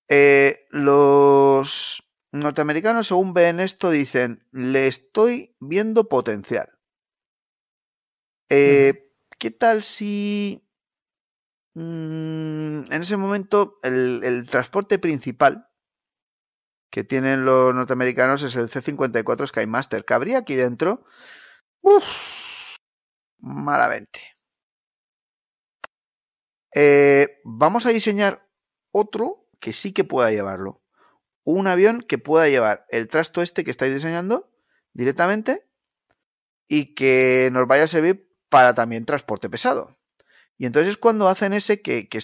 Speaker 1: Eh, los norteamericanos, según ven esto, dicen, le estoy viendo potencial. Eh, ¿Qué tal si... Mm, en ese momento el, el transporte principal que tienen los norteamericanos es el C-54 Skymaster. ¿Cabría aquí dentro? Uf, malamente. Eh, vamos a diseñar otro que sí que pueda llevarlo. Un avión que pueda llevar el trasto este que estáis diseñando directamente y que nos vaya a servir para también transporte pesado. Y entonces es cuando hacen ese que, que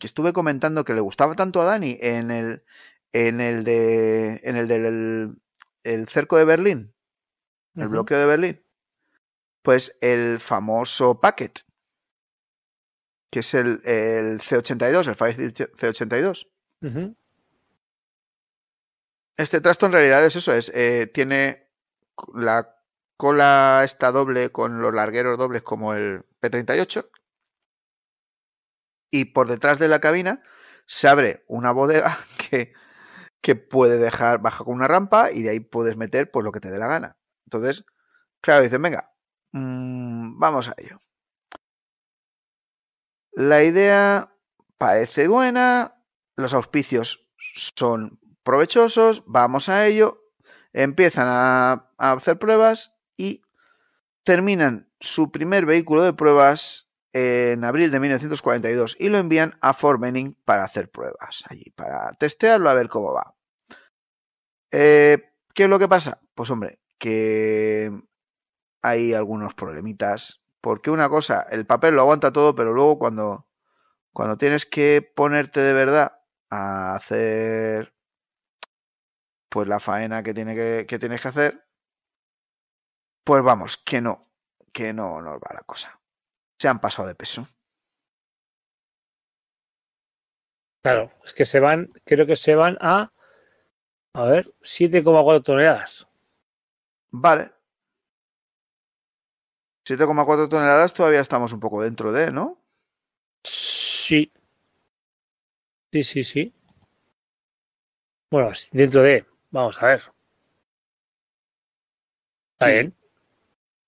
Speaker 1: estuve comentando que le gustaba tanto a Dani en el, en el de en el del el, cerco de Berlín, el bloqueo de Berlín, pues el famoso Packet, que es el, el C82, el Fire C82. Este trasto en realidad es eso, es eh, tiene la cola esta doble con los largueros dobles como el P38 y por detrás de la cabina se abre una bodega que que puede dejar, baja con una rampa y de ahí puedes meter pues lo que te dé la gana. Entonces, claro, dicen, venga, mm, vamos a ello. La idea parece buena, los auspicios son provechosos, vamos a ello, empiezan a hacer pruebas y terminan su primer vehículo de pruebas en abril de 1942 y lo envían a Fort Benning para hacer pruebas allí, para testearlo a ver cómo va. Eh, ¿Qué es lo que pasa? Pues hombre, que hay algunos problemitas, porque una cosa, el papel lo aguanta todo, pero luego cuando, cuando tienes que ponerte de verdad a hacer pues la faena que, tiene que tienes que hacer, pues vamos, que no, que no nos va la cosa se han pasado de peso.
Speaker 3: Claro, es que se van, creo que se van a, a
Speaker 1: ver, 7,4 toneladas. Vale. 7,4 toneladas todavía estamos un poco dentro de, ¿no? Sí. Sí, sí, sí. Bueno, dentro de, vamos a ver. Está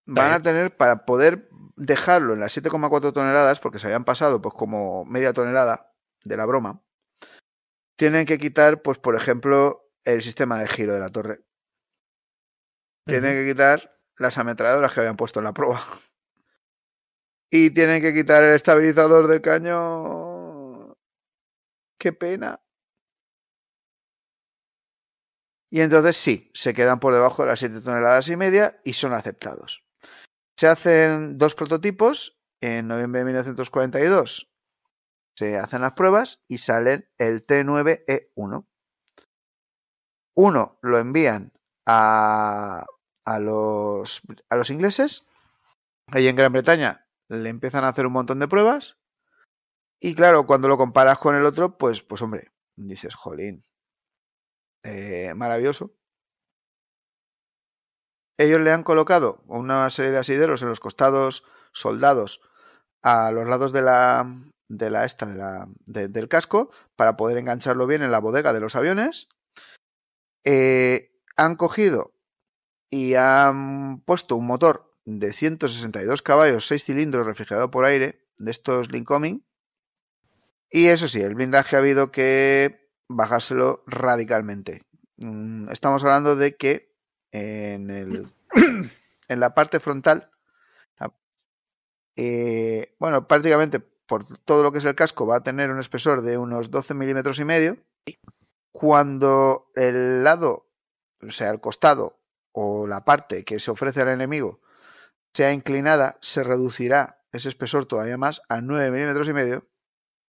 Speaker 1: Van a tener para poder dejarlo en las 7,4 toneladas, porque se habían pasado pues como media tonelada de la broma, tienen que quitar, pues por ejemplo, el sistema de giro de la torre. Tienen que quitar las ametralladoras que habían puesto en la prueba Y tienen que quitar el estabilizador del cañón. Qué pena. Y entonces sí, se quedan por debajo de las 7 toneladas y media y son aceptados. Se hacen dos prototipos en noviembre de 1942. Se hacen las pruebas y salen el T9E1. E uno lo envían a, los, a los ingleses. Ahí en Gran Bretaña le empiezan a hacer un montón de pruebas. Y claro, cuando lo comparas con el otro, pues, pues hombre, dices, jolín, eh, maravilloso. Ellos le han colocado una serie de asideros en los costados soldados a los lados de la, de la esta del casco para poder engancharlo bien en la bodega de los aviones. Eh, han cogido y han puesto un motor de 162 caballos, 6 cilindros refrigerado por aire de estos Lincoln. Y eso sí, el blindaje ha habido que bajárselo radicalmente. Mm, estamos hablando de que en, la parte frontal. Eh, bueno, prácticamente por todo lo que es el casco va a tener un espesor de unos 12 milímetros y medio. Cuando el lado, o sea, el costado o la parte que se ofrece al enemigo sea inclinada, se reducirá ese espesor todavía más a 9 milímetros y medio.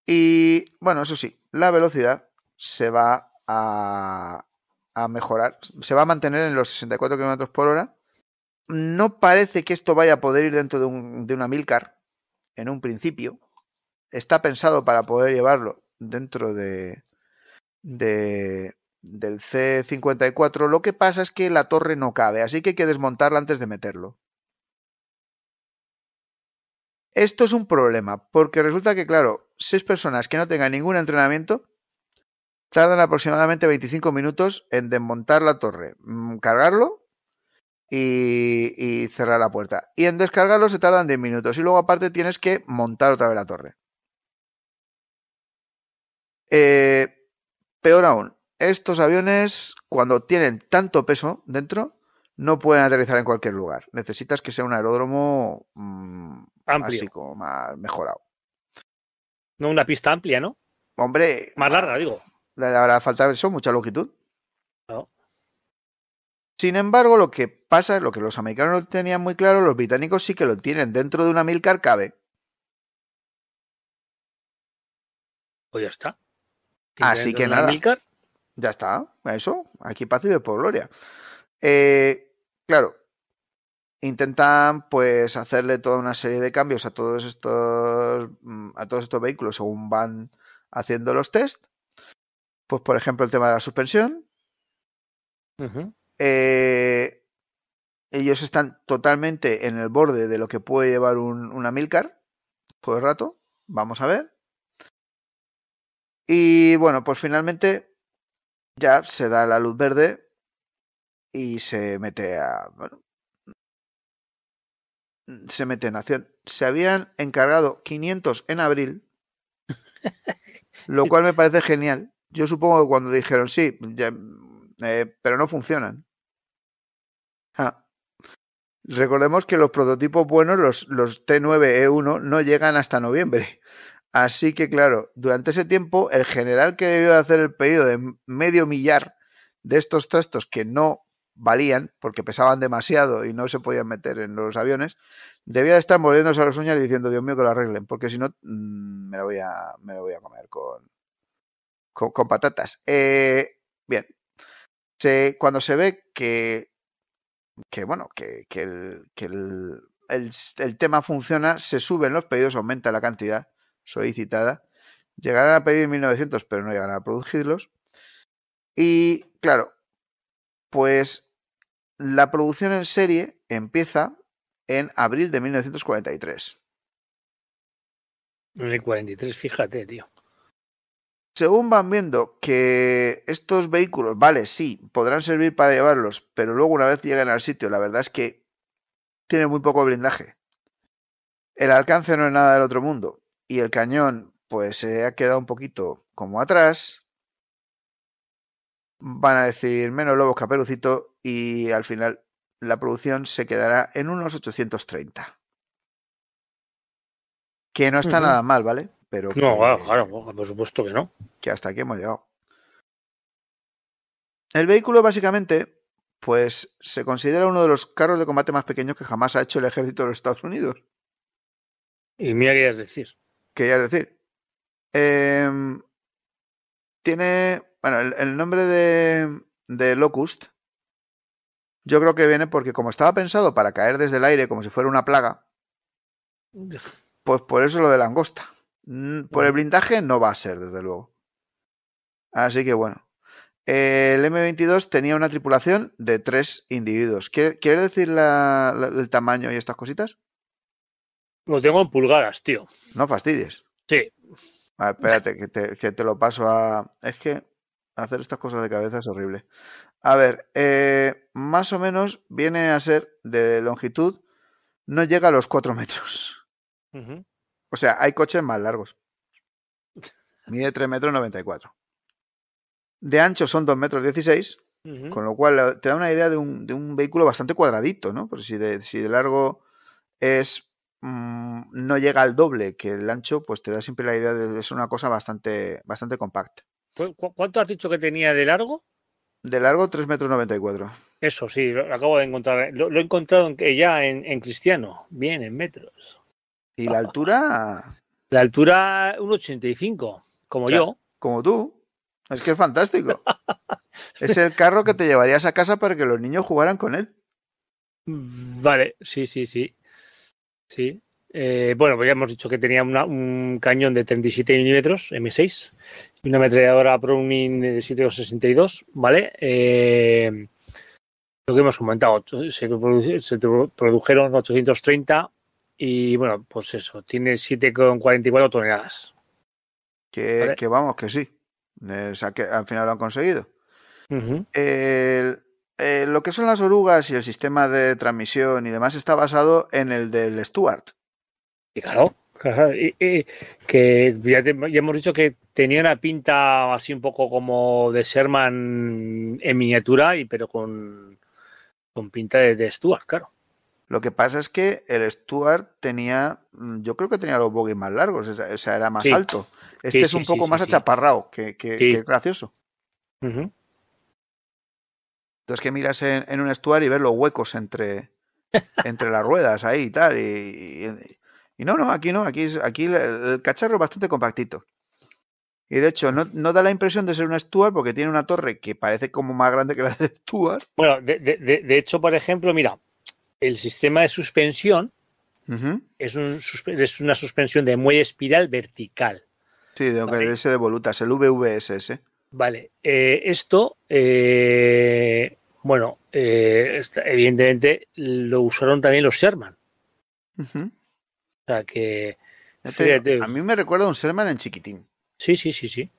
Speaker 1: Y bueno, eso sí, la velocidad se va a a mejorar. Se va a mantener en los 64 km por hora. No parece que esto vaya a poder ir dentro de, un, de una milcar en un principio. Está pensado para poder llevarlo dentro de, de del C54. Lo que pasa es que la torre no cabe, así que hay que desmontarla antes de meterlo. Esto es un problema, porque resulta que, claro, seis personas que no tengan ningún entrenamiento Tardan aproximadamente 25 minutos en desmontar la torre, mm, cargarlo y, cerrar la puerta. Y en descargarlo se tardan 10 minutos. Y luego aparte tienes que montar otra vez la torre. Eh, peor aún, estos aviones cuando tienen tanto peso dentro no pueden aterrizar en cualquier lugar. Necesitas que sea un aeródromo mm, más mejorado.
Speaker 3: No una pista amplia, ¿no? Hombre. Más larga, digo
Speaker 1: habrá faltado eso, mucha longitud. Sin embargo, lo que pasa es lo que los americanos no tenían muy claro, los británicos sí que lo tienen. Dentro de una Milcar cabe. Pues ya está. Así que nada. Ya está. Eso. Aquí paz y por gloria. Eh, claro. Intentan pues hacerle toda una serie de cambios a todos estos mm, a todos estos vehículos según van haciendo los test pues, por ejemplo, el tema de la suspensión. Eh, ellos están totalmente en el borde de lo que puede llevar un, una Milcar por el rato. Vamos a ver. Y bueno, pues finalmente ya se da la luz verde y se mete a. Bueno, se mete en acción. Se habían encargado 500 en abril, lo cual me parece genial. Yo supongo que cuando dijeron sí, eh, pero no funcionan. Recordemos que los prototipos buenos, los, T9E1, e no llegan hasta noviembre. Así que, claro, durante ese tiempo, el general que debió hacer el pedido de medio millar de estos trastos que no valían porque pesaban demasiado y no se podían meter en los aviones, debía estar moviéndose a los uñas y diciendo, Dios mío, que lo arreglen, porque si no, mm, me voy me lo voy a comer con, con, patatas. Eh, bien. cuando se ve que, que bueno, que, el, tema funciona, se suben los pedidos, aumenta la cantidad solicitada. Llegarán a pedir 1900, pero no llegarán a producirlos. Y claro, pues la producción en serie empieza en abril de 1943.
Speaker 3: 43, fíjate, tío
Speaker 1: según van viendo que estos vehículos, vale, sí, podrán servir para llevarlos, pero luego una vez llegan al sitio, la verdad es que tiene muy poco blindaje. El alcance no es nada del otro mundo y el cañón pues se ha quedado un poquito como atrás. Van a decir menos lobos caperucito y al final la producción se quedará en unos 830. Que no está nada mal, ¿vale? no, claro, por supuesto que no. Que hasta aquí hemos llegado. El vehículo básicamente, pues se considera uno de los carros de combate más pequeños que jamás ha hecho el ejército de los Estados Unidos. Y mira qué decir. ¿Qué decir? Em, tiene, bueno, el, el nombre de, de Locust, yo creo que viene porque como estaba pensado para caer desde el aire como si fuera una plaga, pues por eso lo de langosta. Mm, por el blindaje no va a ser, desde luego. Así que bueno. El M22 tenía una tripulación de tres individuos. ¿Quieres decir el tamaño y estas cositas? Lo tengo en pulgadas, tío. No fastidies. Sí. A espérate, que te, lo paso a. Es que hacer estas cosas de cabeza es horrible. A ver, eh, más o menos viene a ser de longitud, no llega a los cuatro metros. O sea, hay coches más largos. Mide 3,94 metros De ancho son dos metros con lo cual eh, te da una idea de un, vehículo bastante cuadradito, ¿no? Porque si de, si de largo es mm, no llega al doble que el ancho, pues te da siempre la idea de, que una cosa bastante, bastante compacta.
Speaker 3: ¿Cuánto has dicho que tenía de largo?
Speaker 1: De largo tres metros
Speaker 3: Eso sí, lo acabo de encontrar. Lo, he encontrado ya en Cristiano, bien en metros.
Speaker 1: ¿Y la altura? La altura, un 85, como yo. Como tú. Es que es fantástico. es el carro que te llevarías a casa para que los niños jugaran con él.
Speaker 3: Vale, sí, sí, sí. Sí. Eh, bueno, pues ya hemos dicho que tenía un cañón de 37 milímetros M6 y una ametralladora Browning de 7,62, ¿vale? Eh, lo que hemos comentado, se, produjeron 830 y bueno, pues eso, tiene 7,44 toneladas.
Speaker 1: Que, que, vamos, que sí. Eh, o sea, que al final lo han conseguido. Eh, lo que son las orugas y el sistema de transmisión y demás está basado en el del Stuart. Y claro, que ya, hemos dicho
Speaker 3: que tenía una pinta así un poco como de Sherman en miniatura,
Speaker 1: y pero con, con pinta de, de Stuart, claro. Lo que pasa es que el Stuart tenía, mm, yo creo que tenía los bogies más largos, o sea, era más alto. Este es un poco más achaparrado, que, que, gracioso. Entonces que miras en, un Stuart y ves los huecos entre, entre las ruedas ahí y tal. Y, no, no, aquí no, aquí, aquí el, cacharro es bastante compactito. Y de hecho, no, da la impresión de ser un Stuart porque tiene una torre que parece como más grande que la del Stuart. Bueno, de hecho, por ejemplo, mira, el sistema de suspensión
Speaker 3: es, es, una suspensión de muelle espiral vertical.
Speaker 1: Sí, de de volutas, el VVSS. Vale,
Speaker 3: eh, esto, eh, bueno, eh, evidentemente lo usaron también los Sherman.
Speaker 1: O sea que... a mí me recuerda un Sherman en chiquitín. Sí, sí, sí, sí.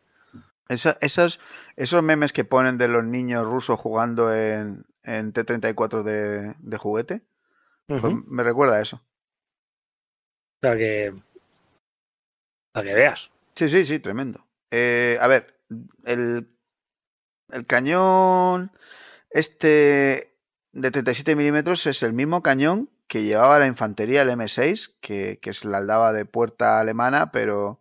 Speaker 1: esas, esos memes que ponen de los niños rusos jugando en, T-34 de, juguete. Pues me recuerda a eso. Para que. Para que veas. Sí, sí, sí, tremendo. Eh, a ver, el, el cañón este de 37 milímetros es el mismo cañón que llevaba la infantería, el M6, que, que se la daba de puerta alemana, pero,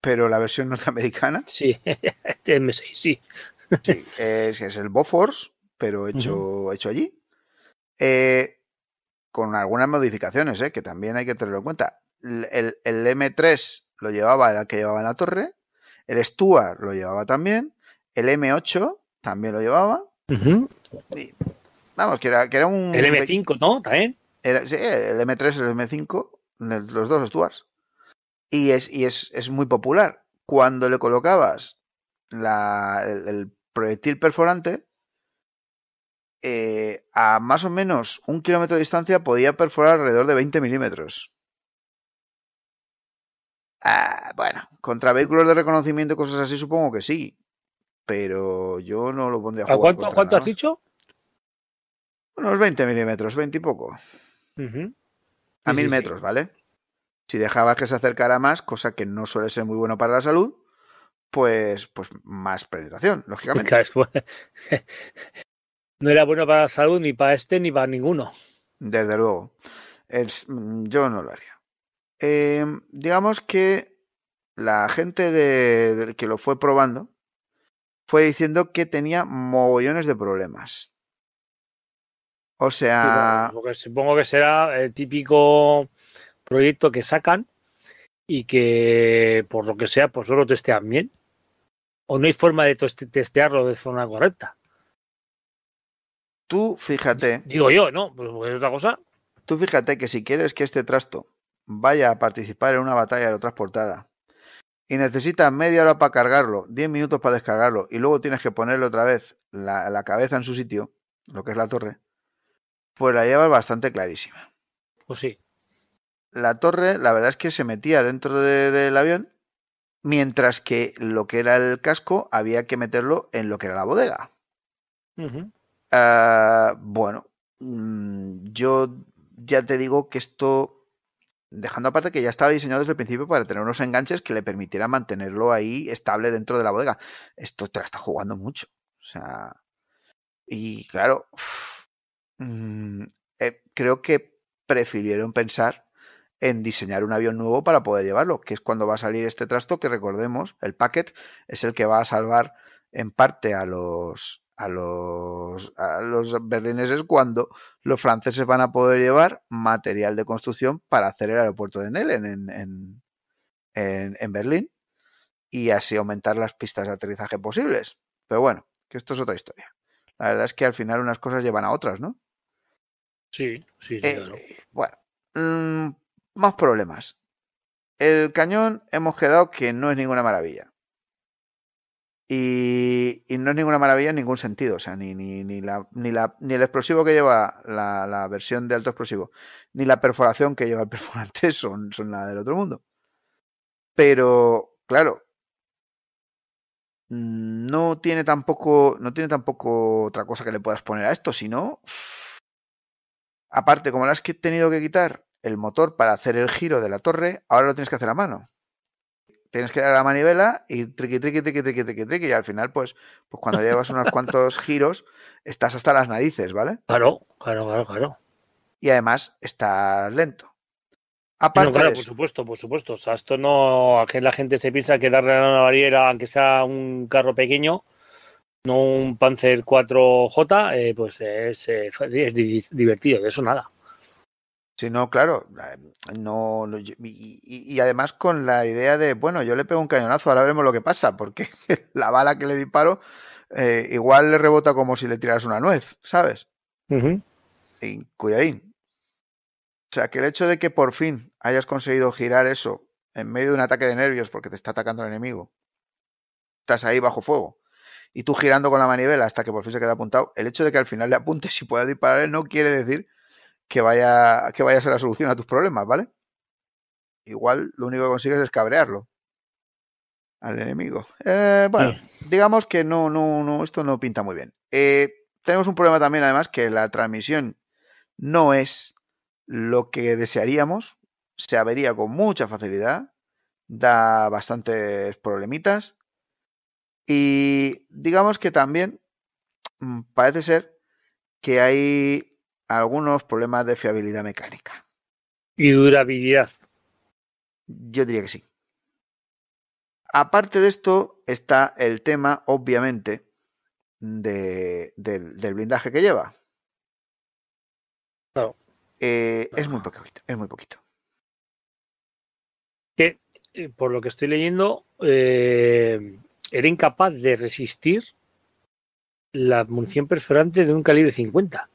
Speaker 1: pero la versión norteamericana. Sí, este M6, sí. sí es, el Bofors, pero hecho, hecho allí. Eh, con algunas modificaciones, ¿eh? que también hay que tenerlo en cuenta. El, M3 lo llevaba el que llevaba en la torre, el Stuart lo llevaba también, el M8 también lo llevaba. vamos, que era, que era, un... El M5, ¿no? También. Era, sí, el M3, el M5, los dos Stuarts. Y es, y es, es muy popular. Cuando le colocabas el proyectil perforante, eh, a más o menos un kilómetro de distancia podía perforar alrededor de 20 milímetros. Ah, bueno, contra vehículos de reconocimiento y cosas así supongo que sí, pero yo no lo pondría a jugar. ¿A cuánto, has dicho? Unos 20 milímetros, 20 y poco. A mil metros, ¿vale? Si dejabas que se acercara más, cosa que no suele ser muy bueno para la salud, pues, pues más penetración, lógicamente.
Speaker 3: Pues
Speaker 1: no era bueno para la salud ni para este ni para ninguno. Desde luego. yo no lo haría. Em, digamos que la gente de, que lo fue probando fue diciendo que tenía mogollones de problemas. O sea.
Speaker 3: supongo que será el típico proyecto que sacan y que por lo que sea, pues solo testean bien. O no hay forma de testearlo de forma correcta.
Speaker 1: Tú fíjate. Digo
Speaker 3: yo, ¿no? Pues, pues es otra cosa.
Speaker 1: Tú fíjate que si quieres que este trasto vaya a participar en una batalla aerotransportada y necesitas media hora para cargarlo, 10 minutos para descargarlo y luego tienes que ponerle otra vez la, cabeza en su sitio, lo que es la torre, pues la llevas bastante clarísima. Pues sí. La torre, la verdad es que se metía dentro del avión, mientras que lo que era el casco había que meterlo en lo que era la bodega. Ah, bueno, mm, yo ya te digo que esto, dejando aparte que ya estaba diseñado desde el principio para tener unos enganches que le permitieran mantenerlo ahí estable dentro de la bodega. Esto te la está jugando mucho. O sea, y claro, mm, eh, creo que prefirieron pensar en diseñar un avión nuevo para poder llevarlo, que es cuando va a salir este trasto que recordemos, el packet es el que va a salvar en parte a los a los, a los berlineses cuando los franceses van a poder llevar material de construcción para hacer el aeropuerto de Nellen en, Berlín y así aumentar las pistas de aterrizaje posibles. Pero bueno, que esto es otra historia. La verdad es que al final unas cosas llevan a otras, ¿no? Sí, sí, eh, Bueno, mm, más problemas. El cañón hemos quedado que no es ninguna maravilla. Y, no es ninguna maravilla en ningún sentido, o sea, ni, el explosivo que lleva la, versión de alto explosivo, ni la perforación que lleva el perforante son, son nada del otro mundo. Pero, claro, mm, no tiene tampoco, no tiene tampoco otra cosa que le puedas poner a esto, sino, aparte, como le has tenido que quitar el motor para hacer el giro de la torre, ahora lo tienes que hacer a mano tienes que dar la manivela y triqui, triqui, triqui, triqui, triqui, triqui, y al final, pues, pues cuando llevas unos cuantos giros, estás hasta las narices, ¿vale? Claro, claro, claro, claro. Y además está lento. Aparte claro, por
Speaker 3: supuesto, por supuesto. esto no, que la gente se piensa que darle a una barriera, aunque sea un carro pequeño, no un Panzer 4J,
Speaker 1: eh, pues es, eh, es divertido, de eso nada. Si no, claro, em, no, y, además con la idea de, bueno, yo le pego un cañonazo, ahora veremos lo que pasa, porque la bala que le disparo eh, igual le rebota como si le tiras una nuez, ¿sabes? Y cuida Y O sea, que el hecho de que por fin hayas conseguido girar eso en medio de un ataque de nervios porque te está atacando el enemigo, estás ahí bajo fuego, y tú girando con la manivela hasta que por fin se queda apuntado, el hecho de que al final le apuntes y puedas él no quiere decir que vaya, que vaya a ser la solución a tus problemas, ¿vale? Igual lo único que consigues es cabrearlo al enemigo. Eh, bueno, digamos que no, no, no, esto no pinta muy bien. Eh, tenemos un problema también, además, que la transmisión no es lo que desearíamos. Se avería con mucha facilidad. Da bastantes problemitas. Y digamos que también mm, parece ser que hay algunos problemas de fiabilidad mecánica. Y durabilidad. Yo diría que sí. Aparte de esto está el tema, obviamente, del, blindaje que lleva. Eh, es muy ah. poquito, es muy
Speaker 3: poquito. Que, eh, por lo que estoy leyendo, eh, era incapaz de resistir la munición perforante
Speaker 1: de un calibre 50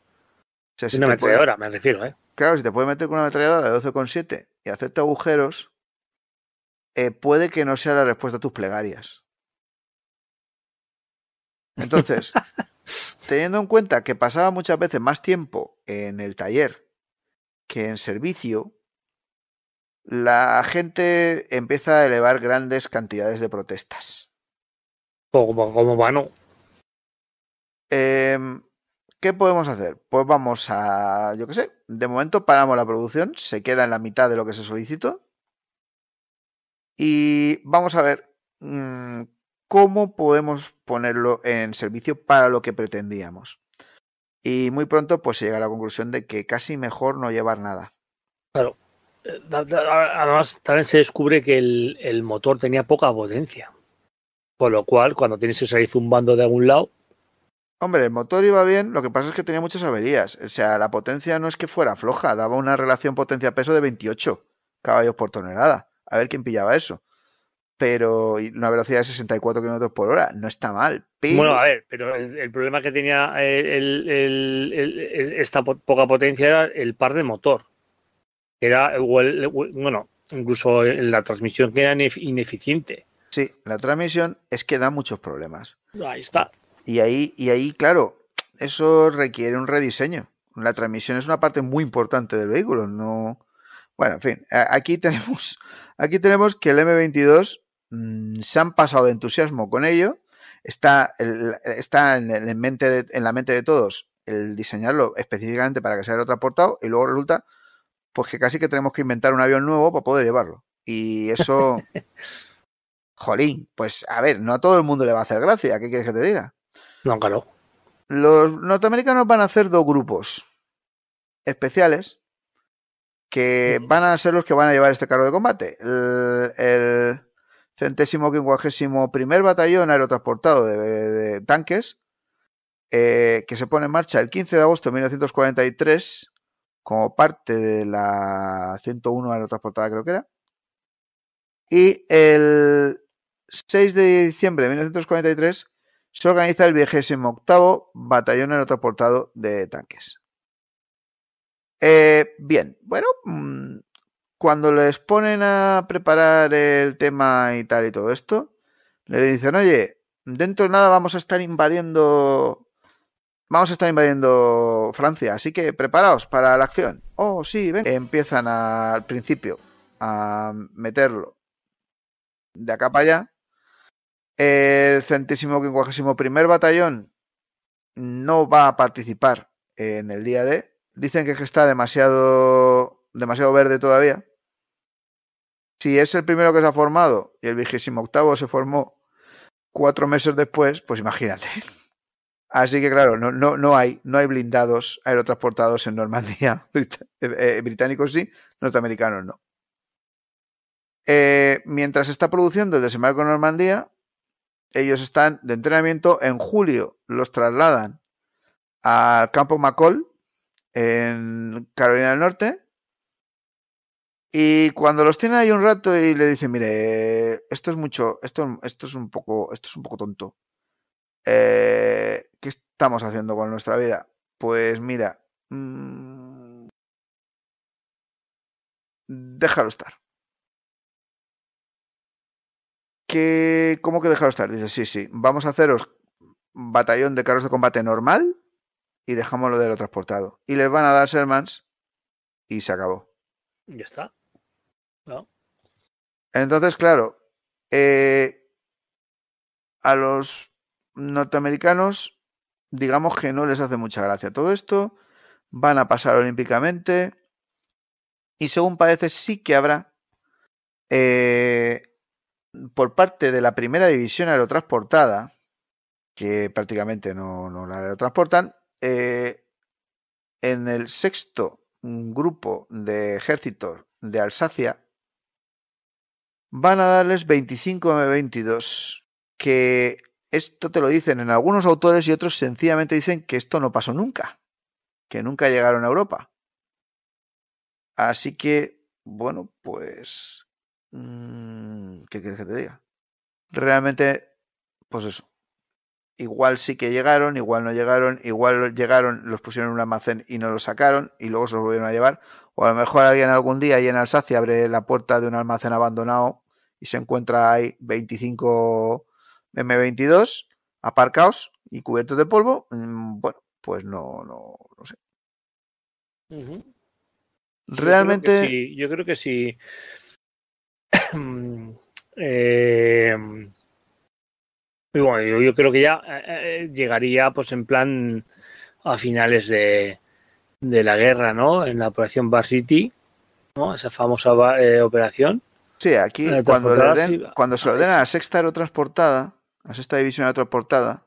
Speaker 1: si una ametralladora, me refiero, ¿eh? Claro, si te puede meter con una metralladora de 12,7 y hacerte agujeros, eh, puede que no sea la respuesta a tus plegarias. Entonces, teniendo en cuenta que pasaba muchas veces más tiempo en el taller que en servicio, la gente empieza a elevar grandes cantidades de protestas. Como, como vano. Eh, em, ¿Qué podemos hacer? Pues vamos a, yo qué sé, de momento paramos la producción, se queda en la mitad de lo que se solicitó y vamos a ver mm, cómo podemos ponerlo en servicio para lo que pretendíamos. Y muy pronto pues se llega a la conclusión de que casi mejor no llevar nada.
Speaker 4: Claro.
Speaker 3: Eh, además, también se descubre que el, el motor tenía poca potencia.
Speaker 1: Con lo cual, cuando tienes que salir zumbando de algún lado, Hombre, el motor iba bien, lo que pasa es que tenía muchas averías. O sea, la potencia no es que fuera floja, daba una relación potencia-peso de 28 caballos por tonelada. A ver quién pillaba eso. Pero una velocidad de 64 km por hora, no está mal.
Speaker 3: Bueno, a ver, pero el, problema que tenía esta poca potencia era el par de motor. Era,
Speaker 1: bueno, incluso la transmisión que era ineficiente. Sí, la transmisión es que da muchos problemas. Ahí está. Y ahí, y ahí, claro, eso requiere un rediseño. La transmisión es una parte muy importante del vehículo. No, bueno, en fin, aquí tenemos, aquí tenemos que el M22 mm, se han pasado de entusiasmo con ello. Está, está en, mente en la mente de todos el diseñarlo específicamente para que sea aerotransportado y luego resulta pues que casi que tenemos que inventar un avión nuevo para poder llevarlo. Y eso, jolín, pues a ver, no a todo el mundo le va a hacer gracia, ¿qué quieres que te diga? No, Los norteamericanos van a hacer dos grupos especiales que van a ser los que van a llevar este carro de combate. El, centésimo quincuagésimo primer batallón aerotransportado de, tanques eh, que se pone en marcha el 15 de agosto de 1943 como parte de la 101 aerotransportada creo que era. Y el 6 de diciembre de 1943 se organiza el vigésimo octavo Batallón portado de Tanques. Eh, bien, bueno, mm, cuando les ponen a preparar el tema y tal y todo esto, le dicen, oye, dentro de nada vamos a estar invadiendo. Vamos a estar invadiendo Francia, así que preparaos para la acción. Oh, sí, ven. Empiezan al principio a meterlo de acá para allá el centésimo quincuagésimo primer batallón no va a participar en el día de Dicen que está demasiado, demasiado verde todavía. Si es el primero que se ha formado y el vigésimo octavo se formó cuatro meses después, pues imagínate. Así que claro, no, no, no, hay, no hay blindados aerotransportados en Normandía. Eh, eh, británicos sí, norteamericanos no. Eh, mientras está produciendo el desembarco en Normandía, ellos están de entrenamiento. En julio los trasladan al campo McCall en Carolina del Norte. Y cuando los tienen ahí un rato y le dicen, mire, esto es mucho, esto, esto es un poco, esto es un poco tonto. Eh, ¿Qué estamos haciendo con nuestra vida? Pues mira, mm, déjalo estar. ¿cómo que dejaros estar? Dice, sí, sí, vamos a haceros batallón de carros de combate normal y dejamos lo de lo transportado. Y les van a dar Sermans y se acabó.
Speaker 3: Ya está. No.
Speaker 1: Entonces, claro, eh, a los norteamericanos, digamos que no les hace mucha gracia todo esto, van a pasar olímpicamente y según parece sí que habrá eh, por parte de la primera división aerotransportada, que prácticamente no, la aerotransportan, eh, en el sexto grupo de ejércitos de Alsacia, van a darles 25 M22, que esto te lo dicen en algunos autores y otros sencillamente dicen que esto no pasó nunca, que nunca llegaron a Europa. Así que, bueno, pues Mm, ¿Qué quieres que te diga? Realmente, pues eso. Igual sí que llegaron, igual no llegaron, igual llegaron, los pusieron en un almacén y no los sacaron y luego se los volvieron a llevar. O a lo mejor alguien algún día ahí en Alsacia abre la puerta de un almacén abandonado y se encuentra ahí 25 M22 aparcados y cubiertos de polvo. Mm, bueno, pues no, no, no sé. Realmente.
Speaker 3: Yo yo creo que si Eh, y bueno, yo, creo que ya eh, eh, llegaría pues en plan a finales de, la guerra, ¿no? En la operación Bar City, ¿no? Esa
Speaker 1: famosa operación. Sí, aquí cuando, cuando se ordena a la sexta aerotransportada, a la sexta división aerotransportada,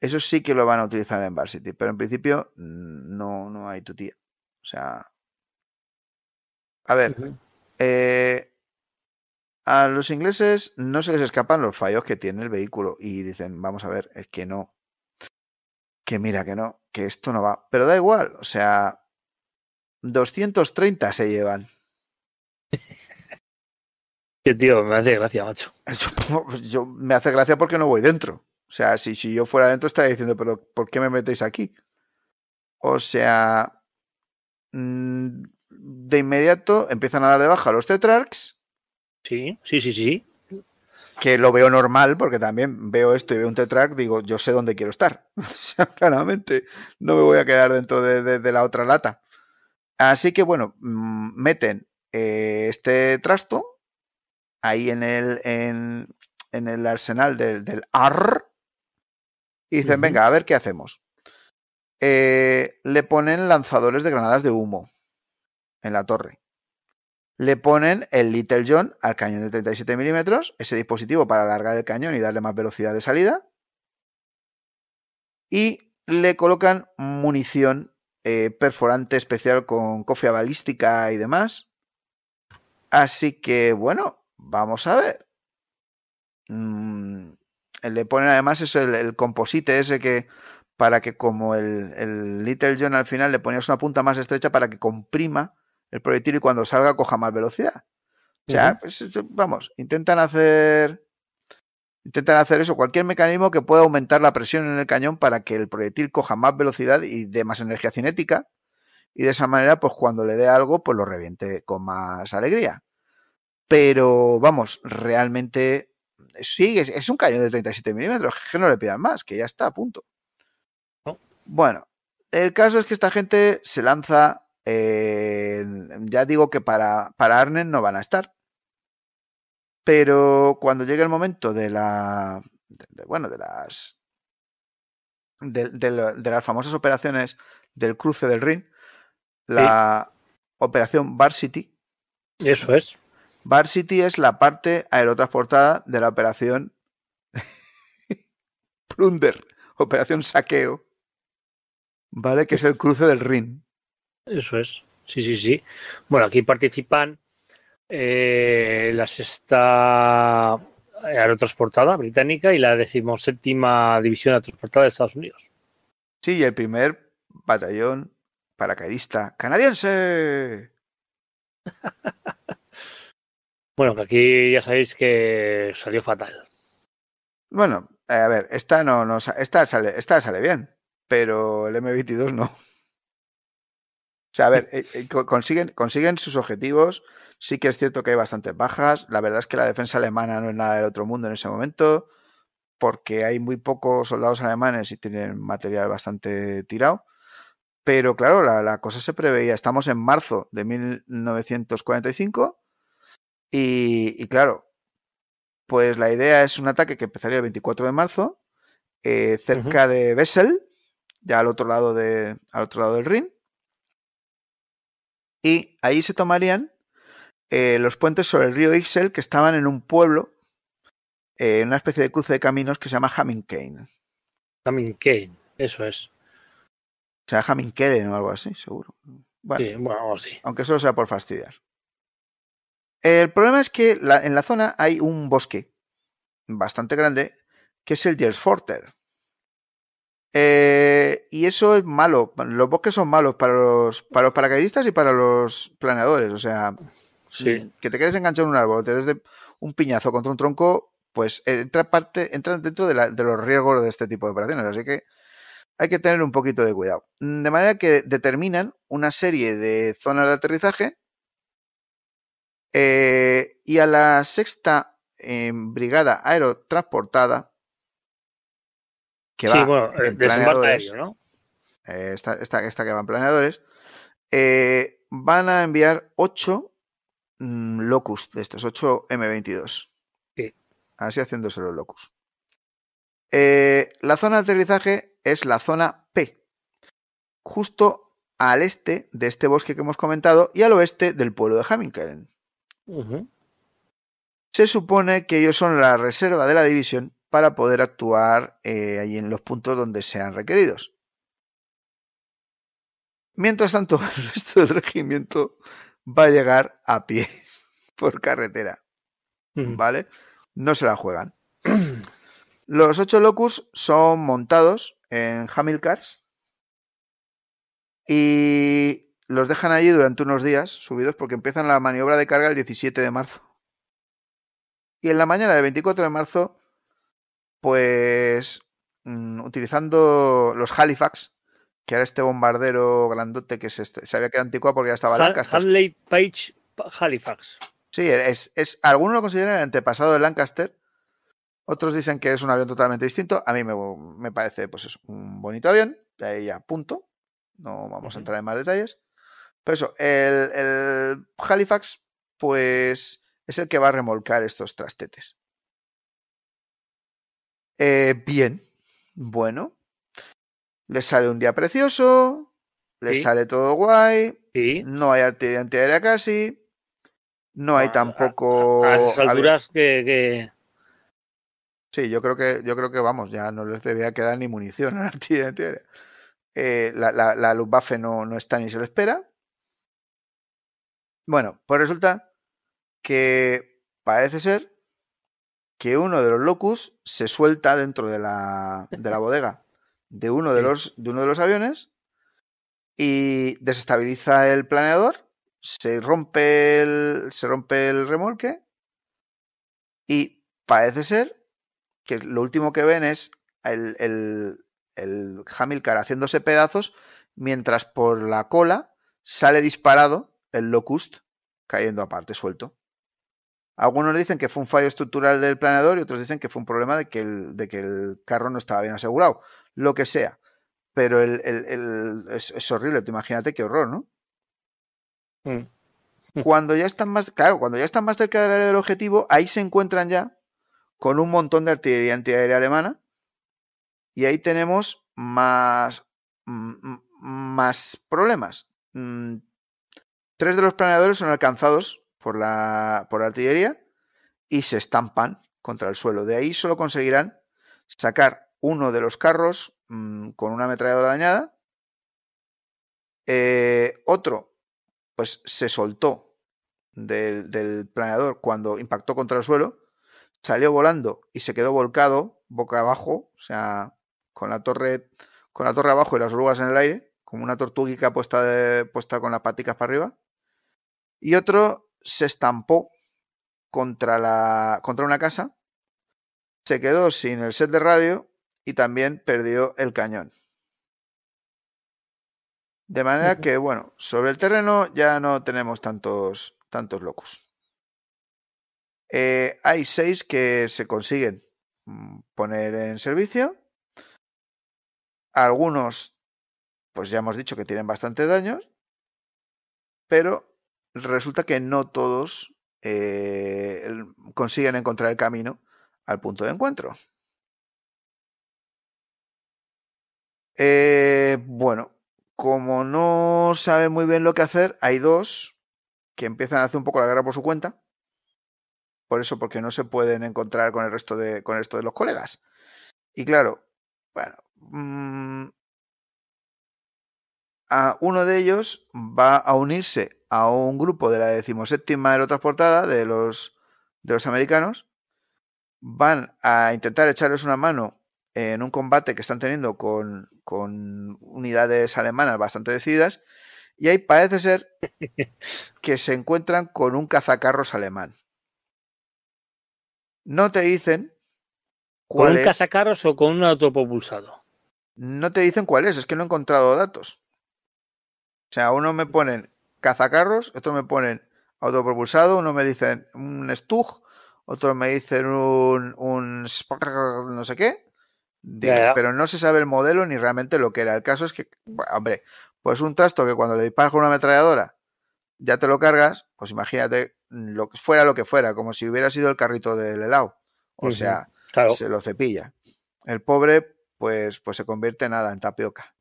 Speaker 1: eso sí que lo van a utilizar en Bar City, pero en principio mm, no, no hay tutía. O sea. A ver, eh, a los ingleses no se les escapan los fallos que tiene el vehículo y dicen, vamos a ver, es que no, que mira que no, que esto no va. Pero da igual, o sea, 230 se llevan. Que tío, me hace gracia, macho. Pues, me hace gracia porque no voy dentro. O sea, si, si yo fuera dentro estaría diciendo, pero ¿por qué me metéis aquí? O sea, mm, de inmediato empiezan a dar de baja los Tetrarchs Sí, sí, sí, sí. Que lo veo normal porque también veo esto y veo un Tetrack, digo, yo sé dónde quiero estar. o sea, claramente, no me voy a quedar dentro de, la otra lata. Así que bueno, mm, meten eh, este trasto ahí en el, en, el arsenal del, ARR AR y dicen, venga, a ver qué hacemos. Eh, le ponen lanzadores de granadas de humo en la torre le ponen el Little John al cañón de 37 milímetros, ese dispositivo para alargar el cañón y darle más velocidad de salida. Y le colocan munición eh, perforante especial con cofia balística y demás. Así que, bueno, vamos a ver. Mm, le ponen además el, composite ese que para que como el, el Little John al final le ponías una punta más estrecha para que comprima el proyectil y cuando salga coja más velocidad. O sea, pues, eh, vamos, intentan hacer intentan hacer eso, cualquier mecanismo que pueda aumentar la presión en el cañón para que el proyectil coja más velocidad y dé más energía cinética y de esa manera pues cuando le dé algo pues lo reviente con más alegría. Pero vamos, realmente sí, es, un cañón de 37 milímetros, que no le pidan más, que ya está a punto. Bueno, el caso es que esta gente se lanza ya digo que para, para Arnen no van a estar. Pero cuando llegue el momento de la. bueno, de las. De, las famosas operaciones del cruce del Rin, la operación Varsity. Eso es. Varsity es la parte aerotransportada de la operación Plunder, operación saqueo. ¿Vale? Que es el cruce del Rin.
Speaker 3: Eso es. Sí, sí, sí. Bueno, aquí participan eh, la sexta aerotransportada británica y la decimoséptima división aerotransportada de Estados Unidos. Sí, y el primer batallón paracaidista canadiense. bueno, que aquí ya sabéis que salió fatal.
Speaker 1: Bueno, a ver, esta no, no esta sale, esta sale bien, pero el M22 no. O sea, a ver, eh, eh, consiguen, sus objetivos. Sí que es cierto que hay bastantes bajas. La verdad es que la defensa alemana no es nada del otro mundo en ese momento, porque hay muy pocos soldados alemanes y tienen material bastante tirado. Pero claro, la, cosa se preveía. Estamos en marzo de 1945 y, y, claro, pues la idea es un ataque que empezaría el 24 de marzo eh, cerca de Bessel, ya al otro lado, al otro lado del Rin y ahí se tomarían eh, los puentes sobre el río Ixel que estaban en un pueblo, eh, en una especie de cruce de caminos que se llama Hamming. Haminkein, eso es. O sea, o algo así, seguro. sí, Aunque solo sea por fastidiar. El problema es que en la zona hay un bosque bastante grande que es el Elsforter. Eh, y eso es malo. Los bosques son malos para los, para los paracaidistas y para los planeadores. O sea, que te quedes enganchado en un árbol, te des un piñazo contra un tronco, pues entra parte, entran dentro de, los riesgos de este tipo de operaciones. Así que hay que tener un poquito de cuidado. Mm, de manera que determinan una serie de zonas de aterrizaje eh, y a la sexta brigada em, brigada aerotransportada que sí, bueno, eh, planeadores. ¿no? Eh, esta, que van planeadores. Eh, van a enviar 8 mm, Locus de estos, 8 M22. Sí. Así haciéndose los Locus. la zona de aterrizaje es la zona P, justo al este de este bosque que hemos comentado y al oeste del pueblo de Hammington. Se supone que ellos son la reserva de la división para poder actuar eh, allí en los puntos donde sean requeridos. Mientras tanto, el resto del regimiento va a llegar a pie por carretera. ¿Vale? No se la juegan. Los ocho locus son montados en Hamilcars y los dejan allí durante unos días subidos porque empiezan la maniobra de carga el 17 de marzo. Y en la mañana del 24 de marzo pues mm, utilizando los Halifax, que era este bombardero grandote que se, había quedado anticuado porque ya estaba Lancaster. Hanley Page Halifax. Sí, e-, es, es, algunos lo consideran el antepasado de Lancaster, otros dicen que es un avión totalmente distinto. A mí me, parece, pues es un bonito avión, de ahí ya punto. No vamos a entrar en más detalles. Pero eso, el, el Halifax, pues es el que va a remolcar estos trastetes. Eh, bien, bueno. Le sale un día precioso, le sale todo guay, no hay artillería antiaérea casi, no hay ah, ah, tampoco... Ah, a, alturas que, Sí, yo creo que, yo creo que vamos, ya no les debía quedar ni munición a la artillería antiaérea. Eh, la, la, no, no está ni se lo espera. Bueno, pues resulta que parece ser que uno de los Locusts se suelta dentro de la, de la bodega de uno de, los, de uno de los aviones y desestabiliza el planeador, se rompe el, se rompe el remolque y parece ser que lo último que ven es el, el, el Hamilcar haciéndose pedazos mientras por la cola sale disparado el locust cayendo aparte suelto. Algunos dicen que fue un fallo estructural del planeador y otros dicen que fue un problema de que el, de que el carro no estaba bien asegurado, lo que sea. Pero es, horrible, tú imagínate qué horror, ¿no? Hmm. Cuando ya están más, claro, cuando ya están más cerca del área del objetivo, ahí se encuentran ya con un montón de artillería antiaérea alemana y ahí tenemos más, más problemas. Mm, tres de los planeadores son alcanzados por la, por artillería y se estampan contra el suelo. De ahí solo conseguirán sacar uno de los carros mm, con una ametralladora dañada. Eh, otro, pues se soltó del, planeador cuando impactó contra el suelo, salió volando y se quedó volcado boca abajo, o sea, con la torre, con la torre abajo y las orugas en el aire, como una tortuguica puesta, puesta con las patitas para arriba. Y otro se estampó contra, la, contra una casa, se quedó sin el set de radio y también perdió el cañón. De manera que, bueno, sobre el terreno ya no tenemos tantos, tantos locos. Eh, hay seis que se consiguen mm, poner en servicio. Algunos, pues ya hemos dicho que tienen bastantes daños, pero resulta que no todos eh, consiguen encontrar el camino al punto de encuentro. Eh, bueno, como no saben muy bien lo que hacer, hay dos que empiezan a hacer un poco la guerra por su cuenta. Por eso, porque no se pueden encontrar con el resto de, con de los colegas. Y claro, bueno. Mm, a uno de ellos va a unirse a un grupo de la decimoséptima aerotransportada de los, de los americanos. Van a intentar echarles una mano en un combate que están teniendo con, unidades alemanas bastante decididas. Y ahí parece ser que se encuentran con un cazacarros alemán. No te dicen cuál ¿Con un cazacarros o
Speaker 3: con un autopropulsado?
Speaker 1: No te dicen cuál es, es que no he encontrado datos. O sea, uno me ponen cazacarros, otros me ponen autopropulsado, uno me dicen un Stug, otros me dicen un, un no sé qué. Pero no se sabe el modelo ni realmente lo que era. El caso es que, hombre, pues un trasto que cuando le disparas con una ametralladora ya te lo cargas, pues imagínate lo que fuera lo que fuera, como si hubiera sido el carrito del helado. O sea, se lo cepilla. El pobre, pues, pues se convierte en nada, en tapioca.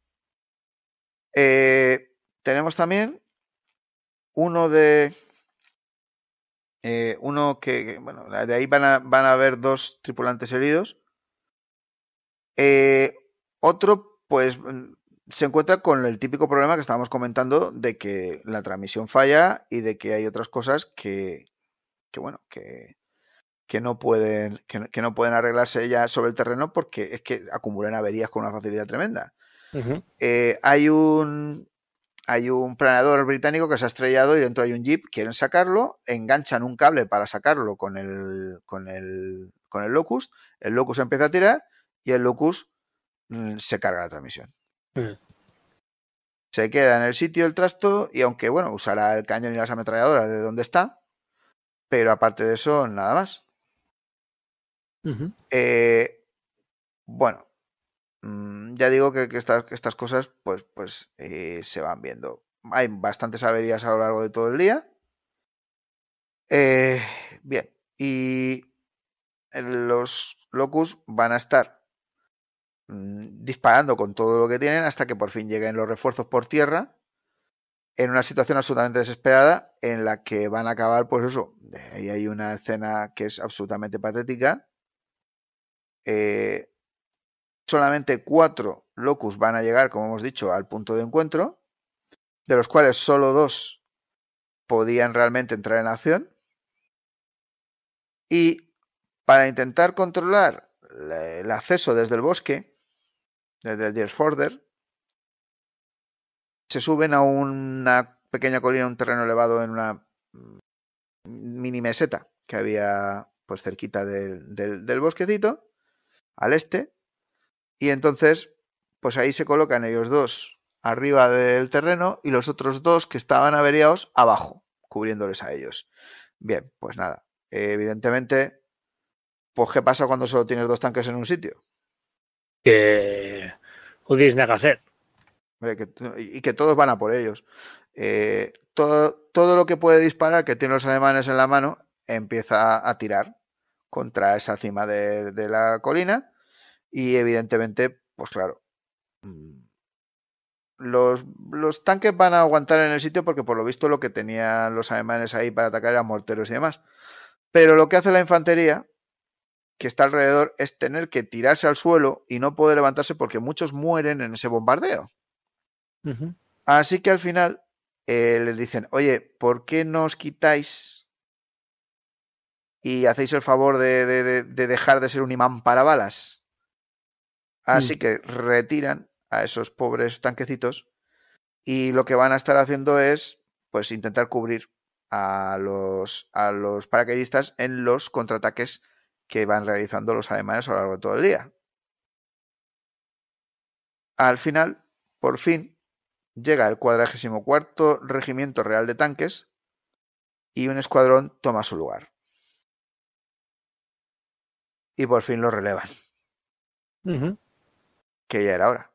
Speaker 1: Eh, tenemos también uno de eh, uno que, bueno, de ahí van a, van haber dos tripulantes heridos. Eh, otro, pues, mm, se encuentra con el típico problema que estábamos comentando de que la transmisión falla y de que hay otras cosas que, que bueno, que, que no pueden, que, no pueden arreglarse ya sobre el terreno porque es que acumulan averías con una facilidad tremenda. Eh, hay un hay un planeador británico que se ha estrellado y dentro hay un jeep, quieren sacarlo, enganchan un cable para sacarlo con el, con el, con locust, el locust empieza a tirar y el locust mm, se carga la transmisión. Se queda en el sitio el trasto y aunque, bueno, usará el cañón y las ametralladoras de donde está, pero aparte de eso, nada más. Eh, bueno, Mm, ya digo que, estas, cosas pues, pues eh, se van viendo. Hay bastantes averías a lo largo de todo el día. Eh, bien, y los locus van a estar mm, disparando con todo lo que tienen hasta que por fin lleguen los refuerzos por tierra en una situación absolutamente desesperada en la que van a acabar, pues eso, ahí hay una escena que es absolutamente patética, eh, solamente cuatro locus van a llegar, como hemos dicho, al punto de encuentro, de los cuales solo dos podían realmente entrar en acción. Y para intentar controlar el acceso desde el bosque, desde el Diersforder, se suben a una pequeña colina, un terreno elevado en una mm, mini meseta que había pues cerquita del bosquecito, al este, y entonces, pues ahí se colocan ellos dos arriba del terreno y los otros dos que estaban averiados abajo, cubriéndoles a ellos. Bien, pues nada. Evidentemente, pues ¿qué pasa cuando solo tienes dos tanques en un sitio? Que Udis Y que todos van a por ellos. Eh, todo, todo lo que puede disparar que tiene los alemanes en la mano empieza a tirar contra esa cima de la colina y evidentemente, pues claro, mm, los, los, tanques van a aguantar en el sitio porque por lo visto lo que tenían los alemanes ahí para atacar eran morteros y demás. Pero lo que hace la infantería, que está alrededor, es tener que tirarse al suelo y no poder levantarse porque muchos mueren en ese bombardeo. Así que al final eh, les dicen, oye, ¿por qué no os quitáis y hacéis el favor de dejar de ser un imán para balas? Así que retiran a esos pobres tanquecitos y lo que van a estar haciendo es pues intentar cubrir a los, a los paracaidistas en los contraataques que van realizando los alemanes a lo largo de todo el día. Al final, por fin, llega el 44 Regimiento Real de Tanques y un escuadrón toma su lugar. Y por fin lo relevan que ya era hora.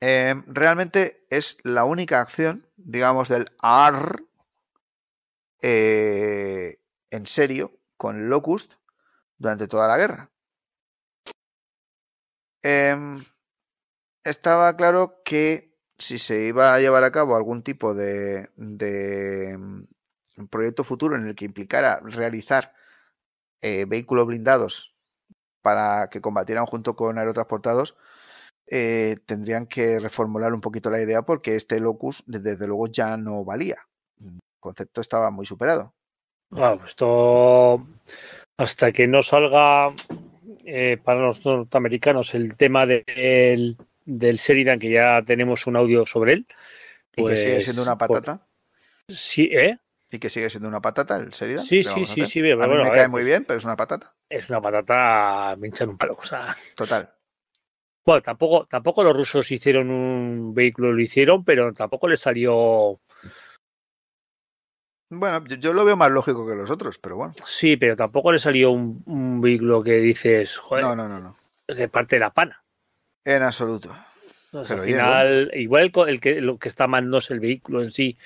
Speaker 1: Em, realmente es la única acción, digamos, del AR eh, en serio con Locust durante toda la guerra. Em, estaba claro que si se iba a llevar a cabo algún tipo de, de mm, proyecto futuro en el que implicara realizar eh, vehículos blindados para que combatieran junto con aerotransportados, eh, tendrían que reformular un poquito la idea porque este locus desde luego ya no valía. El concepto estaba muy superado.
Speaker 3: Pues esto hasta que no salga eh, para los norteamericanos el tema del, del Sheridan, que ya tenemos un audio sobre él. ¿Y que sigue siendo pues una patata?
Speaker 1: Sí, ¿eh? y que sigue siendo una patata, el sería Sí, sí, sí, sí, bien, me cae muy pues bien, pero es una patata. Es una
Speaker 3: patata minchan un palo, Total.
Speaker 1: Bueno, tampoco, tampoco los
Speaker 3: rusos hicieron un vehículo, lo hicieron, pero tampoco le salió.
Speaker 1: Bueno, yo, lo veo más lógico que los otros, pero bueno.
Speaker 3: Sí, pero tampoco le salió un, vehículo que dices, joder. No, no, no, no. Que parte de la pana. En absoluto. Pues pero al final, igual el que, lo que está mal es el vehículo en sí,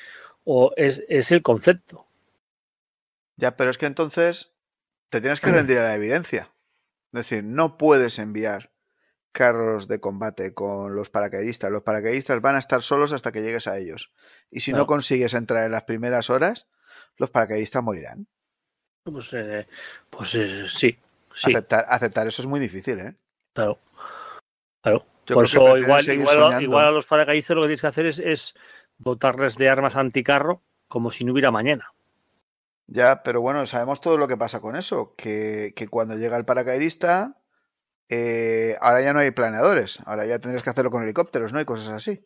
Speaker 3: o es, es el
Speaker 1: concepto. Ya, pero es que entonces te tienes que rendir a la evidencia. Es decir, no puedes enviar carros de combate con los paracaidistas. Los paracaidistas van a estar solos hasta que llegues a ellos. Y si no consigues entrar en las primeras horas, los paracaidistas morirán.
Speaker 3: Pues, eh,
Speaker 1: pues eh, sí. sí. Aceptar, aceptar, eso es muy difícil, ¿eh? Claro. Claro. Por eso, igual, a
Speaker 3: los paracaidistas lo que tienes que hacer es, es dotarles de armas anticarro como si no hubiera
Speaker 1: mañana. Ya, pero bueno, sabemos todo lo que pasa con eso, que, cuando llega el paracaidista, eh, ahora ya no hay planeadores, ahora ya tendrías que hacerlo con helicópteros, ¿no? Y cosas así.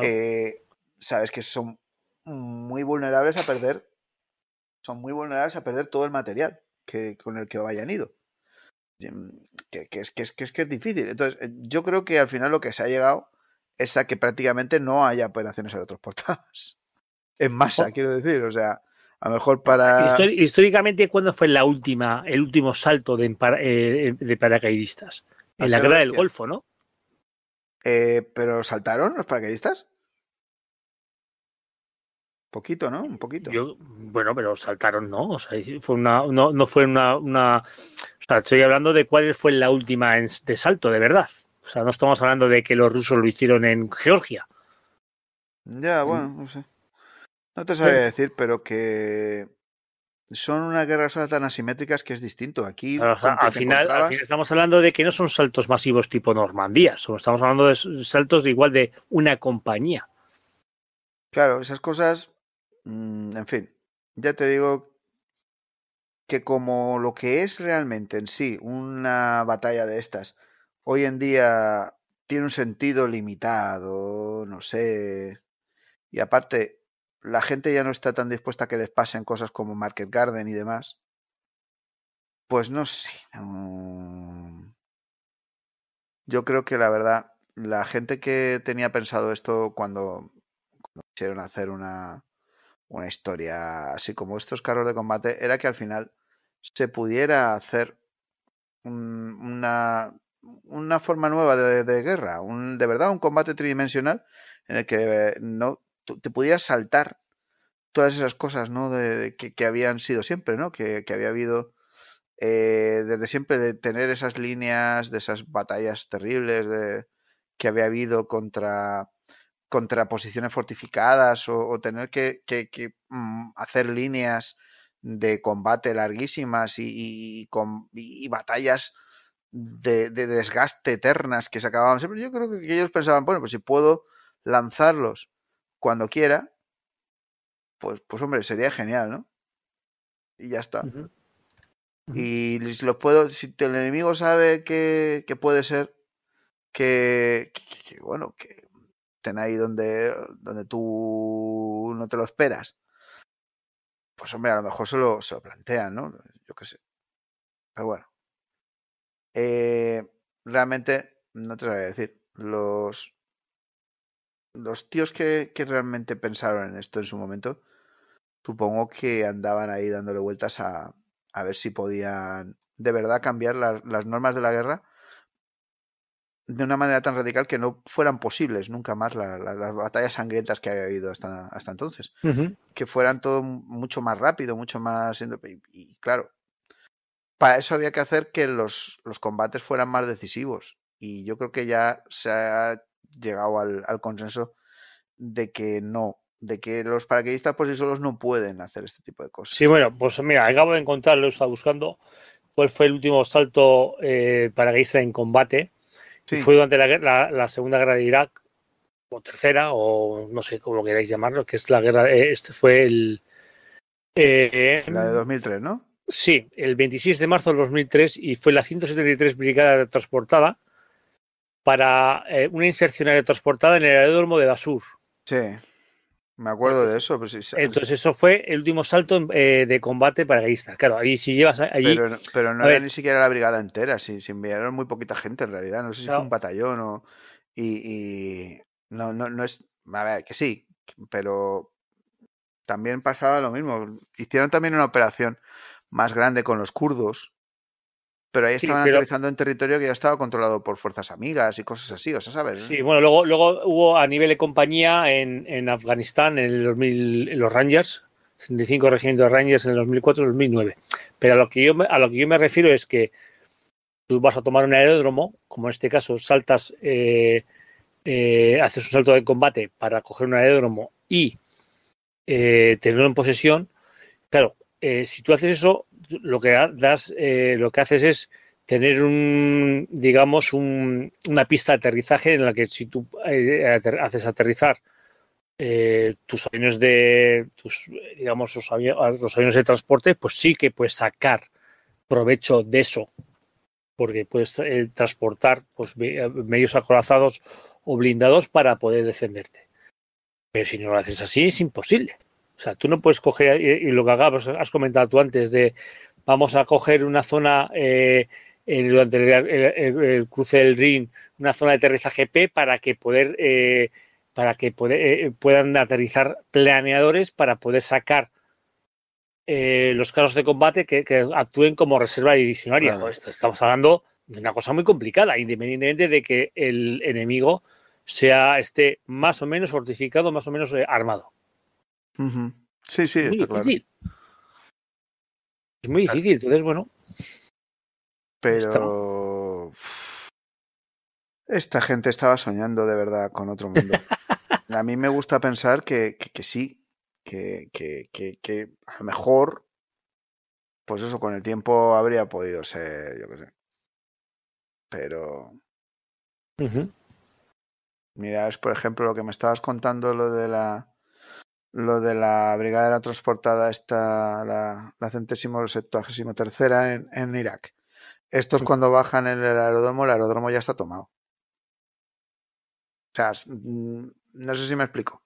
Speaker 1: Eh, sabes que son muy vulnerables a perder, son muy vulnerables a perder todo el material que, con el que vayan ido. Em, que, es, que, es, que, es, que es difícil. Entonces, eh, yo creo que al final lo que se ha llegado es a que prácticamente no haya operaciones aerotransportadas. En masa, oh. quiero decir. O sea, a lo mejor para.
Speaker 3: Históricamente, ¿cuándo fue la última, el último salto de,
Speaker 1: eh, eh, paracaidistas? En la guerra del Golfo, ¿no? ¿Pero saltaron los paracaidistas? Poquito, ¿no? Un poquito. bueno, pero saltaron, ¿no? O sea,
Speaker 3: fue una, no, fue una, O sea, estoy hablando de cuál fue la última de salto, de verdad. O sea, no estamos hablando de que los rusos lo hicieron en Georgia.
Speaker 1: Ya, mm. bueno, no sé. No te sabría decir, pero que son unas guerras tan asimétricas que es distinto. Aquí al, final, estamos
Speaker 3: hablando de que no son saltos masivos tipo Normandía, estamos hablando de saltos
Speaker 1: de igual de una compañía. Claro, esas cosas Mm, en fin, ya te digo que como lo que es realmente en sí una batalla de estas, hoy en día tiene un sentido limitado, no sé. Y aparte, la gente ya no está tan dispuesta a que les pasen cosas como Market Garden y demás. Pues no sé. Yo creo que la verdad, la gente que tenía pensado esto cuando quisieron hacer una, una historia así como estos carros de combate era que al final se pudiera hacer una, una forma nueva de, guerra, un, de verdad un combate tridimensional en el que eh, no te pudieras saltar todas esas cosas ¿no? que, habían sido siempre, ¿no? que, había habido eh, desde siempre de tener esas líneas, de esas batallas terribles de, que había habido contra contra posiciones fortificadas o, tener que, mm, hacer líneas de combate larguísimas y, con, batallas de, desgaste eternas que se acababan siempre. Yo creo que ellos pensaban, bueno, pues si puedo lanzarlos cuando quiera, pues, pues hombre, sería genial, ¿no? Y ya está. Y si los puedo, si el enemigo sabe que, puede ser que, bueno, que estén ahí donde, donde tú no te lo esperas, pues hombre, a lo mejor solo se lo plantean, ¿no? Yo qué sé. Pero bueno. Eh, realmente, no te a decir. Los, los tíos que, que, realmente pensaron en esto en su momento, supongo que andaban ahí dándole vueltas a, a ver si podían de verdad cambiar las normas de la guerra de una manera tan radical que no fueran posibles nunca más las batallas sangrientas que había habido hasta, hasta entonces. Que fueran todo mucho más rápido, mucho más... Y, claro, para eso había que hacer que los, combates fueran más decisivos. Y yo creo que ya se ha llegado al, consenso de que no, de que los paracaidistas por sí solos no pueden hacer este tipo de cosas. Sí, bueno, pues mira, acabo de encontrarlo, lo estaba buscando, cuál fue el último
Speaker 3: salto eh, paracaidista en combate fue durante la, Segunda Guerra de Irak, o tercera, o no sé cómo lo queráis llamarlo, que es la guerra, eh, este fue el...
Speaker 1: Eh, la de
Speaker 3: 2003, ¿no? Sí, el 26 de marzo del 2003 y fue la 173 Brigada Transportada para eh, una inserción aerotransportada en el aeródromo de Basur. Sí.
Speaker 1: Me acuerdo de eso. Entonces
Speaker 3: eso fue el último salto eh, de combate para paracaidista. Claro, ahí si llevas allí... Pero, no era ni
Speaker 1: siquiera la brigada entera, si, enviaron muy poquita gente en realidad. No sé si fue un batallón o... Y, no, no, no es... A ver, que sí, pero también pasaba lo mismo. Hicieron también una operación más grande con los kurdos pero ahí estaban sí, en territorio que ya estaba controlado por fuerzas amigas y cosas así, o sea, ¿sabes? Sí, bueno, luego,
Speaker 3: luego hubo a nivel de compañía en, en Afganistán en el 2000, los Rangers, 65 regimientos de Rangers en el 2004-2009. Pero a lo, que yo, a lo que yo me refiero es que tú vas a tomar un aeródromo, como en este caso saltas, eh, eh haces un salto de combate para coger un aeródromo y eh, tenerlo en posesión. Claro, eh, si tú haces eso, lo que das, eh, lo que haces es tener un, digamos, un, una pista de aterrizaje en la que si tú eh, haces aterrizar eh, tus aviones de, tus, digamos, los, aviones, de transporte, pues sí que puedes sacar provecho de eso, porque puedes transportar pues, medios acorazados o blindados para poder defenderte. Pero si no lo haces así, es imposible. O sea, tú no puedes coger, eh, y, lo que hagamos, has comentado tú antes, de vamos a coger una zona eh, en, durante el, el, cruce del Rin, una zona de aterrizaje P para que poder eh, para que puedan aterrizar planeadores para poder sacar los carros de combate que, actúen como reserva divisionaria. estamos hablando de una cosa muy complicada, independientemente de que el enemigo sea esté más o menos fortificado, más o menos armado.
Speaker 4: Sí, sí, está claro.
Speaker 1: Es muy difícil, entonces, bueno. Pero. Esta gente estaba soñando de verdad con otro mundo. a mí me gusta pensar que, que, sí, que, que, a lo mejor, pues eso, con el tiempo habría podido ser, yo qué sé. Pero. Mira, es por ejemplo lo que me estabas contando, lo de la lo de la brigada era transportada esta, la, centésimo centésimo septuagésimo tercera en, en Irak. Estos cuando bajan en el aeródromo, el aeródromo ya está tomado. O sea, mm, no sé si me explico.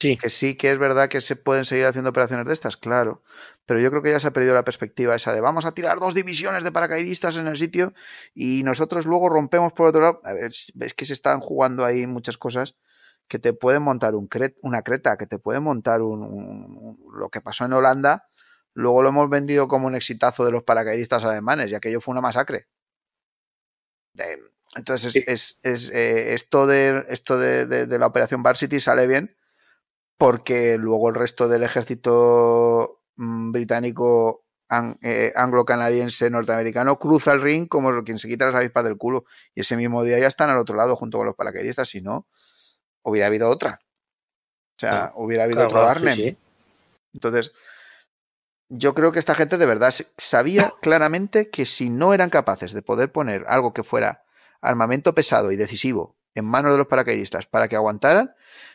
Speaker 1: Sí. Que sí que es verdad que se pueden seguir haciendo operaciones de estas, claro. Pero yo creo que ya se ha perdido la perspectiva esa de vamos a tirar dos divisiones de paracaidistas en el sitio y nosotros luego rompemos por otro lado. A ver, es que se están jugando ahí muchas cosas que te pueden montar un una creta, que te pueden montar un, lo que pasó en Holanda, luego lo hemos vendido como un exitazo de los paracaidistas alemanes, ya que ello fue una masacre. Entonces, es, eh, esto, de, esto de, la operación Varsity sale bien porque luego el resto del ejército mm, británico eh, anglo-canadiense norteamericano cruza el ring como quien se quita las avispas del culo y ese mismo día ya están al otro lado junto con los paracaidistas, si no, hubiera habido otra. O sea, hubiera habido otro Arlen. Entonces, yo creo que esta gente de verdad sabía claramente que si no eran capaces de poder poner algo que fuera armamento pesado y decisivo en manos de los paracaidistas para que aguantaran,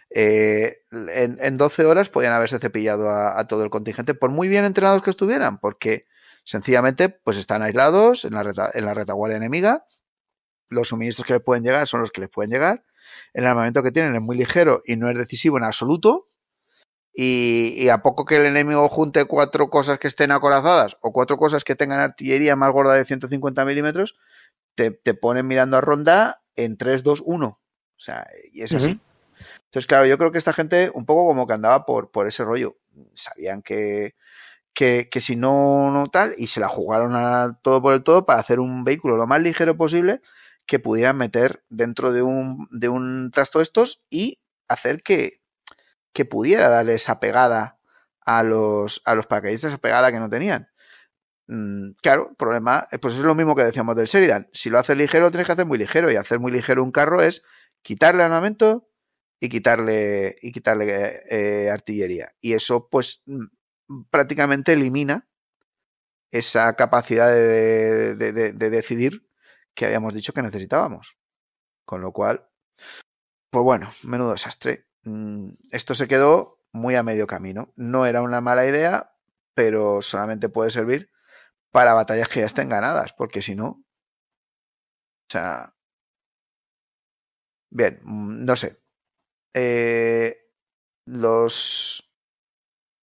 Speaker 1: eh, en, 12 horas podían haberse cepillado a, todo el contingente, por muy bien entrenados que estuvieran, porque sencillamente pues están aislados en la, en la retaguardia enemiga, los suministros que les pueden llegar son los que les pueden llegar, el armamento que tienen es muy ligero y no es decisivo en absoluto. Y, a poco que el enemigo junte cuatro cosas que estén acorazadas o cuatro cosas que tengan artillería más gorda de 150 milímetros, te, te ponen mirando a ronda en 3, 2, 1. O sea, y es así. Entonces, claro, yo creo que esta gente un poco como que andaba por, por ese rollo. Sabían que, que, que, si no, no tal, y se la jugaron a todo por el todo para hacer un vehículo lo más ligero posible que pudieran meter dentro de un, de un trasto de estos y hacer que, pudiera darle esa pegada a los, a los esa pegada que no tenían. Mm, claro, problema, eh, pues es lo mismo que decíamos del Sheridan. Si lo haces ligero, lo tienes que hacer muy ligero. Y hacer muy ligero un carro es quitarle armamento y quitarle, y quitarle eh, artillería. Y eso, pues, mm, prácticamente elimina esa capacidad de, de decidir que habíamos dicho que necesitábamos. Con lo cual, pues bueno, menudo desastre. Mm, esto se quedó muy a medio camino. No era una mala idea, pero solamente puede servir para batallas que ya estén ganadas, porque si no... O sea... Bien, mm, no sé. Eh, los,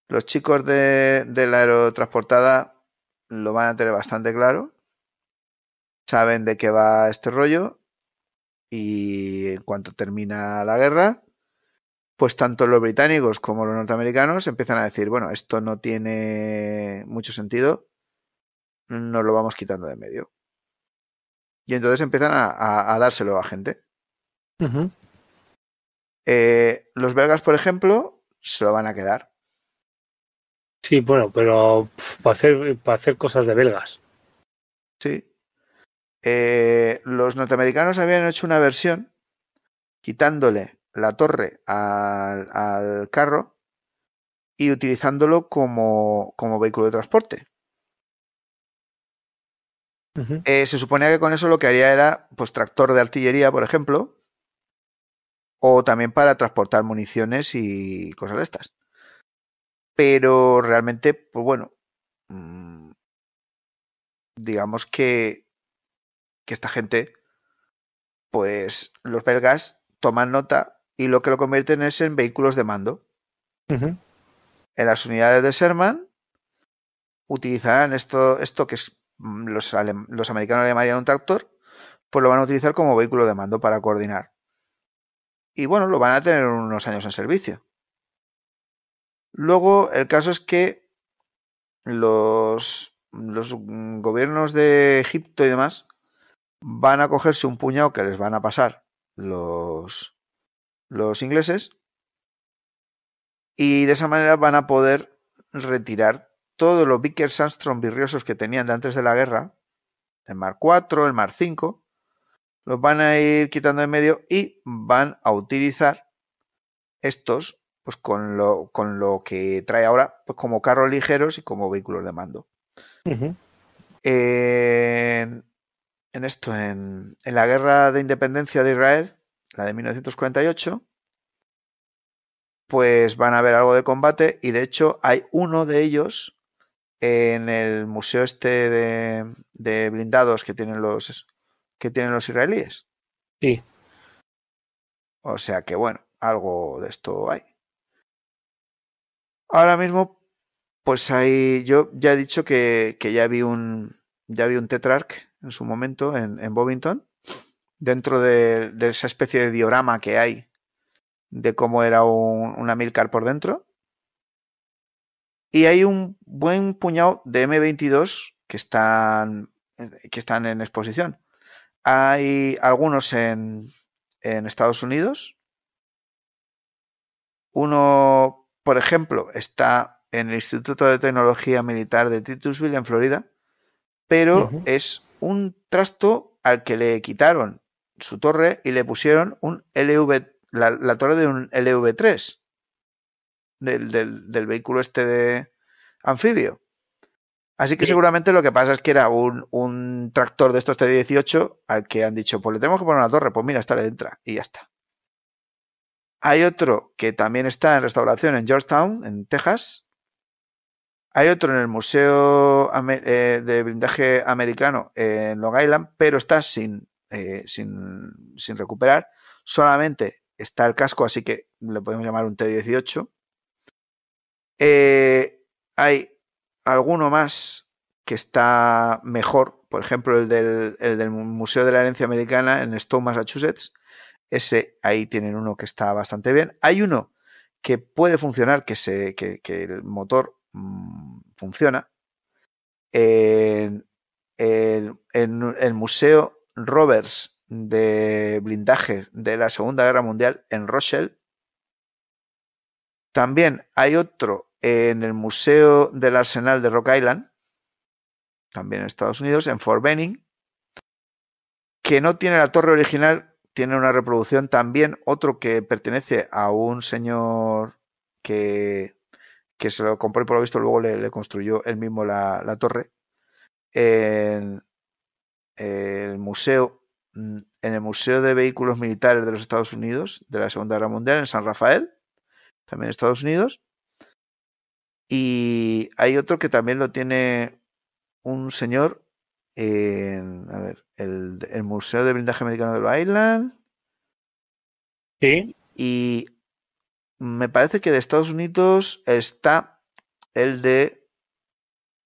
Speaker 1: los chicos de, de la aerotransportada lo van a tener bastante claro saben de qué va este rollo y en cuanto termina la guerra, pues tanto los británicos como los norteamericanos empiezan a decir, bueno, esto no tiene mucho sentido, nos lo vamos quitando de medio. Y entonces empiezan a, dárselo a gente. Eh, los belgas, por ejemplo, se lo van a quedar. Sí, bueno, pero para hacer, para hacer cosas de belgas. Sí, eh, los norteamericanos habían hecho una versión quitándole la torre al, carro y utilizándolo como, vehículo de transporte. Eh, se suponía que con eso lo que haría era pues tractor de artillería, por ejemplo, o también para transportar municiones y cosas de estas. Pero realmente, pues bueno, mm, digamos que que esta gente, pues los belgas toman nota y lo que lo convierten es en vehículos de mando. En las unidades de Sherman utilizarán esto, esto que mm, los, americanos le llamarían un tractor, pues lo van a utilizar como vehículo de mando para coordinar. Y bueno, lo van a tener unos años en servicio. Luego, el caso es que los, los gobiernos de Egipto y demás van a cogerse un puñado que les van a pasar los, los ingleses y de esa manera van a poder retirar todos los Vickers Armstrong virriosos que tenían de antes de la guerra, el Mar 4, el Mar 5, los van a ir quitando de medio y van a utilizar estos pues con lo, que trae ahora pues como carros ligeros y como vehículos de mando en esto, en, la guerra de independencia de Israel, la de 1948, pues van a haber algo de combate y de hecho hay uno de ellos en el museo este de, blindados que tienen los que tienen los israelíes. Sí. O sea que bueno, algo de esto hay. Ahora mismo, pues hay. Yo ya he dicho que, ya vi un. Ya vi un en su momento en, en Bovington, dentro de, esa especie de diorama que hay de cómo era un, una Milcar por dentro. Y hay un buen puñado de M22 que están, que están en exposición. Hay algunos en, en Estados Unidos. Uno, por ejemplo, está en el Instituto de Tecnología Militar de Titusville, en Florida, pero es un trasto al que le quitaron su torre y le pusieron un LV, la, torre de un LV3 del, del, vehículo este de anfibio. Así que seguramente lo que pasa es que era un, un tractor de estos T18 al que han dicho, pues le tenemos que poner una torre, pues mira, está le entra y ya está. Hay otro que también está en restauración en Georgetown, en Texas, hay otro en el Museo eh, de Blindaje Americano eh, en Long Island, pero está eh, sin, sin, recuperar. Solamente está el casco, así que le podemos llamar un T-18. hay alguno más que está mejor, por ejemplo, el del, Museo de la Herencia Americana en Stowe, Massachusetts. Ese ahí tienen uno que está bastante bien. Hay uno que puede funcionar, que, se, que el motor Mm, funciona. En, el Museo Roberts de Blindaje de la Segunda Guerra Mundial en Rochelle. También hay otro en el Museo del Arsenal de Rock Island, también en Estados Unidos, en Fort Benning, que no tiene la torre original, tiene una reproducción también, otro que pertenece a un señor que que se lo compró y por lo visto luego le, construyó él mismo la, torre. En el museo, mm, en el Museo de Vehículos Militares de los Estados Unidos, de la Segunda Guerra Mundial, en San Rafael, también en Estados Unidos. Y hay otro que también lo tiene un señor en a ver, el, Museo de Blindaje Americano de los Island. Sí. Y me parece que de Estados Unidos está el de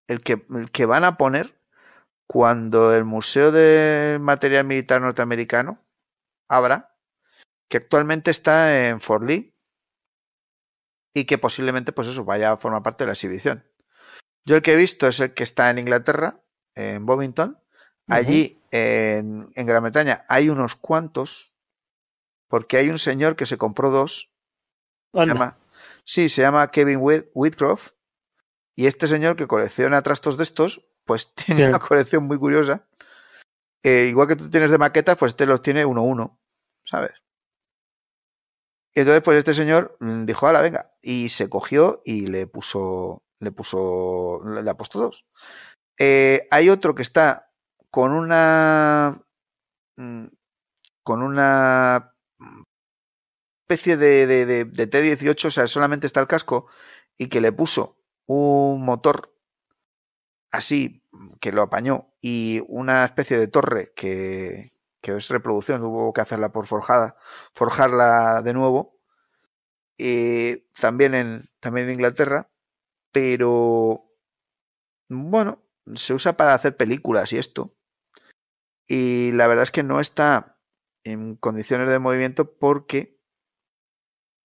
Speaker 1: el que, que van a poner cuando el Museo de Material Militar Norteamericano abra, que actualmente está en Fort Lee y que posiblemente pues eso vaya a formar parte de la exhibición. Yo el que he visto es el que está en Inglaterra, en Bovington. Allí en Gran Bretaña hay unos cuantos, porque hay un señor que se compró dos llama, sí, se llama Kevin Whitcroft. Y este señor que colecciona trastos de estos, pues tiene una colección muy curiosa. igual que tú tienes de maquetas, pues este los tiene uno a uno, ¿sabes? Y entonces, pues este señor mm, dijo, la venga, y se cogió y le puso, le puso, le ha dos. Eh, hay otro que está con una, mm, con una especie de, de, T18, o sea, solamente está el casco, y que le puso un motor así, que lo apañó, y una especie de torre que, que es reproducción, tuvo que hacerla por forjada, forjarla de nuevo, eh, también, en, también en Inglaterra, pero bueno, se usa para hacer películas y esto. Y la verdad es que no está en condiciones de movimiento porque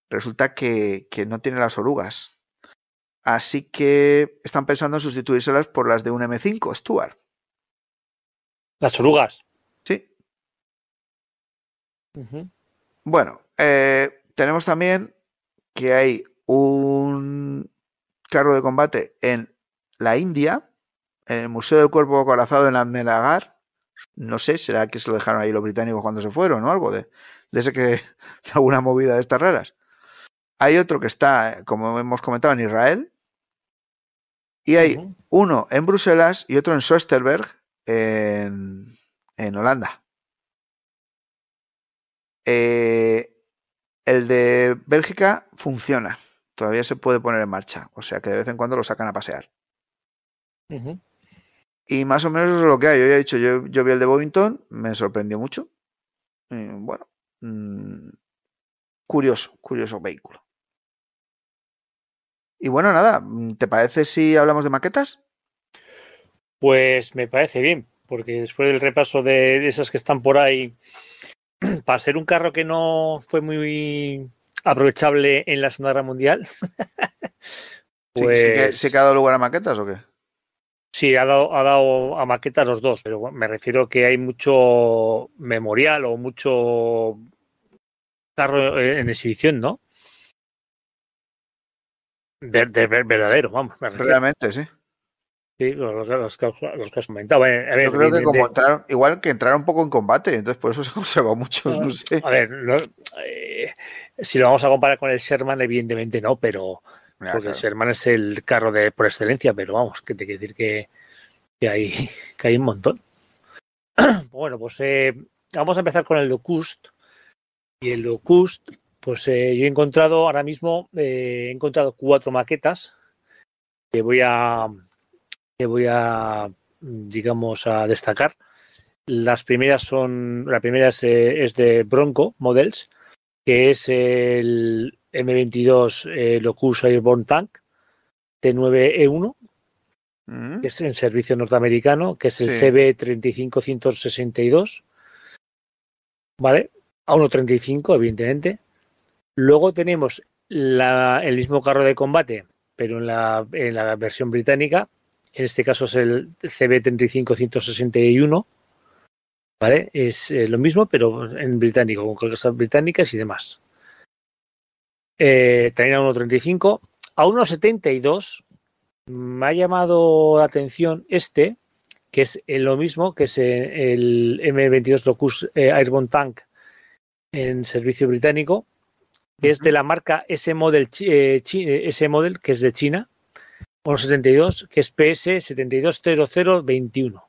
Speaker 1: resulta que, no tiene las orugas. Así que están pensando en sustituírselas por las de un M5 Stuart. Las orugas. Sí. Bueno, eh, tenemos también que hay un carro de combate en la India, en el Museo del Cuerpo Acorazado en Melagar. No sé, será que se lo dejaron ahí los británicos cuando se fueron o algo de, de ese que alguna movida de estas raras. Hay otro que está, como hemos comentado, en Israel. Y hay uno en Bruselas y otro en Soesterberg, en, Holanda. Eh, el de Bélgica funciona. Todavía se puede poner en marcha. O sea que de vez en cuando lo sacan a pasear. Y más o menos eso es lo que hay. Yo ya he dicho, yo, vi el de Bovington, me sorprendió mucho. bueno, mm, curioso, curioso vehículo. Y bueno, nada, mm, ¿te parece si hablamos de maquetas?
Speaker 3: Pues me parece bien, porque después del repaso de esas que están por ahí, para ser un carro que no fue muy aprovechable en la Segunda Guerra Mundial.
Speaker 1: pues... ¿Sí, que, ha dado lugar a maquetas o qué?
Speaker 3: Sí, ha dado, ha dado a maquetas los dos, pero me refiero que hay mucho memorial o mucho carro eh, en exhibición, ¿no? De, verdadero vamos. Realmente, sí. Sí, los, que, los que Yo creo que como
Speaker 1: entraron, igual que entraron un poco en combate, entonces por eso se conservó muchos, no, ah, sé. A ver, eh,
Speaker 3: si lo vamos a comparar con el Sherman, evidentemente no, pero. porque el Sherman es el carro de por excelencia, pero vamos, que te quiero decir que, que, hay, que hay un montón. bueno, pues eh, vamos a empezar con el Locust. Y el Locust pues eh, yo he encontrado ahora mismo, eh, he encontrado cuatro maquetas que voy a, que voy a, digamos, a destacar. Las primeras son, la primera es, eh, de Bronco Models, que es el M22 Locus Airborne Tank T9E1, e mm. que es en servicio norteamericano, que es el CB35162, ¿vale? A 1.35, evidentemente. Luego tenemos el mismo carro de combate, pero en la, versión británica. En este caso es el cb 35 ¿Vale? Es eh, lo mismo, pero en británico, con cargas británicas y demás. Eh, también a 1.35. A 1.72 me ha llamado la atención este, que es eh, lo mismo, que es el M22 Locus Airborne Tank en servicio británico, que es de la marca S-Model, eh, eh, model que es de China, 172, que es PS720021.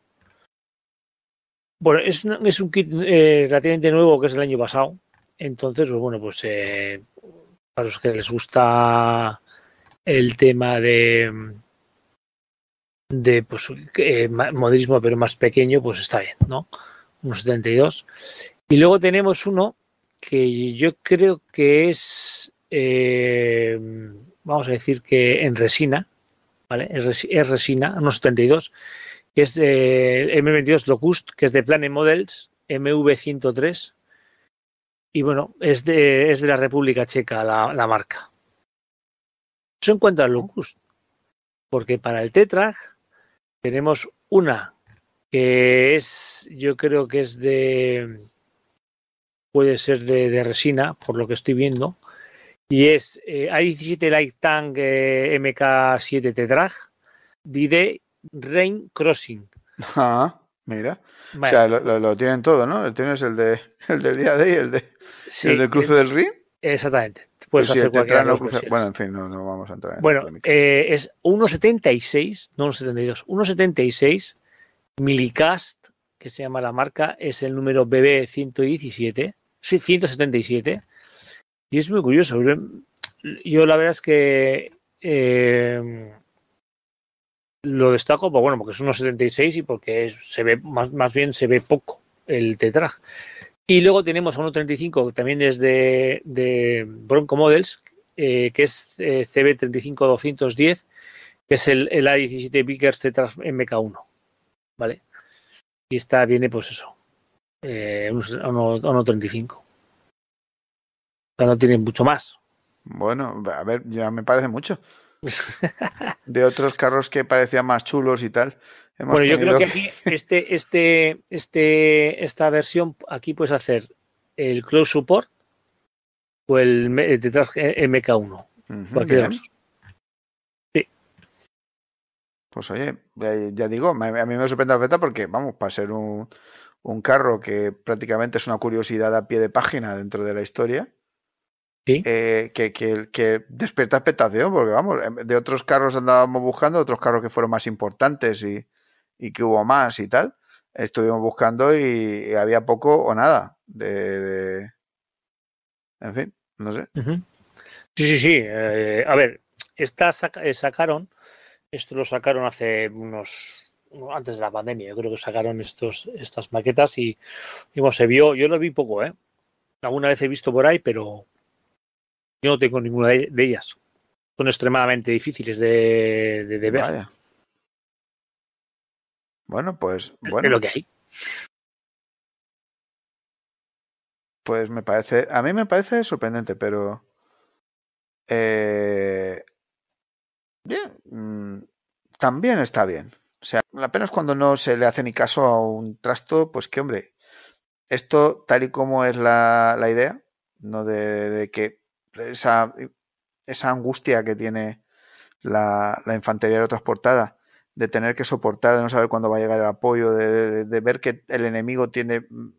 Speaker 3: Bueno, es, es un kit eh, relativamente nuevo que es el año pasado. Entonces, pues bueno, pues para los que les gusta el tema de de pues pero más pequeño pues está bien no 1,72. y luego tenemos uno que yo creo que es, eh, vamos a decir que en resina, ¿vale? Es, resina, unos 72, que es de M22 Locust, que es de Planet Models, MV103. Y bueno, es de, es de la República Checa la, la marca. Eso en cuanto al Locust. Porque para el Tetrag tenemos una que es, yo creo que es de puede ser de, resina, por lo que estoy viendo. Y es eh, A17 Light Tank eh, MK7 Tetrag
Speaker 1: DD Rain Crossing. Ah, mira. O sea, lo, tienen todo, ¿no? Tienes el, de, el del día de y el, de, el del cruce del Rin. Exactamente. pues hacer si cruce, Bueno, en fin, no, vamos a entrar en Bueno, eh, es
Speaker 3: 1.76, no 1.72, 1.76 Milicast, que se llama la marca, es el número BB117 177. Y es muy curioso. Yo la verdad es que eh, lo destaco, pues bueno, porque es 1.76 y porque se ve más, bien se ve poco el tetra Y luego tenemos a 1.35, que también es de, Bronco Models, eh, que es eh, CB CB35210, que es el, A17 Vickers Tetrag MK1. ¿Vale? Y esta viene, pues eso, eh, 1.35. No tienen
Speaker 1: mucho más. Bueno, a ver, ya me parece mucho. de otros carros que parecían más chulos y tal. bueno, yo creo que, aquí
Speaker 3: este, este, este, esta versión aquí puedes hacer el close support
Speaker 1: o el, detrás eh, MK1. Sí. Pues oye, eh, ya digo, a mí me sorprende la oferta porque, vamos, para ser un, un carro que prácticamente es una curiosidad a pie de página dentro de la historia. ¿Sí? Eh, que, que, despierta expectación, porque vamos, em, de otros carros andábamos buscando, otros carros que fueron más importantes y, que hubo más y tal. Estuvimos buscando y, había poco o nada. De, En fin, no
Speaker 3: sé. Sí, sí, sí. Eh, a ver, esta eh, sacaron, esto lo sacaron hace unos antes de la pandemia, yo creo que sacaron estos, estas maquetas y, se vio, yo lo vi poco, ¿eh? Alguna vez he visto por ahí, pero yo no tengo ninguna de ellas. Son extremadamente difíciles de, ver.
Speaker 1: Bueno, pues bueno. lo que hay. Pues me parece, a mí me parece sorprendente, pero eh, bien, mm, también está bien. O sea, la pena es cuando no se le hace ni caso a un trasto, pues que hombre, esto tal y como es la, idea, ¿no? De, que esa, angustia que tiene la, la infantería aerotransportada de tener que soportar, de no saber cuándo va a llegar el apoyo, de, ver que el enemigo tiene mm,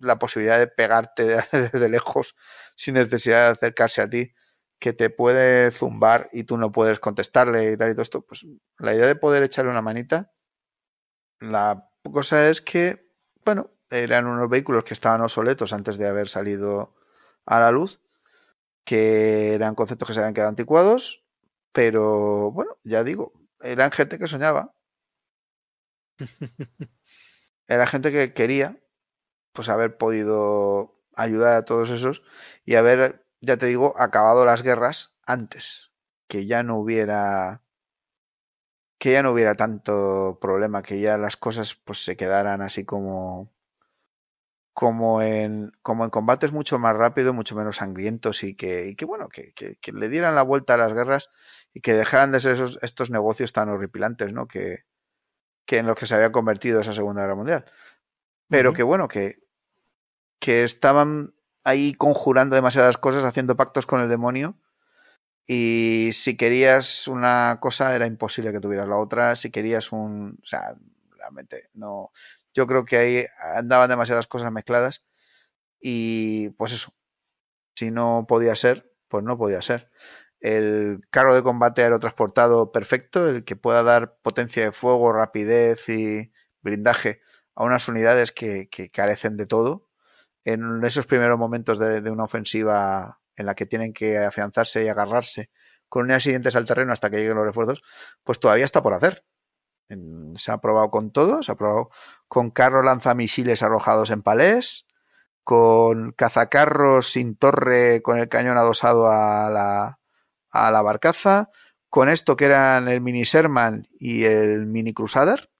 Speaker 1: la posibilidad de pegarte desde de lejos sin necesidad de acercarse a ti que te puede zumbar y tú no puedes contestarle y tal y todo esto, pues la idea de poder echarle una manita, la cosa es que, bueno, eran unos vehículos que estaban obsoletos antes de haber salido a la luz, que eran conceptos que se habían quedado anticuados, pero bueno, ya digo, eran gente que soñaba. Era gente que quería pues haber podido ayudar a todos esos y haber ya te digo, acabado las guerras antes, que ya no hubiera que ya no hubiera tanto problema, que ya las cosas pues se quedaran así como como en como en combates mucho más rápido, mucho menos sangrientos y que, y que bueno, que, que, le dieran la vuelta a las guerras y que dejaran de ser esos, estos negocios tan horripilantes, ¿no? Que, que en los que se había convertido esa Segunda Guerra Mundial. Pero que bueno, que, que estaban ahí conjurando demasiadas cosas, haciendo pactos con el demonio. Y si querías una cosa, era imposible que tuvieras la otra. Si querías un. O sea, realmente no. Yo creo que ahí andaban demasiadas cosas mezcladas. Y pues eso. Si no podía ser, pues no podía ser. El carro de combate aerotransportado perfecto, el que pueda dar potencia de fuego, rapidez y blindaje a unas unidades que, que carecen de todo en esos primeros momentos de, una ofensiva en la que tienen que afianzarse y agarrarse con unas siguientes al terreno hasta que lleguen los refuerzos, pues todavía está por hacer. Se ha probado con todo, se ha probado con carro lanzamisiles arrojados en palés, con cazacarros sin torre con el cañón adosado a la, a la barcaza, con esto que eran el mini Sherman y el mini Crusader.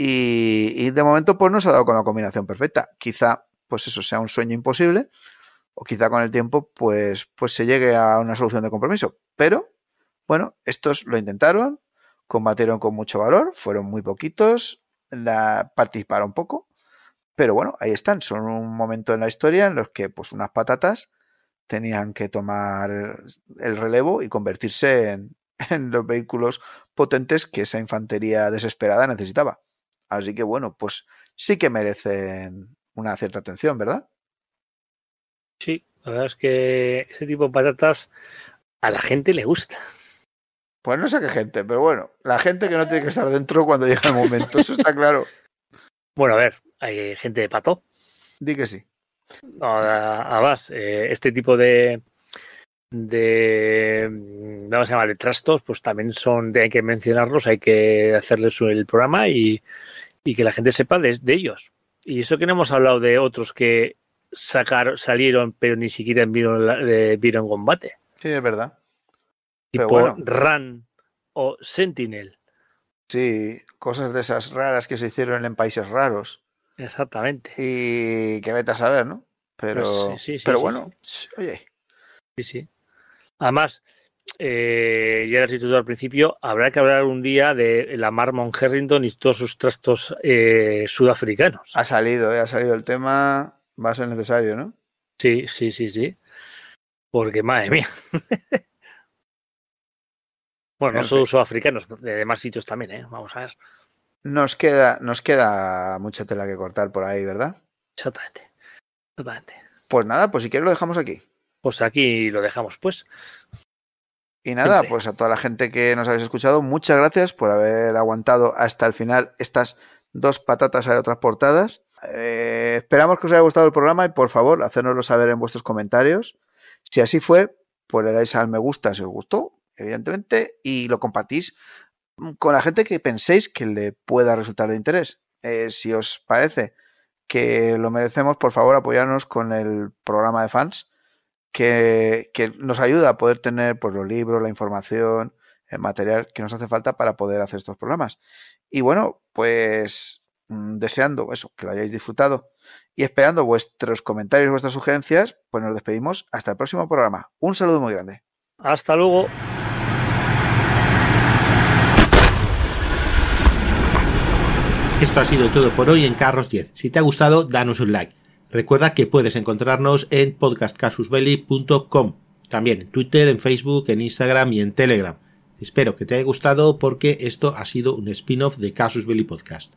Speaker 1: Y, de momento, pues no se ha dado con la combinación perfecta. Quizá, pues eso sea un sueño imposible, o quizá con el tiempo, pues, pues se llegue a una solución de compromiso. Pero, bueno, estos lo intentaron, combatieron con mucho valor, fueron muy poquitos, la, participaron poco, pero bueno, ahí están. Son un momento en la historia en los que, pues, unas patatas tenían que tomar el relevo y convertirse en los vehículos potentes que esa infantería desesperada necesitaba. Así que bueno, pues sí que merecen una cierta atención, ¿verdad?
Speaker 3: Sí, la verdad es que ese tipo de patatas a la gente le gusta. Pues no sé qué gente,
Speaker 1: pero bueno, la gente que no tiene que estar dentro cuando llega el momento, eso está claro. Bueno, a ver, hay gente de pato. Di que sí.
Speaker 3: Además, eh, este tipo de de mm, vamos a llamar de trastos, pues también son hay que mencionarlos, hay que hacerles el programa y y que la gente sepa de, ellos. Y eso que no hemos hablado de otros que sacaron, salieron, pero ni siquiera vieron, eh, combate. Sí, es verdad. Tipo bueno.
Speaker 1: o Sentinel. Sí, cosas de esas raras que se hicieron en países raros. Exactamente. Y que vete a saber, ¿no? Pero, pues pero bueno, oye. Sí, sí.
Speaker 3: Además, eh, ya lo has dicho al principio, habrá que hablar un día de la Marmon Herrington y todos sus trastos eh, sudafricanos.
Speaker 1: Ha salido, eh, ha salido el tema, va a ser necesario, ¿no? Sí, sí, sí, sí. Porque madre mía. bueno, no solo
Speaker 3: sudafricanos, de demás sitios también, ¿eh? Vamos a ver.
Speaker 1: Nos queda, nos queda mucha tela que cortar por ahí, ¿verdad? Exactamente. Exactamente. Pues nada, pues si quieres lo dejamos aquí. Pues aquí lo dejamos, pues. Y nada, pues a toda la gente que nos habéis escuchado, muchas gracias por haber aguantado hasta el final estas dos patatas otras portadas eh, esperamos que os haya gustado el programa y por favor, hacérnoslo saber en vuestros comentarios. Si así fue, pues le dais al me gusta si os gustó, evidentemente, y lo compartís con la gente que penséis que le pueda resultar de interés. Eh, si os parece que lo merecemos, por favor, apoyarnos con el programa de fans que, nos ayuda a poder tener por pues, los libros, la información, el material que nos hace falta para poder hacer estos programas. Y bueno, pues mm, deseando eso, que lo hayáis disfrutado y esperando vuestros comentarios, vuestras sugerencias, pues nos despedimos hasta el próximo programa. Un saludo muy grande. Hasta luego.
Speaker 2: Esto ha sido todo por hoy en Carros 10. Si te ha gustado, danos un like. Recuerda que puedes encontrarnos en podcastcasusbelli.com, también en Twitter, en Facebook, en Instagram y en Telegram. Espero que te haya
Speaker 4: gustado porque esto ha sido un spin-off de Casus Belli Podcast.